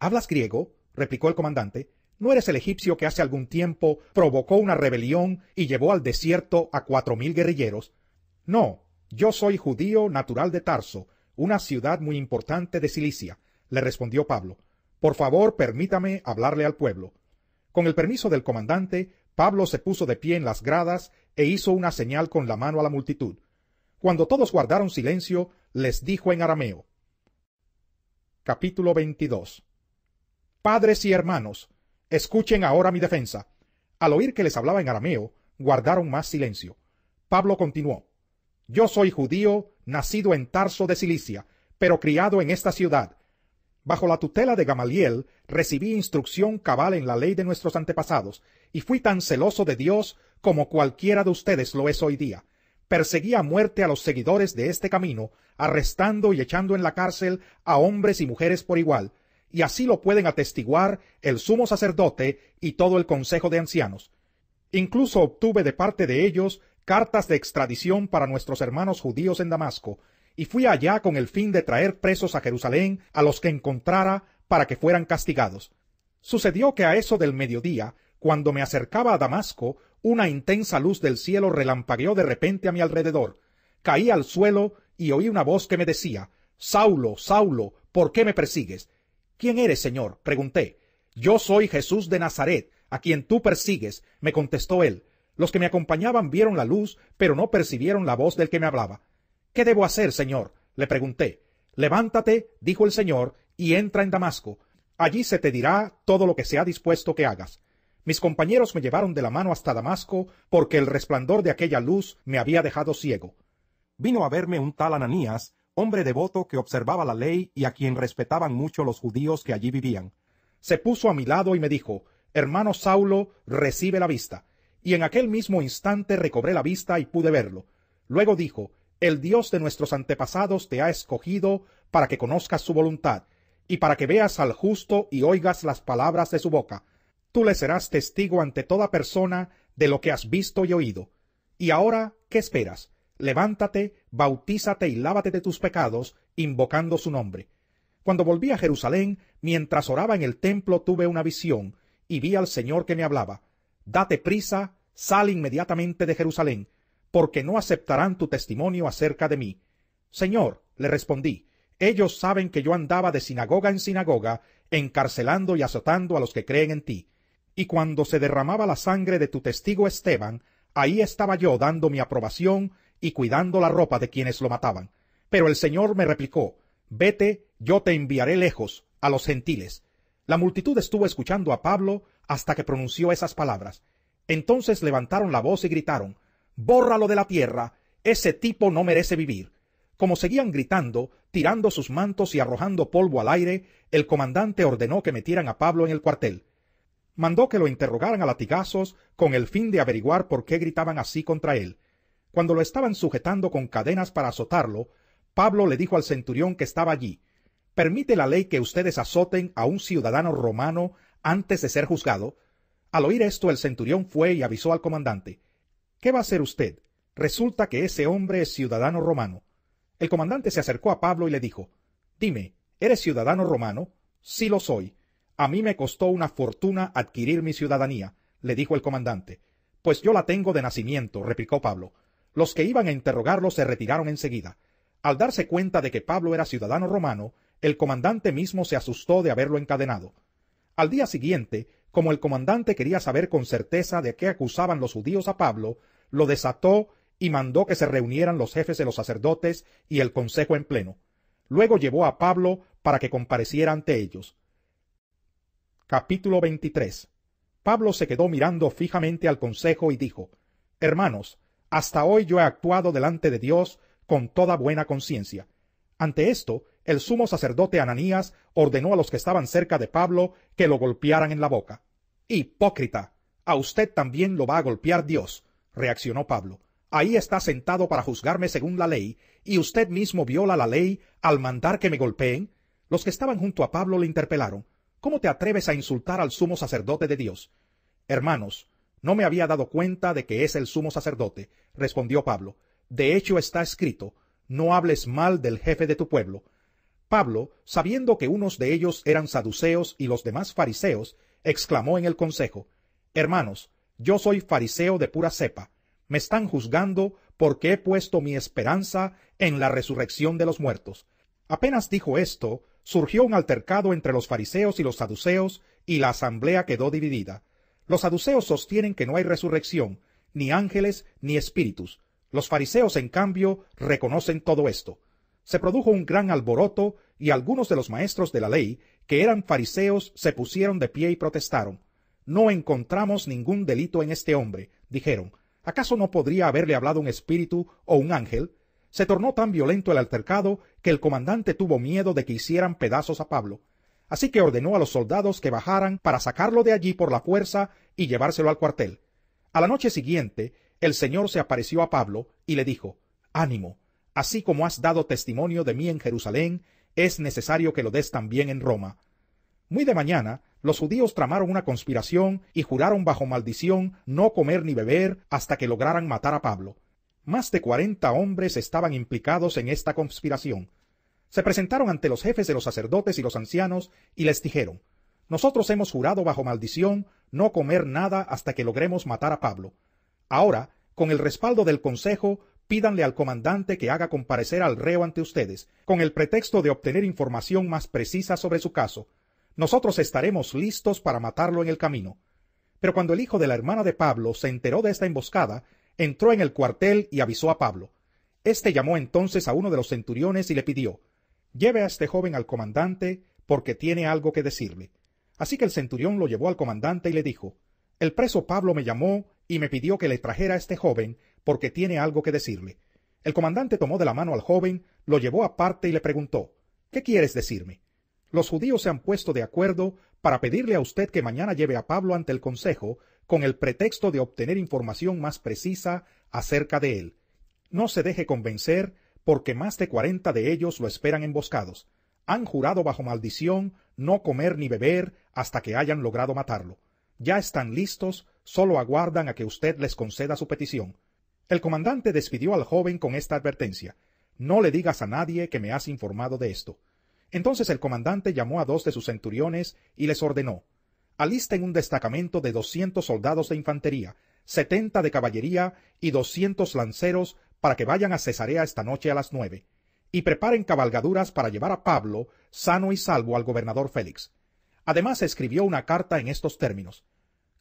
¿Hablas griego? replicó el comandante. ¿No eres el egipcio que hace algún tiempo provocó una rebelión y llevó al desierto a cuatro mil guerrilleros? No, yo soy judío natural de Tarso, una ciudad muy importante de Cilicia, le respondió Pablo. Por favor, permítame hablarle al pueblo. Con el permiso del comandante, Pablo se puso de pie en las gradas e hizo una señal con la mano a la multitud. Cuando todos guardaron silencio, les dijo en arameo. Capítulo 22 Padres y hermanos, escuchen ahora mi defensa. Al oír que les hablaba en arameo, guardaron más silencio. Pablo continuó. Yo soy judío, nacido en Tarso de Cilicia, pero criado en esta ciudad. Bajo la tutela de Gamaliel recibí instrucción cabal en la ley de nuestros antepasados, y fui tan celoso de Dios como cualquiera de ustedes lo es hoy día. Perseguía a muerte a los seguidores de este camino, arrestando y echando en la cárcel a hombres y mujeres por igual, y así lo pueden atestiguar el sumo sacerdote y todo el consejo de ancianos. Incluso obtuve de parte de ellos cartas de extradición para nuestros hermanos judíos en Damasco, y fui allá con el fin de traer presos a Jerusalén a los que encontrara para que fueran castigados. Sucedió que a eso del mediodía, cuando me acercaba a Damasco, una intensa luz del cielo relampagueó de repente a mi alrededor. Caí al suelo y oí una voz que me decía Saulo, Saulo, ¿por qué me persigues? ¿Quién eres, Señor? pregunté. Yo soy Jesús de Nazaret, a quien tú persigues, me contestó él. Los que me acompañaban vieron la luz, pero no percibieron la voz del que me hablaba. ¿Qué debo hacer, Señor? le pregunté. Levántate, dijo el Señor, y entra en Damasco. Allí se te dirá todo lo que se ha dispuesto que hagas. Mis compañeros me llevaron de la mano hasta Damasco, porque el resplandor de aquella luz me había dejado ciego. Vino a verme un tal Ananías, hombre devoto que observaba la ley y a quien respetaban mucho los judíos que allí vivían. Se puso a mi lado y me dijo, Hermano Saulo, recibe la vista. Y en aquel mismo instante recobré la vista y pude verlo. Luego dijo, El Dios de nuestros antepasados te ha escogido para que conozcas su voluntad, y para que veas al justo y oigas las palabras de su boca tú le serás testigo ante toda persona de lo que has visto y oído. Y ahora, ¿qué esperas? Levántate, bautízate y lávate de tus pecados, invocando su nombre. Cuando volví a Jerusalén, mientras oraba en el templo, tuve una visión, y vi al Señor que me hablaba. Date prisa, sal inmediatamente de Jerusalén, porque no aceptarán tu testimonio acerca de mí. Señor, le respondí, ellos saben que yo andaba de sinagoga en sinagoga, encarcelando y azotando a los que creen en ti y cuando se derramaba la sangre de tu testigo Esteban, ahí estaba yo dando mi aprobación y cuidando la ropa de quienes lo mataban. Pero el Señor me replicó, Vete, yo te enviaré lejos, a los gentiles. La multitud estuvo escuchando a Pablo hasta que pronunció esas palabras. Entonces levantaron la voz y gritaron, Bórralo de la tierra, ese tipo no merece vivir. Como seguían gritando, tirando sus mantos y arrojando polvo al aire, el comandante ordenó que metieran a Pablo en el cuartel mandó que lo interrogaran a latigazos con el fin de averiguar por qué gritaban así contra él. Cuando lo estaban sujetando con cadenas para azotarlo, Pablo le dijo al centurión que estaba allí, ¿Permite la ley que ustedes azoten a un ciudadano romano antes de ser juzgado? Al oír esto, el centurión fue y avisó al comandante. ¿Qué va a hacer usted? Resulta que ese hombre es ciudadano romano. El comandante se acercó a Pablo y le dijo, Dime, ¿eres ciudadano romano? Sí lo soy. A mí me costó una fortuna adquirir mi ciudadanía, le dijo el comandante. Pues yo la tengo de nacimiento, replicó Pablo. Los que iban a interrogarlo se retiraron enseguida. Al darse cuenta de que Pablo era ciudadano romano, el comandante mismo se asustó de haberlo encadenado. Al día siguiente, como el comandante quería saber con certeza de qué acusaban los judíos a Pablo, lo desató y mandó que se reunieran los jefes de los sacerdotes y el consejo en pleno. Luego llevó a Pablo para que compareciera ante ellos. Capítulo 23. Pablo se quedó mirando fijamente al consejo y dijo, Hermanos, hasta hoy yo he actuado delante de Dios con toda buena conciencia. Ante esto, el sumo sacerdote Ananías ordenó a los que estaban cerca de Pablo que lo golpearan en la boca. Hipócrita, a usted también lo va a golpear Dios, reaccionó Pablo. Ahí está sentado para juzgarme según la ley, y usted mismo viola la ley al mandar que me golpeen. Los que estaban junto a Pablo le interpelaron. ¿Cómo te atreves a insultar al sumo sacerdote de Dios? Hermanos, no me había dado cuenta de que es el sumo sacerdote, respondió Pablo. De hecho está escrito, no hables mal del jefe de tu pueblo. Pablo, sabiendo que unos de ellos eran saduceos y los demás fariseos, exclamó en el consejo, Hermanos, yo soy fariseo de pura cepa. Me están juzgando porque he puesto mi esperanza en la resurrección de los muertos. Apenas dijo esto, surgió un altercado entre los fariseos y los saduceos, y la asamblea quedó dividida. Los saduceos sostienen que no hay resurrección, ni ángeles, ni espíritus. Los fariseos, en cambio, reconocen todo esto. Se produjo un gran alboroto, y algunos de los maestros de la ley, que eran fariseos, se pusieron de pie y protestaron. No encontramos ningún delito en este hombre, dijeron. ¿Acaso no podría haberle hablado un espíritu o un ángel? Se tornó tan violento el altercado que el comandante tuvo miedo de que hicieran pedazos a Pablo, así que ordenó a los soldados que bajaran para sacarlo de allí por la fuerza y llevárselo al cuartel. A la noche siguiente, el Señor se apareció a Pablo y le dijo, Ánimo, así como has dado testimonio de mí en Jerusalén, es necesario que lo des también en Roma. Muy de mañana, los judíos tramaron una conspiración y juraron bajo maldición no comer ni beber hasta que lograran matar a Pablo. Más de cuarenta hombres estaban implicados en esta conspiración. Se presentaron ante los jefes de los sacerdotes y los ancianos y les dijeron, Nosotros hemos jurado bajo maldición no comer nada hasta que logremos matar a Pablo. Ahora, con el respaldo del Consejo, pídanle al comandante que haga comparecer al reo ante ustedes, con el pretexto de obtener información más precisa sobre su caso. Nosotros estaremos listos para matarlo en el camino. Pero cuando el hijo de la hermana de Pablo se enteró de esta emboscada, entró en el cuartel y avisó a Pablo. Este llamó entonces a uno de los centuriones y le pidió Lleve a este joven al comandante porque tiene algo que decirle. Así que el centurión lo llevó al comandante y le dijo El preso Pablo me llamó y me pidió que le trajera a este joven porque tiene algo que decirle. El comandante tomó de la mano al joven, lo llevó aparte y le preguntó ¿Qué quieres decirme? Los judíos se han puesto de acuerdo para pedirle a usted que mañana lleve a Pablo ante el consejo con el pretexto de obtener información más precisa acerca de él. No se deje convencer porque más de cuarenta de ellos lo esperan emboscados. Han jurado bajo maldición no comer ni beber hasta que hayan logrado matarlo. Ya están listos, solo aguardan a que usted les conceda su petición. El comandante despidió al joven con esta advertencia. No le digas a nadie que me has informado de esto. Entonces el comandante llamó a dos de sus centuriones y les ordenó alisten un destacamento de doscientos soldados de infantería, setenta de caballería y doscientos lanceros para que vayan a Cesarea esta noche a las nueve, y preparen cabalgaduras para llevar a Pablo sano y salvo al gobernador Félix. Además escribió una carta en estos términos.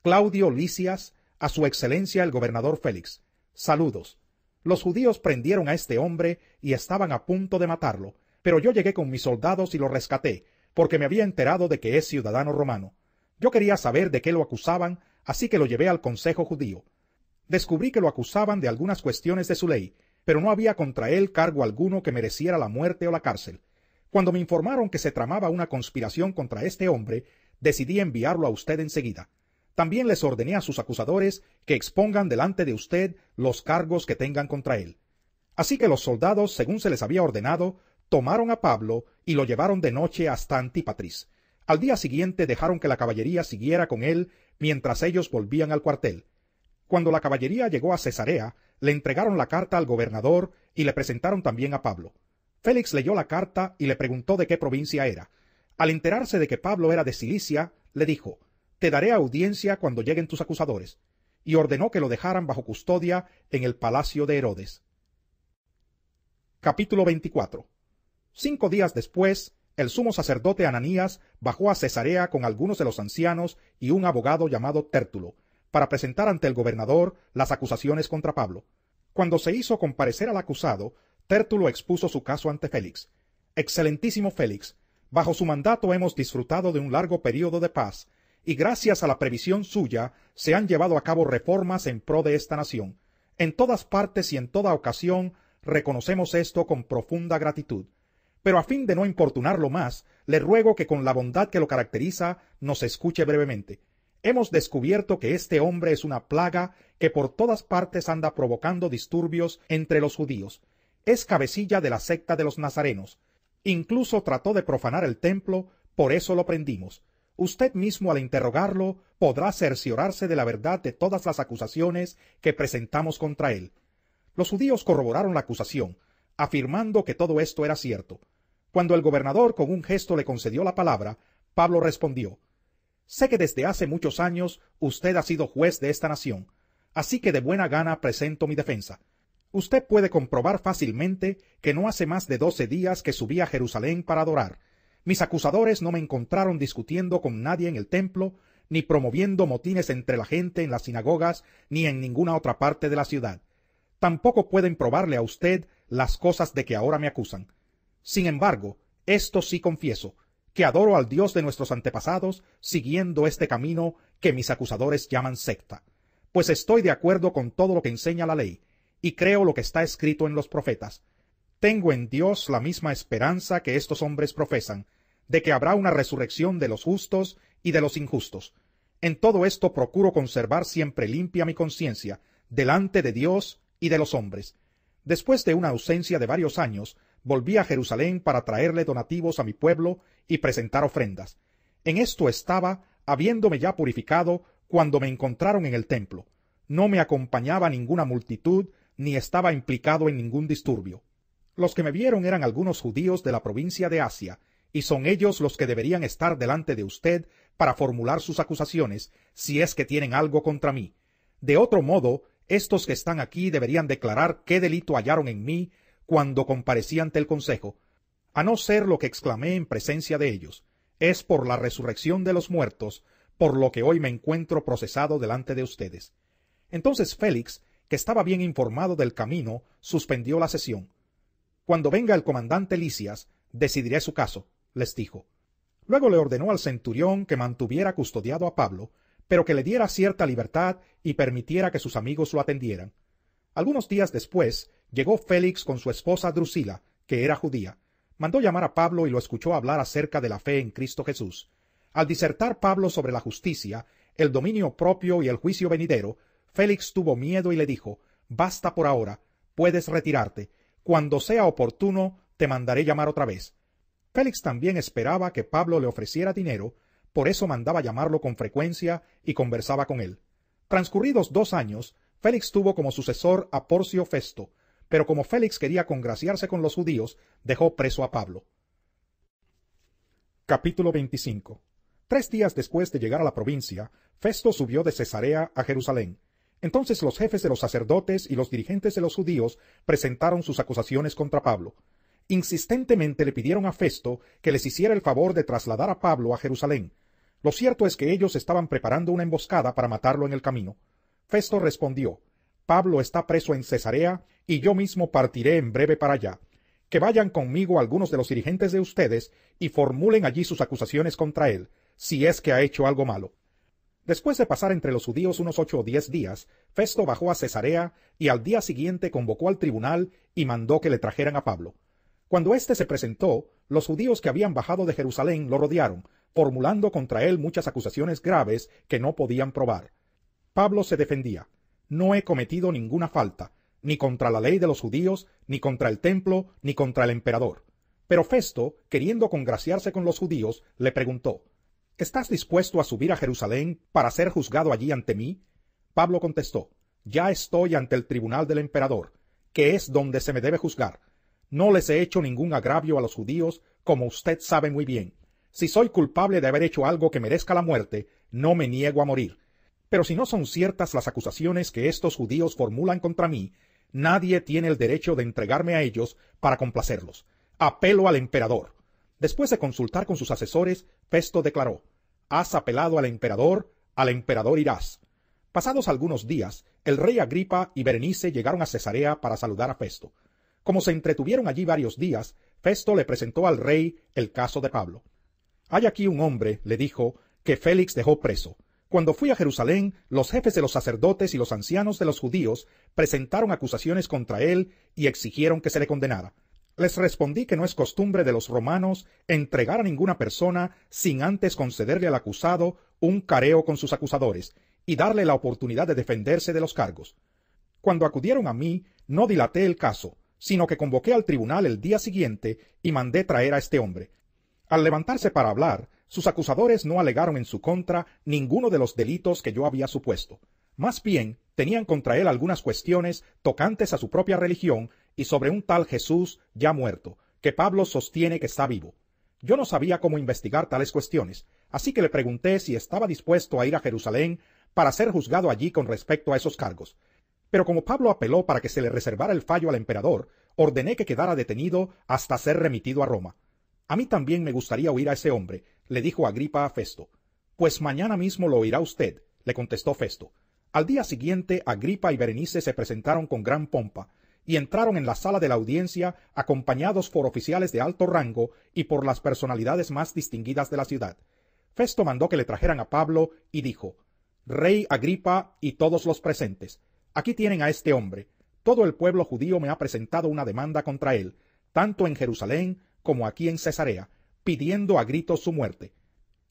Claudio Licias, a su excelencia el gobernador Félix. Saludos. Los judíos prendieron a este hombre y estaban a punto de matarlo, pero yo llegué con mis soldados y lo rescaté, porque me había enterado de que es ciudadano romano. Yo quería saber de qué lo acusaban, así que lo llevé al Consejo Judío. Descubrí que lo acusaban de algunas cuestiones de su ley, pero no había contra él cargo alguno que mereciera la muerte o la cárcel. Cuando me informaron que se tramaba una conspiración contra este hombre, decidí enviarlo a usted enseguida. También les ordené a sus acusadores que expongan delante de usted los cargos que tengan contra él. Así que los soldados, según se les había ordenado, tomaron a Pablo y lo llevaron de noche hasta Antipatriz. Al día siguiente dejaron que la caballería siguiera con él mientras ellos volvían al cuartel. Cuando la caballería llegó a Cesarea, le entregaron la carta al gobernador y le presentaron también a Pablo. Félix leyó la carta y le preguntó de qué provincia era. Al enterarse de que Pablo era de Cilicia, le dijo, Te daré audiencia cuando lleguen tus acusadores, y ordenó que lo dejaran bajo custodia en el palacio de Herodes. Capítulo 24 Cinco días después, el sumo sacerdote Ananías bajó a Cesarea con algunos de los ancianos y un abogado llamado Tértulo, para presentar ante el gobernador las acusaciones contra Pablo. Cuando se hizo comparecer al acusado, Tértulo expuso su caso ante Félix. Excelentísimo Félix, bajo su mandato hemos disfrutado de un largo período de paz, y gracias a la previsión suya se han llevado a cabo reformas en pro de esta nación. En todas partes y en toda ocasión reconocemos esto con profunda gratitud pero a fin de no importunarlo más, le ruego que con la bondad que lo caracteriza nos escuche brevemente. Hemos descubierto que este hombre es una plaga que por todas partes anda provocando disturbios entre los judíos. Es cabecilla de la secta de los nazarenos. Incluso trató de profanar el templo, por eso lo prendimos. Usted mismo al interrogarlo podrá cerciorarse de la verdad de todas las acusaciones que presentamos contra él. Los judíos corroboraron la acusación, afirmando que todo esto era cierto. Cuando el gobernador con un gesto le concedió la palabra, Pablo respondió Sé que desde hace muchos años usted ha sido juez de esta nación, así que de buena gana presento mi defensa. Usted puede comprobar fácilmente que no hace más de doce días que subí a Jerusalén para adorar. Mis acusadores no me encontraron discutiendo con nadie en el templo, ni promoviendo motines entre la gente en las sinagogas, ni en ninguna otra parte de la ciudad. Tampoco pueden probarle a usted las cosas de que ahora me acusan. Sin embargo, esto sí confieso, que adoro al Dios de nuestros antepasados siguiendo este camino que mis acusadores llaman secta, pues estoy de acuerdo con todo lo que enseña la ley, y creo lo que está escrito en los profetas. Tengo en Dios la misma esperanza que estos hombres profesan, de que habrá una resurrección de los justos y de los injustos. En todo esto procuro conservar siempre limpia mi conciencia, delante de Dios y de los hombres. Después de una ausencia de varios años, volví a Jerusalén para traerle donativos a mi pueblo y presentar ofrendas. En esto estaba, habiéndome ya purificado, cuando me encontraron en el templo. No me acompañaba ninguna multitud, ni estaba implicado en ningún disturbio. Los que me vieron eran algunos judíos de la provincia de Asia, y son ellos los que deberían estar delante de usted para formular sus acusaciones, si es que tienen algo contra mí. De otro modo, estos que están aquí deberían declarar qué delito hallaron en mí cuando comparecí ante el Consejo, a no ser lo que exclamé en presencia de ellos, es por la resurrección de los muertos, por lo que hoy me encuentro procesado delante de ustedes. Entonces Félix, que estaba bien informado del camino, suspendió la sesión. Cuando venga el comandante Licias, decidiré su caso, les dijo. Luego le ordenó al centurión que mantuviera custodiado a Pablo, pero que le diera cierta libertad y permitiera que sus amigos lo atendieran. Algunos días después llegó Félix con su esposa Drusila, que era judía. Mandó llamar a Pablo y lo escuchó hablar acerca de la fe en Cristo Jesús. Al disertar Pablo sobre la justicia, el dominio propio y el juicio venidero, Félix tuvo miedo y le dijo Basta por ahora, puedes retirarte. Cuando sea oportuno, te mandaré llamar otra vez. Félix también esperaba que Pablo le ofreciera dinero, por eso mandaba llamarlo con frecuencia y conversaba con él. Transcurridos dos años, Félix tuvo como sucesor a Porcio Festo, pero como Félix quería congraciarse con los judíos, dejó preso a Pablo. Capítulo 25. Tres días después de llegar a la provincia, Festo subió de Cesarea a Jerusalén. Entonces los jefes de los sacerdotes y los dirigentes de los judíos presentaron sus acusaciones contra Pablo. Insistentemente le pidieron a Festo que les hiciera el favor de trasladar a Pablo a Jerusalén. Lo cierto es que ellos estaban preparando una emboscada para matarlo en el camino. Festo respondió, Pablo está preso en Cesarea, y yo mismo partiré en breve para allá. Que vayan conmigo algunos de los dirigentes de ustedes y formulen allí sus acusaciones contra él, si es que ha hecho algo malo. Después de pasar entre los judíos unos ocho o diez días, Festo bajó a Cesarea y al día siguiente convocó al tribunal y mandó que le trajeran a Pablo. Cuando éste se presentó, los judíos que habían bajado de Jerusalén lo rodearon, formulando contra él muchas acusaciones graves que no podían probar. Pablo se defendía, no he cometido ninguna falta, ni contra la ley de los judíos, ni contra el templo, ni contra el emperador. Pero Festo, queriendo congraciarse con los judíos, le preguntó, ¿Estás dispuesto a subir a Jerusalén para ser juzgado allí ante mí? Pablo contestó, Ya estoy ante el tribunal del emperador, que es donde se me debe juzgar. No les he hecho ningún agravio a los judíos, como usted sabe muy bien. Si soy culpable de haber hecho algo que merezca la muerte, no me niego a morir. Pero si no son ciertas las acusaciones que estos judíos formulan contra mí, nadie tiene el derecho de entregarme a ellos para complacerlos. Apelo al emperador. Después de consultar con sus asesores, Festo declaró, Has apelado al emperador, al emperador irás. Pasados algunos días, el rey Agripa y Berenice llegaron a Cesarea para saludar a Festo. Como se entretuvieron allí varios días, Festo le presentó al rey el caso de Pablo. Hay aquí un hombre, le dijo, que Félix dejó preso. Cuando fui a Jerusalén, los jefes de los sacerdotes y los ancianos de los judíos presentaron acusaciones contra él y exigieron que se le condenara. Les respondí que no es costumbre de los romanos entregar a ninguna persona sin antes concederle al acusado un careo con sus acusadores y darle la oportunidad de defenderse de los cargos. Cuando acudieron a mí, no dilaté el caso, sino que convoqué al tribunal el día siguiente y mandé traer a este hombre. Al levantarse para hablar, sus acusadores no alegaron en su contra ninguno de los delitos que yo había supuesto. Más bien, tenían contra él algunas cuestiones tocantes a su propia religión y sobre un tal Jesús ya muerto, que Pablo sostiene que está vivo. Yo no sabía cómo investigar tales cuestiones, así que le pregunté si estaba dispuesto a ir a Jerusalén para ser juzgado allí con respecto a esos cargos. Pero como Pablo apeló para que se le reservara el fallo al emperador, ordené que quedara detenido hasta ser remitido a Roma. A mí también me gustaría oír a ese hombre, le dijo Agripa a Festo. Pues mañana mismo lo oirá usted, le contestó Festo. Al día siguiente Agripa y Berenice se presentaron con gran pompa, y entraron en la sala de la audiencia acompañados por oficiales de alto rango y por las personalidades más distinguidas de la ciudad. Festo mandó que le trajeran a Pablo y dijo Rey Agripa y todos los presentes, aquí tienen a este hombre. Todo el pueblo judío me ha presentado una demanda contra él, tanto en Jerusalén como aquí en Cesarea, pidiendo a gritos su muerte.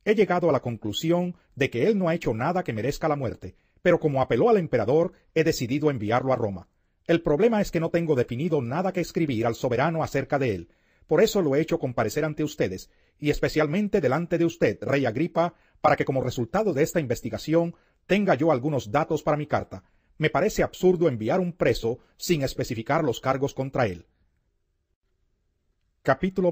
He llegado a la conclusión de que él no ha hecho nada que merezca la muerte, pero como apeló al emperador, he decidido enviarlo a Roma. El problema es que no tengo definido nada que escribir al soberano acerca de él. Por eso lo he hecho comparecer ante ustedes, y especialmente delante de usted, rey Agripa, para que como resultado de esta investigación tenga yo algunos datos para mi carta. Me parece absurdo enviar un preso sin especificar los cargos contra él. Capítulo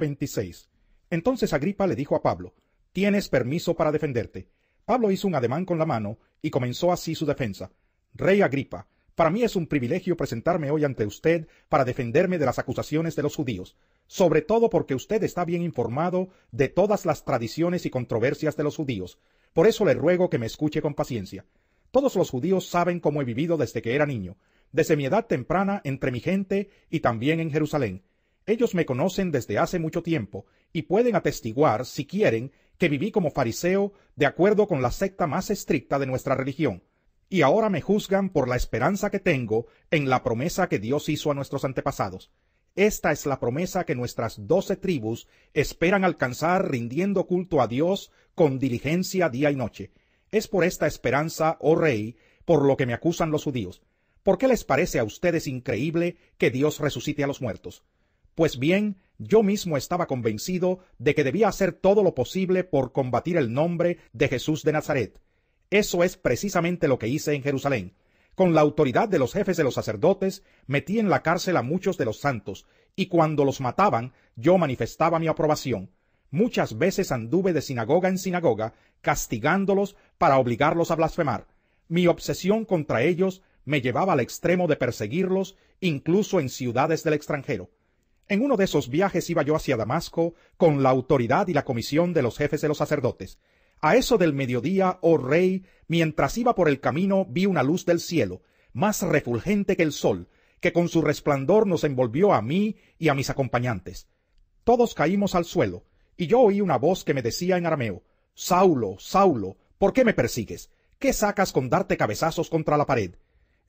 entonces Agripa le dijo a Pablo, Tienes permiso para defenderte. Pablo hizo un ademán con la mano y comenzó así su defensa. Rey Agripa, para mí es un privilegio presentarme hoy ante usted para defenderme de las acusaciones de los judíos, sobre todo porque usted está bien informado de todas las tradiciones y controversias de los judíos. Por eso le ruego que me escuche con paciencia. Todos los judíos saben cómo he vivido desde que era niño, desde mi edad temprana entre mi gente y también en Jerusalén. Ellos me conocen desde hace mucho tiempo y pueden atestiguar, si quieren, que viví como fariseo de acuerdo con la secta más estricta de nuestra religión, y ahora me juzgan por la esperanza que tengo en la promesa que Dios hizo a nuestros antepasados. Esta es la promesa que nuestras doce tribus esperan alcanzar rindiendo culto a Dios con diligencia día y noche. Es por esta esperanza, oh rey, por lo que me acusan los judíos. ¿Por qué les parece a ustedes increíble que Dios resucite a los muertos? Pues bien, yo mismo estaba convencido de que debía hacer todo lo posible por combatir el nombre de Jesús de Nazaret. Eso es precisamente lo que hice en Jerusalén. Con la autoridad de los jefes de los sacerdotes, metí en la cárcel a muchos de los santos, y cuando los mataban, yo manifestaba mi aprobación. Muchas veces anduve de sinagoga en sinagoga, castigándolos para obligarlos a blasfemar. Mi obsesión contra ellos me llevaba al extremo de perseguirlos, incluso en ciudades del extranjero. En uno de esos viajes iba yo hacia Damasco con la autoridad y la comisión de los jefes de los sacerdotes. A eso del mediodía, oh rey, mientras iba por el camino vi una luz del cielo, más refulgente que el sol, que con su resplandor nos envolvió a mí y a mis acompañantes. Todos caímos al suelo, y yo oí una voz que me decía en arameo, Saulo, Saulo, ¿por qué me persigues? ¿Qué sacas con darte cabezazos contra la pared?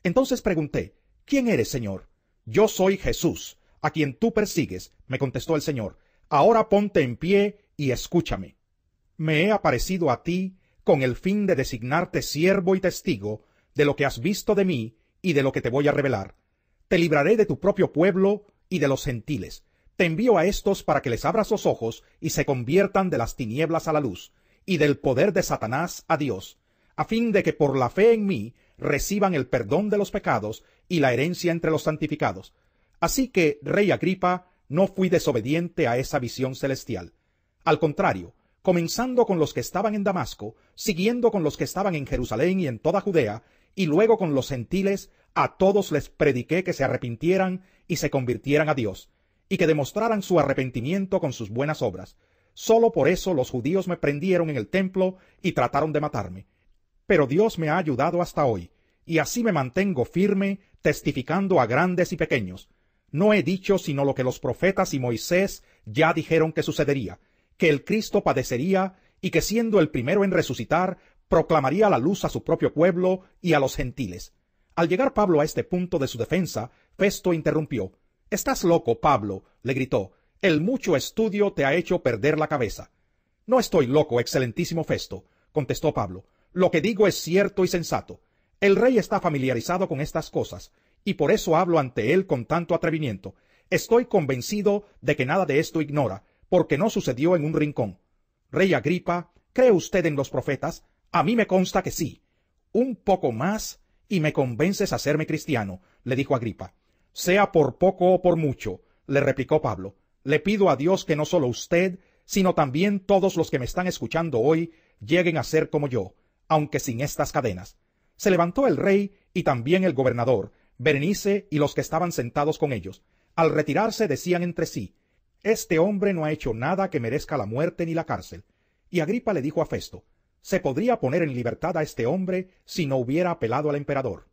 Entonces pregunté, ¿quién eres, Señor? Yo soy Jesús, a quien tú persigues, me contestó el Señor, ahora ponte en pie y escúchame. Me he aparecido a ti con el fin de designarte siervo y testigo de lo que has visto de mí y de lo que te voy a revelar. Te libraré de tu propio pueblo y de los gentiles. Te envío a estos para que les abras los ojos y se conviertan de las tinieblas a la luz, y del poder de Satanás a Dios, a fin de que por la fe en mí reciban el perdón de los pecados y la herencia entre los santificados. Así que, rey Agripa, no fui desobediente a esa visión celestial. Al contrario, comenzando con los que estaban en Damasco, siguiendo con los que estaban en Jerusalén y en toda Judea, y luego con los gentiles, a todos les prediqué que se arrepintieran y se convirtieran a Dios, y que demostraran su arrepentimiento con sus buenas obras. Sólo por eso los judíos me prendieron en el templo y trataron de matarme. Pero Dios me ha ayudado hasta hoy, y así me mantengo firme, testificando a grandes y pequeños, no he dicho sino lo que los profetas y Moisés ya dijeron que sucedería, que el Cristo padecería y que siendo el primero en resucitar, proclamaría la luz a su propio pueblo y a los gentiles. Al llegar Pablo a este punto de su defensa, Festo interrumpió. Estás loco, Pablo, le gritó. El mucho estudio te ha hecho perder la cabeza. No estoy loco, excelentísimo Festo, contestó Pablo. Lo que digo es cierto y sensato. El rey está familiarizado con estas cosas, y por eso hablo ante él con tanto atrevimiento. Estoy convencido de que nada de esto ignora, porque no sucedió en un rincón. Rey Agripa, ¿cree usted en los profetas? A mí me consta que sí. Un poco más y me convences a serme cristiano, le dijo Agripa. Sea por poco o por mucho, le replicó Pablo. Le pido a Dios que no solo usted, sino también todos los que me están escuchando hoy lleguen a ser como yo, aunque sin estas cadenas. Se levantó el rey y también el gobernador, Berenice y los que estaban sentados con ellos, al retirarse decían entre sí, Este hombre no ha hecho nada que merezca la muerte ni la cárcel. Y Agripa le dijo a Festo, Se podría poner en libertad a este hombre si no hubiera apelado al emperador.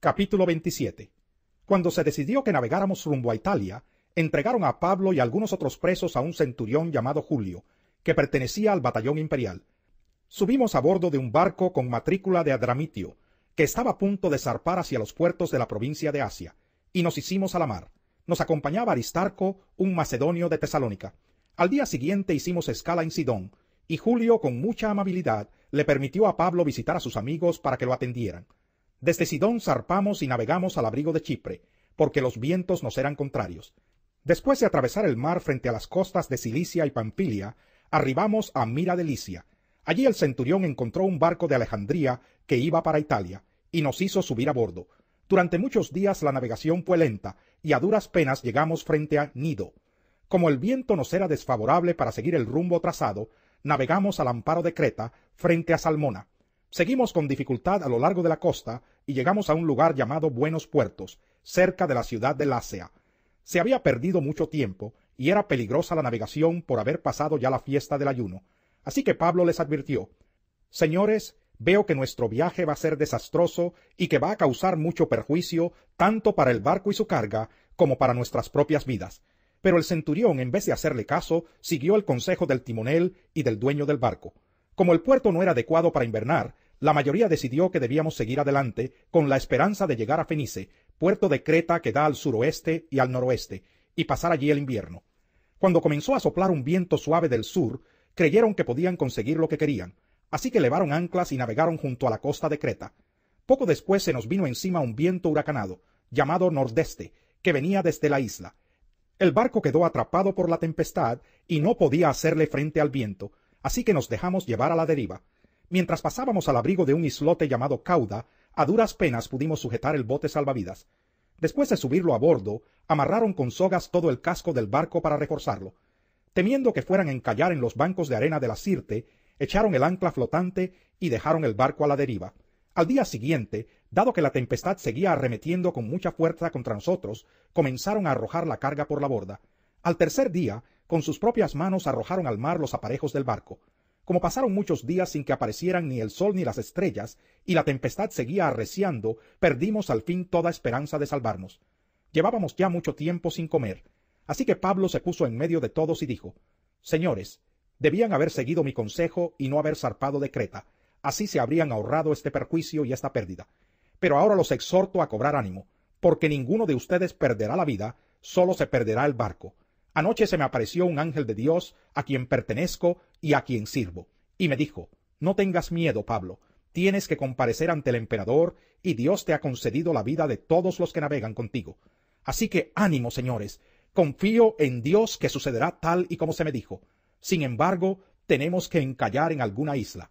Capítulo 27. Cuando se decidió que navegáramos rumbo a Italia, entregaron a Pablo y algunos otros presos a un centurión llamado Julio, que pertenecía al batallón imperial. Subimos a bordo de un barco con matrícula de Adramitio, estaba a punto de zarpar hacia los puertos de la provincia de Asia, y nos hicimos a la mar. Nos acompañaba Aristarco, un macedonio de Tesalónica. Al día siguiente hicimos escala en Sidón, y Julio, con mucha amabilidad, le permitió a Pablo visitar a sus amigos para que lo atendieran. Desde Sidón zarpamos y navegamos al abrigo de Chipre, porque los vientos nos eran contrarios. Después de atravesar el mar frente a las costas de Cilicia y Pampilia, arribamos a Mira de Licia. Allí el centurión encontró un barco de Alejandría que iba para Italia y nos hizo subir a bordo. Durante muchos días la navegación fue lenta y a duras penas llegamos frente a Nido. Como el viento nos era desfavorable para seguir el rumbo trazado, navegamos al amparo de Creta frente a Salmona. Seguimos con dificultad a lo largo de la costa y llegamos a un lugar llamado Buenos Puertos, cerca de la ciudad de Lácea. Se había perdido mucho tiempo y era peligrosa la navegación por haber pasado ya la fiesta del ayuno. Así que Pablo les advirtió, Señores, Veo que nuestro viaje va a ser desastroso y que va a causar mucho perjuicio tanto para el barco y su carga como para nuestras propias vidas. Pero el centurión, en vez de hacerle caso, siguió el consejo del timonel y del dueño del barco. Como el puerto no era adecuado para invernar, la mayoría decidió que debíamos seguir adelante con la esperanza de llegar a Fenice, puerto de Creta que da al suroeste y al noroeste, y pasar allí el invierno. Cuando comenzó a soplar un viento suave del sur, creyeron que podían conseguir lo que querían, Así que levaron anclas y navegaron junto a la costa de Creta. Poco después se nos vino encima un viento huracanado, llamado nordeste, que venía desde la isla. El barco quedó atrapado por la tempestad y no podía hacerle frente al viento, así que nos dejamos llevar a la deriva. Mientras pasábamos al abrigo de un islote llamado Cauda, a duras penas pudimos sujetar el bote salvavidas. Después de subirlo a bordo, amarraron con sogas todo el casco del barco para reforzarlo. Temiendo que fueran a encallar en los bancos de arena de la Sirte, echaron el ancla flotante y dejaron el barco a la deriva. Al día siguiente, dado que la tempestad seguía arremetiendo con mucha fuerza contra nosotros, comenzaron a arrojar la carga por la borda. Al tercer día, con sus propias manos arrojaron al mar los aparejos del barco. Como pasaron muchos días sin que aparecieran ni el sol ni las estrellas, y la tempestad seguía arreciando, perdimos al fin toda esperanza de salvarnos. Llevábamos ya mucho tiempo sin comer. Así que Pablo se puso en medio de todos y dijo, Señores, Debían haber seguido mi consejo y no haber zarpado de Creta. Así se habrían ahorrado este perjuicio y esta pérdida. Pero ahora los exhorto a cobrar ánimo, porque ninguno de ustedes perderá la vida, solo se perderá el barco. Anoche se me apareció un ángel de Dios a quien pertenezco y a quien sirvo, y me dijo, No tengas miedo, Pablo, tienes que comparecer ante el emperador, y Dios te ha concedido la vida de todos los que navegan contigo. Así que ánimo, señores, confío en Dios que sucederá tal y como se me dijo. Sin embargo, tenemos que encallar en alguna isla.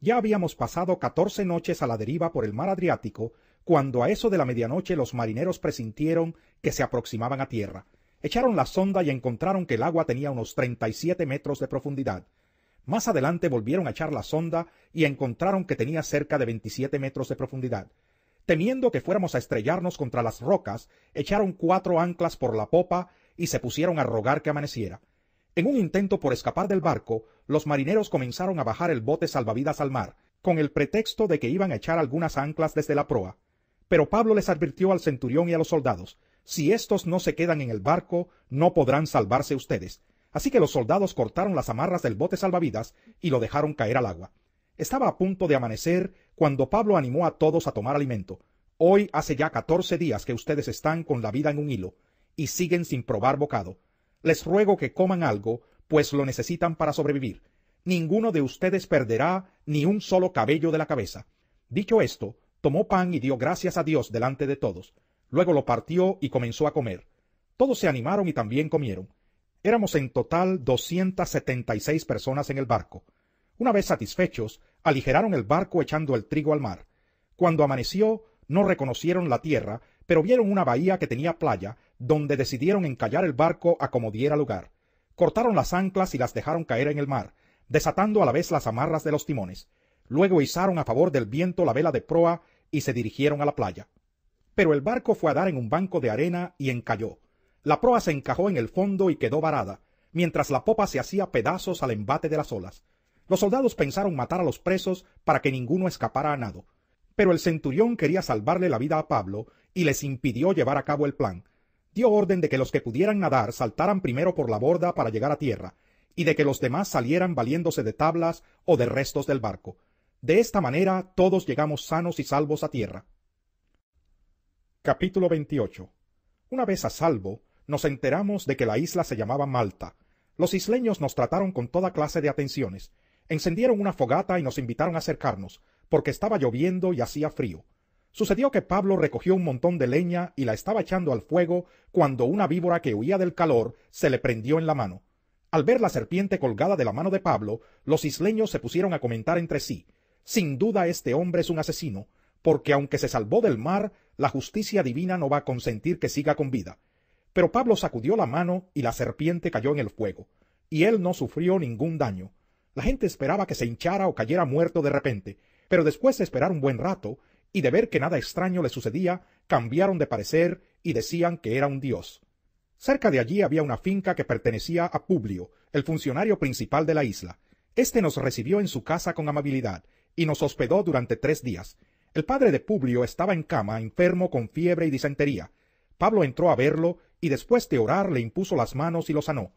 Ya habíamos pasado catorce noches a la deriva por el mar Adriático, cuando a eso de la medianoche los marineros presintieron que se aproximaban a tierra. Echaron la sonda y encontraron que el agua tenía unos treinta y siete metros de profundidad. Más adelante volvieron a echar la sonda y encontraron que tenía cerca de veintisiete metros de profundidad. Temiendo que fuéramos a estrellarnos contra las rocas, echaron cuatro anclas por la popa y se pusieron a rogar que amaneciera. En un intento por escapar del barco, los marineros comenzaron a bajar el bote salvavidas al mar, con el pretexto de que iban a echar algunas anclas desde la proa. Pero Pablo les advirtió al centurión y a los soldados, si estos no se quedan en el barco, no podrán salvarse ustedes. Así que los soldados cortaron las amarras del bote salvavidas y lo dejaron caer al agua. Estaba a punto de amanecer cuando Pablo animó a todos a tomar alimento. Hoy hace ya catorce días que ustedes están con la vida en un hilo, y siguen sin probar bocado. Les ruego que coman algo, pues lo necesitan para sobrevivir. Ninguno de ustedes perderá ni un solo cabello de la cabeza. Dicho esto, tomó pan y dio gracias a Dios delante de todos. Luego lo partió y comenzó a comer. Todos se animaron y también comieron. Éramos en total doscientas setenta y seis personas en el barco. Una vez satisfechos, aligeraron el barco echando el trigo al mar. Cuando amaneció, no reconocieron la tierra, pero vieron una bahía que tenía playa, donde decidieron encallar el barco a como diera lugar. Cortaron las anclas y las dejaron caer en el mar, desatando a la vez las amarras de los timones. Luego izaron a favor del viento la vela de proa y se dirigieron a la playa. Pero el barco fue a dar en un banco de arena y encalló. La proa se encajó en el fondo y quedó varada, mientras la popa se hacía pedazos al embate de las olas. Los soldados pensaron matar a los presos para que ninguno escapara a nado. Pero el centurión quería salvarle la vida a Pablo y les impidió llevar a cabo el plan, dio orden de que los que pudieran nadar saltaran primero por la borda para llegar a tierra, y de que los demás salieran valiéndose de tablas o de restos del barco. De esta manera todos llegamos sanos y salvos a tierra. Capítulo 28. Una vez a salvo, nos enteramos de que la isla se llamaba Malta. Los isleños nos trataron con toda clase de atenciones. Encendieron una fogata y nos invitaron a acercarnos, porque estaba lloviendo y hacía frío. Sucedió que Pablo recogió un montón de leña y la estaba echando al fuego cuando una víbora que huía del calor se le prendió en la mano. Al ver la serpiente colgada de la mano de Pablo, los isleños se pusieron a comentar entre sí. Sin duda este hombre es un asesino, porque aunque se salvó del mar, la justicia divina no va a consentir que siga con vida. Pero Pablo sacudió la mano y la serpiente cayó en el fuego, y él no sufrió ningún daño. La gente esperaba que se hinchara o cayera muerto de repente, pero después de esperar un buen rato, y de ver que nada extraño le sucedía, cambiaron de parecer y decían que era un dios. Cerca de allí había una finca que pertenecía a Publio, el funcionario principal de la isla. Este nos recibió en su casa con amabilidad y nos hospedó durante tres días. El padre de Publio estaba en cama, enfermo con fiebre y disentería. Pablo entró a verlo y después de orar le impuso las manos y lo sanó.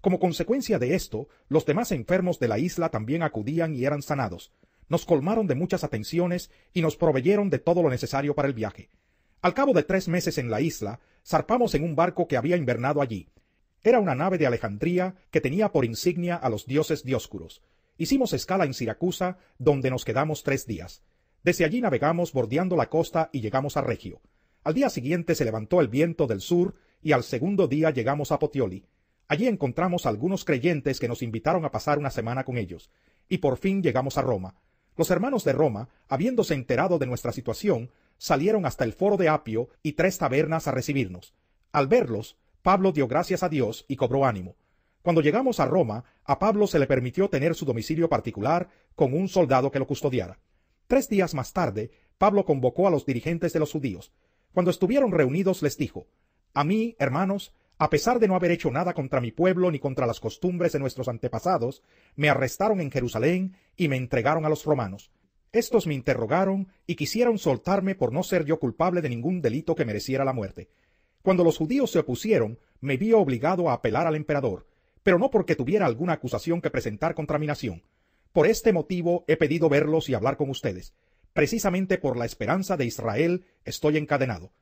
Como consecuencia de esto, los demás enfermos de la isla también acudían y eran sanados. Nos colmaron de muchas atenciones y nos proveyeron de todo lo necesario para el viaje. Al cabo de tres meses en la isla, zarpamos en un barco que había invernado allí. Era una nave de Alejandría que tenía por insignia a los dioses dioscuros. Hicimos escala en Siracusa, donde nos quedamos tres días. Desde allí navegamos bordeando la costa y llegamos a Regio. Al día siguiente se levantó el viento del sur y al segundo día llegamos a Potioli. Allí encontramos algunos creyentes que nos invitaron a pasar una semana con ellos. Y por fin llegamos a Roma. Los hermanos de Roma, habiéndose enterado de nuestra situación, salieron hasta el foro de Apio y tres tabernas a recibirnos. Al verlos, Pablo dio gracias a Dios y cobró ánimo. Cuando llegamos a Roma, a Pablo se le permitió tener su domicilio particular con un soldado que lo custodiara. Tres días más tarde, Pablo convocó a los dirigentes de los judíos. Cuando estuvieron reunidos les dijo, A mí, hermanos, a pesar de no haber hecho nada contra mi pueblo ni contra las costumbres de nuestros antepasados, me arrestaron en Jerusalén y me entregaron a los romanos. Estos me interrogaron y quisieron soltarme por no ser yo culpable de ningún delito que mereciera la muerte. Cuando los judíos se opusieron, me vi obligado a apelar al emperador, pero no porque tuviera alguna acusación que presentar contra mi nación. Por este motivo he pedido verlos y hablar con ustedes. Precisamente por la esperanza de Israel estoy encadenado.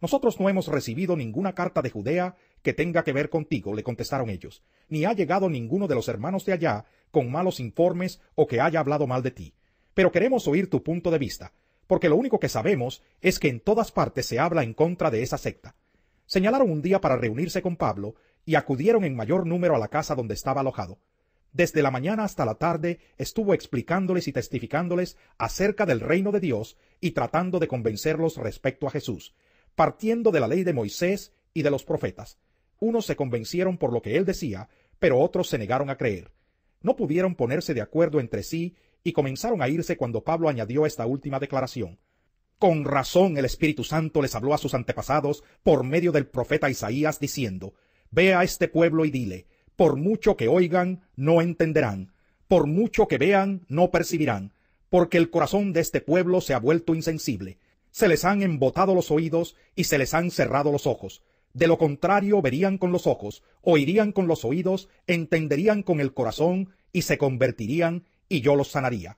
Nosotros no hemos recibido ninguna carta de Judea que tenga que ver contigo, le contestaron ellos, ni ha llegado ninguno de los hermanos de allá con malos informes o que haya hablado mal de ti. Pero queremos oír tu punto de vista, porque lo único que sabemos es que en todas partes se habla en contra de esa secta. Señalaron un día para reunirse con Pablo y acudieron en mayor número a la casa donde estaba alojado. Desde la mañana hasta la tarde estuvo explicándoles y testificándoles acerca del reino de Dios y tratando de convencerlos respecto a Jesús, partiendo de la ley de Moisés y de los profetas. Unos se convencieron por lo que él decía, pero otros se negaron a creer. No pudieron ponerse de acuerdo entre sí y comenzaron a irse cuando Pablo añadió esta última declaración. Con razón el Espíritu Santo les habló a sus antepasados por medio del profeta Isaías diciendo, Ve a este pueblo y dile, por mucho que oigan, no entenderán, por mucho que vean, no percibirán, porque el corazón de este pueblo se ha vuelto insensible, se les han embotado los oídos y se les han cerrado los ojos, de lo contrario, verían con los ojos, oirían con los oídos, entenderían con el corazón y se convertirían y yo los sanaría.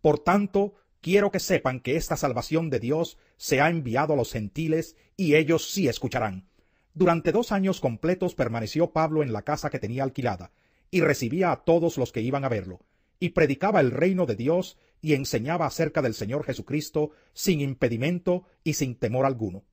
Por tanto, quiero que sepan que esta salvación de Dios se ha enviado a los gentiles y ellos sí escucharán. Durante dos años completos permaneció Pablo en la casa que tenía alquilada, y recibía a todos los que iban a verlo, y predicaba el reino de Dios y enseñaba acerca del Señor Jesucristo sin impedimento y sin temor alguno.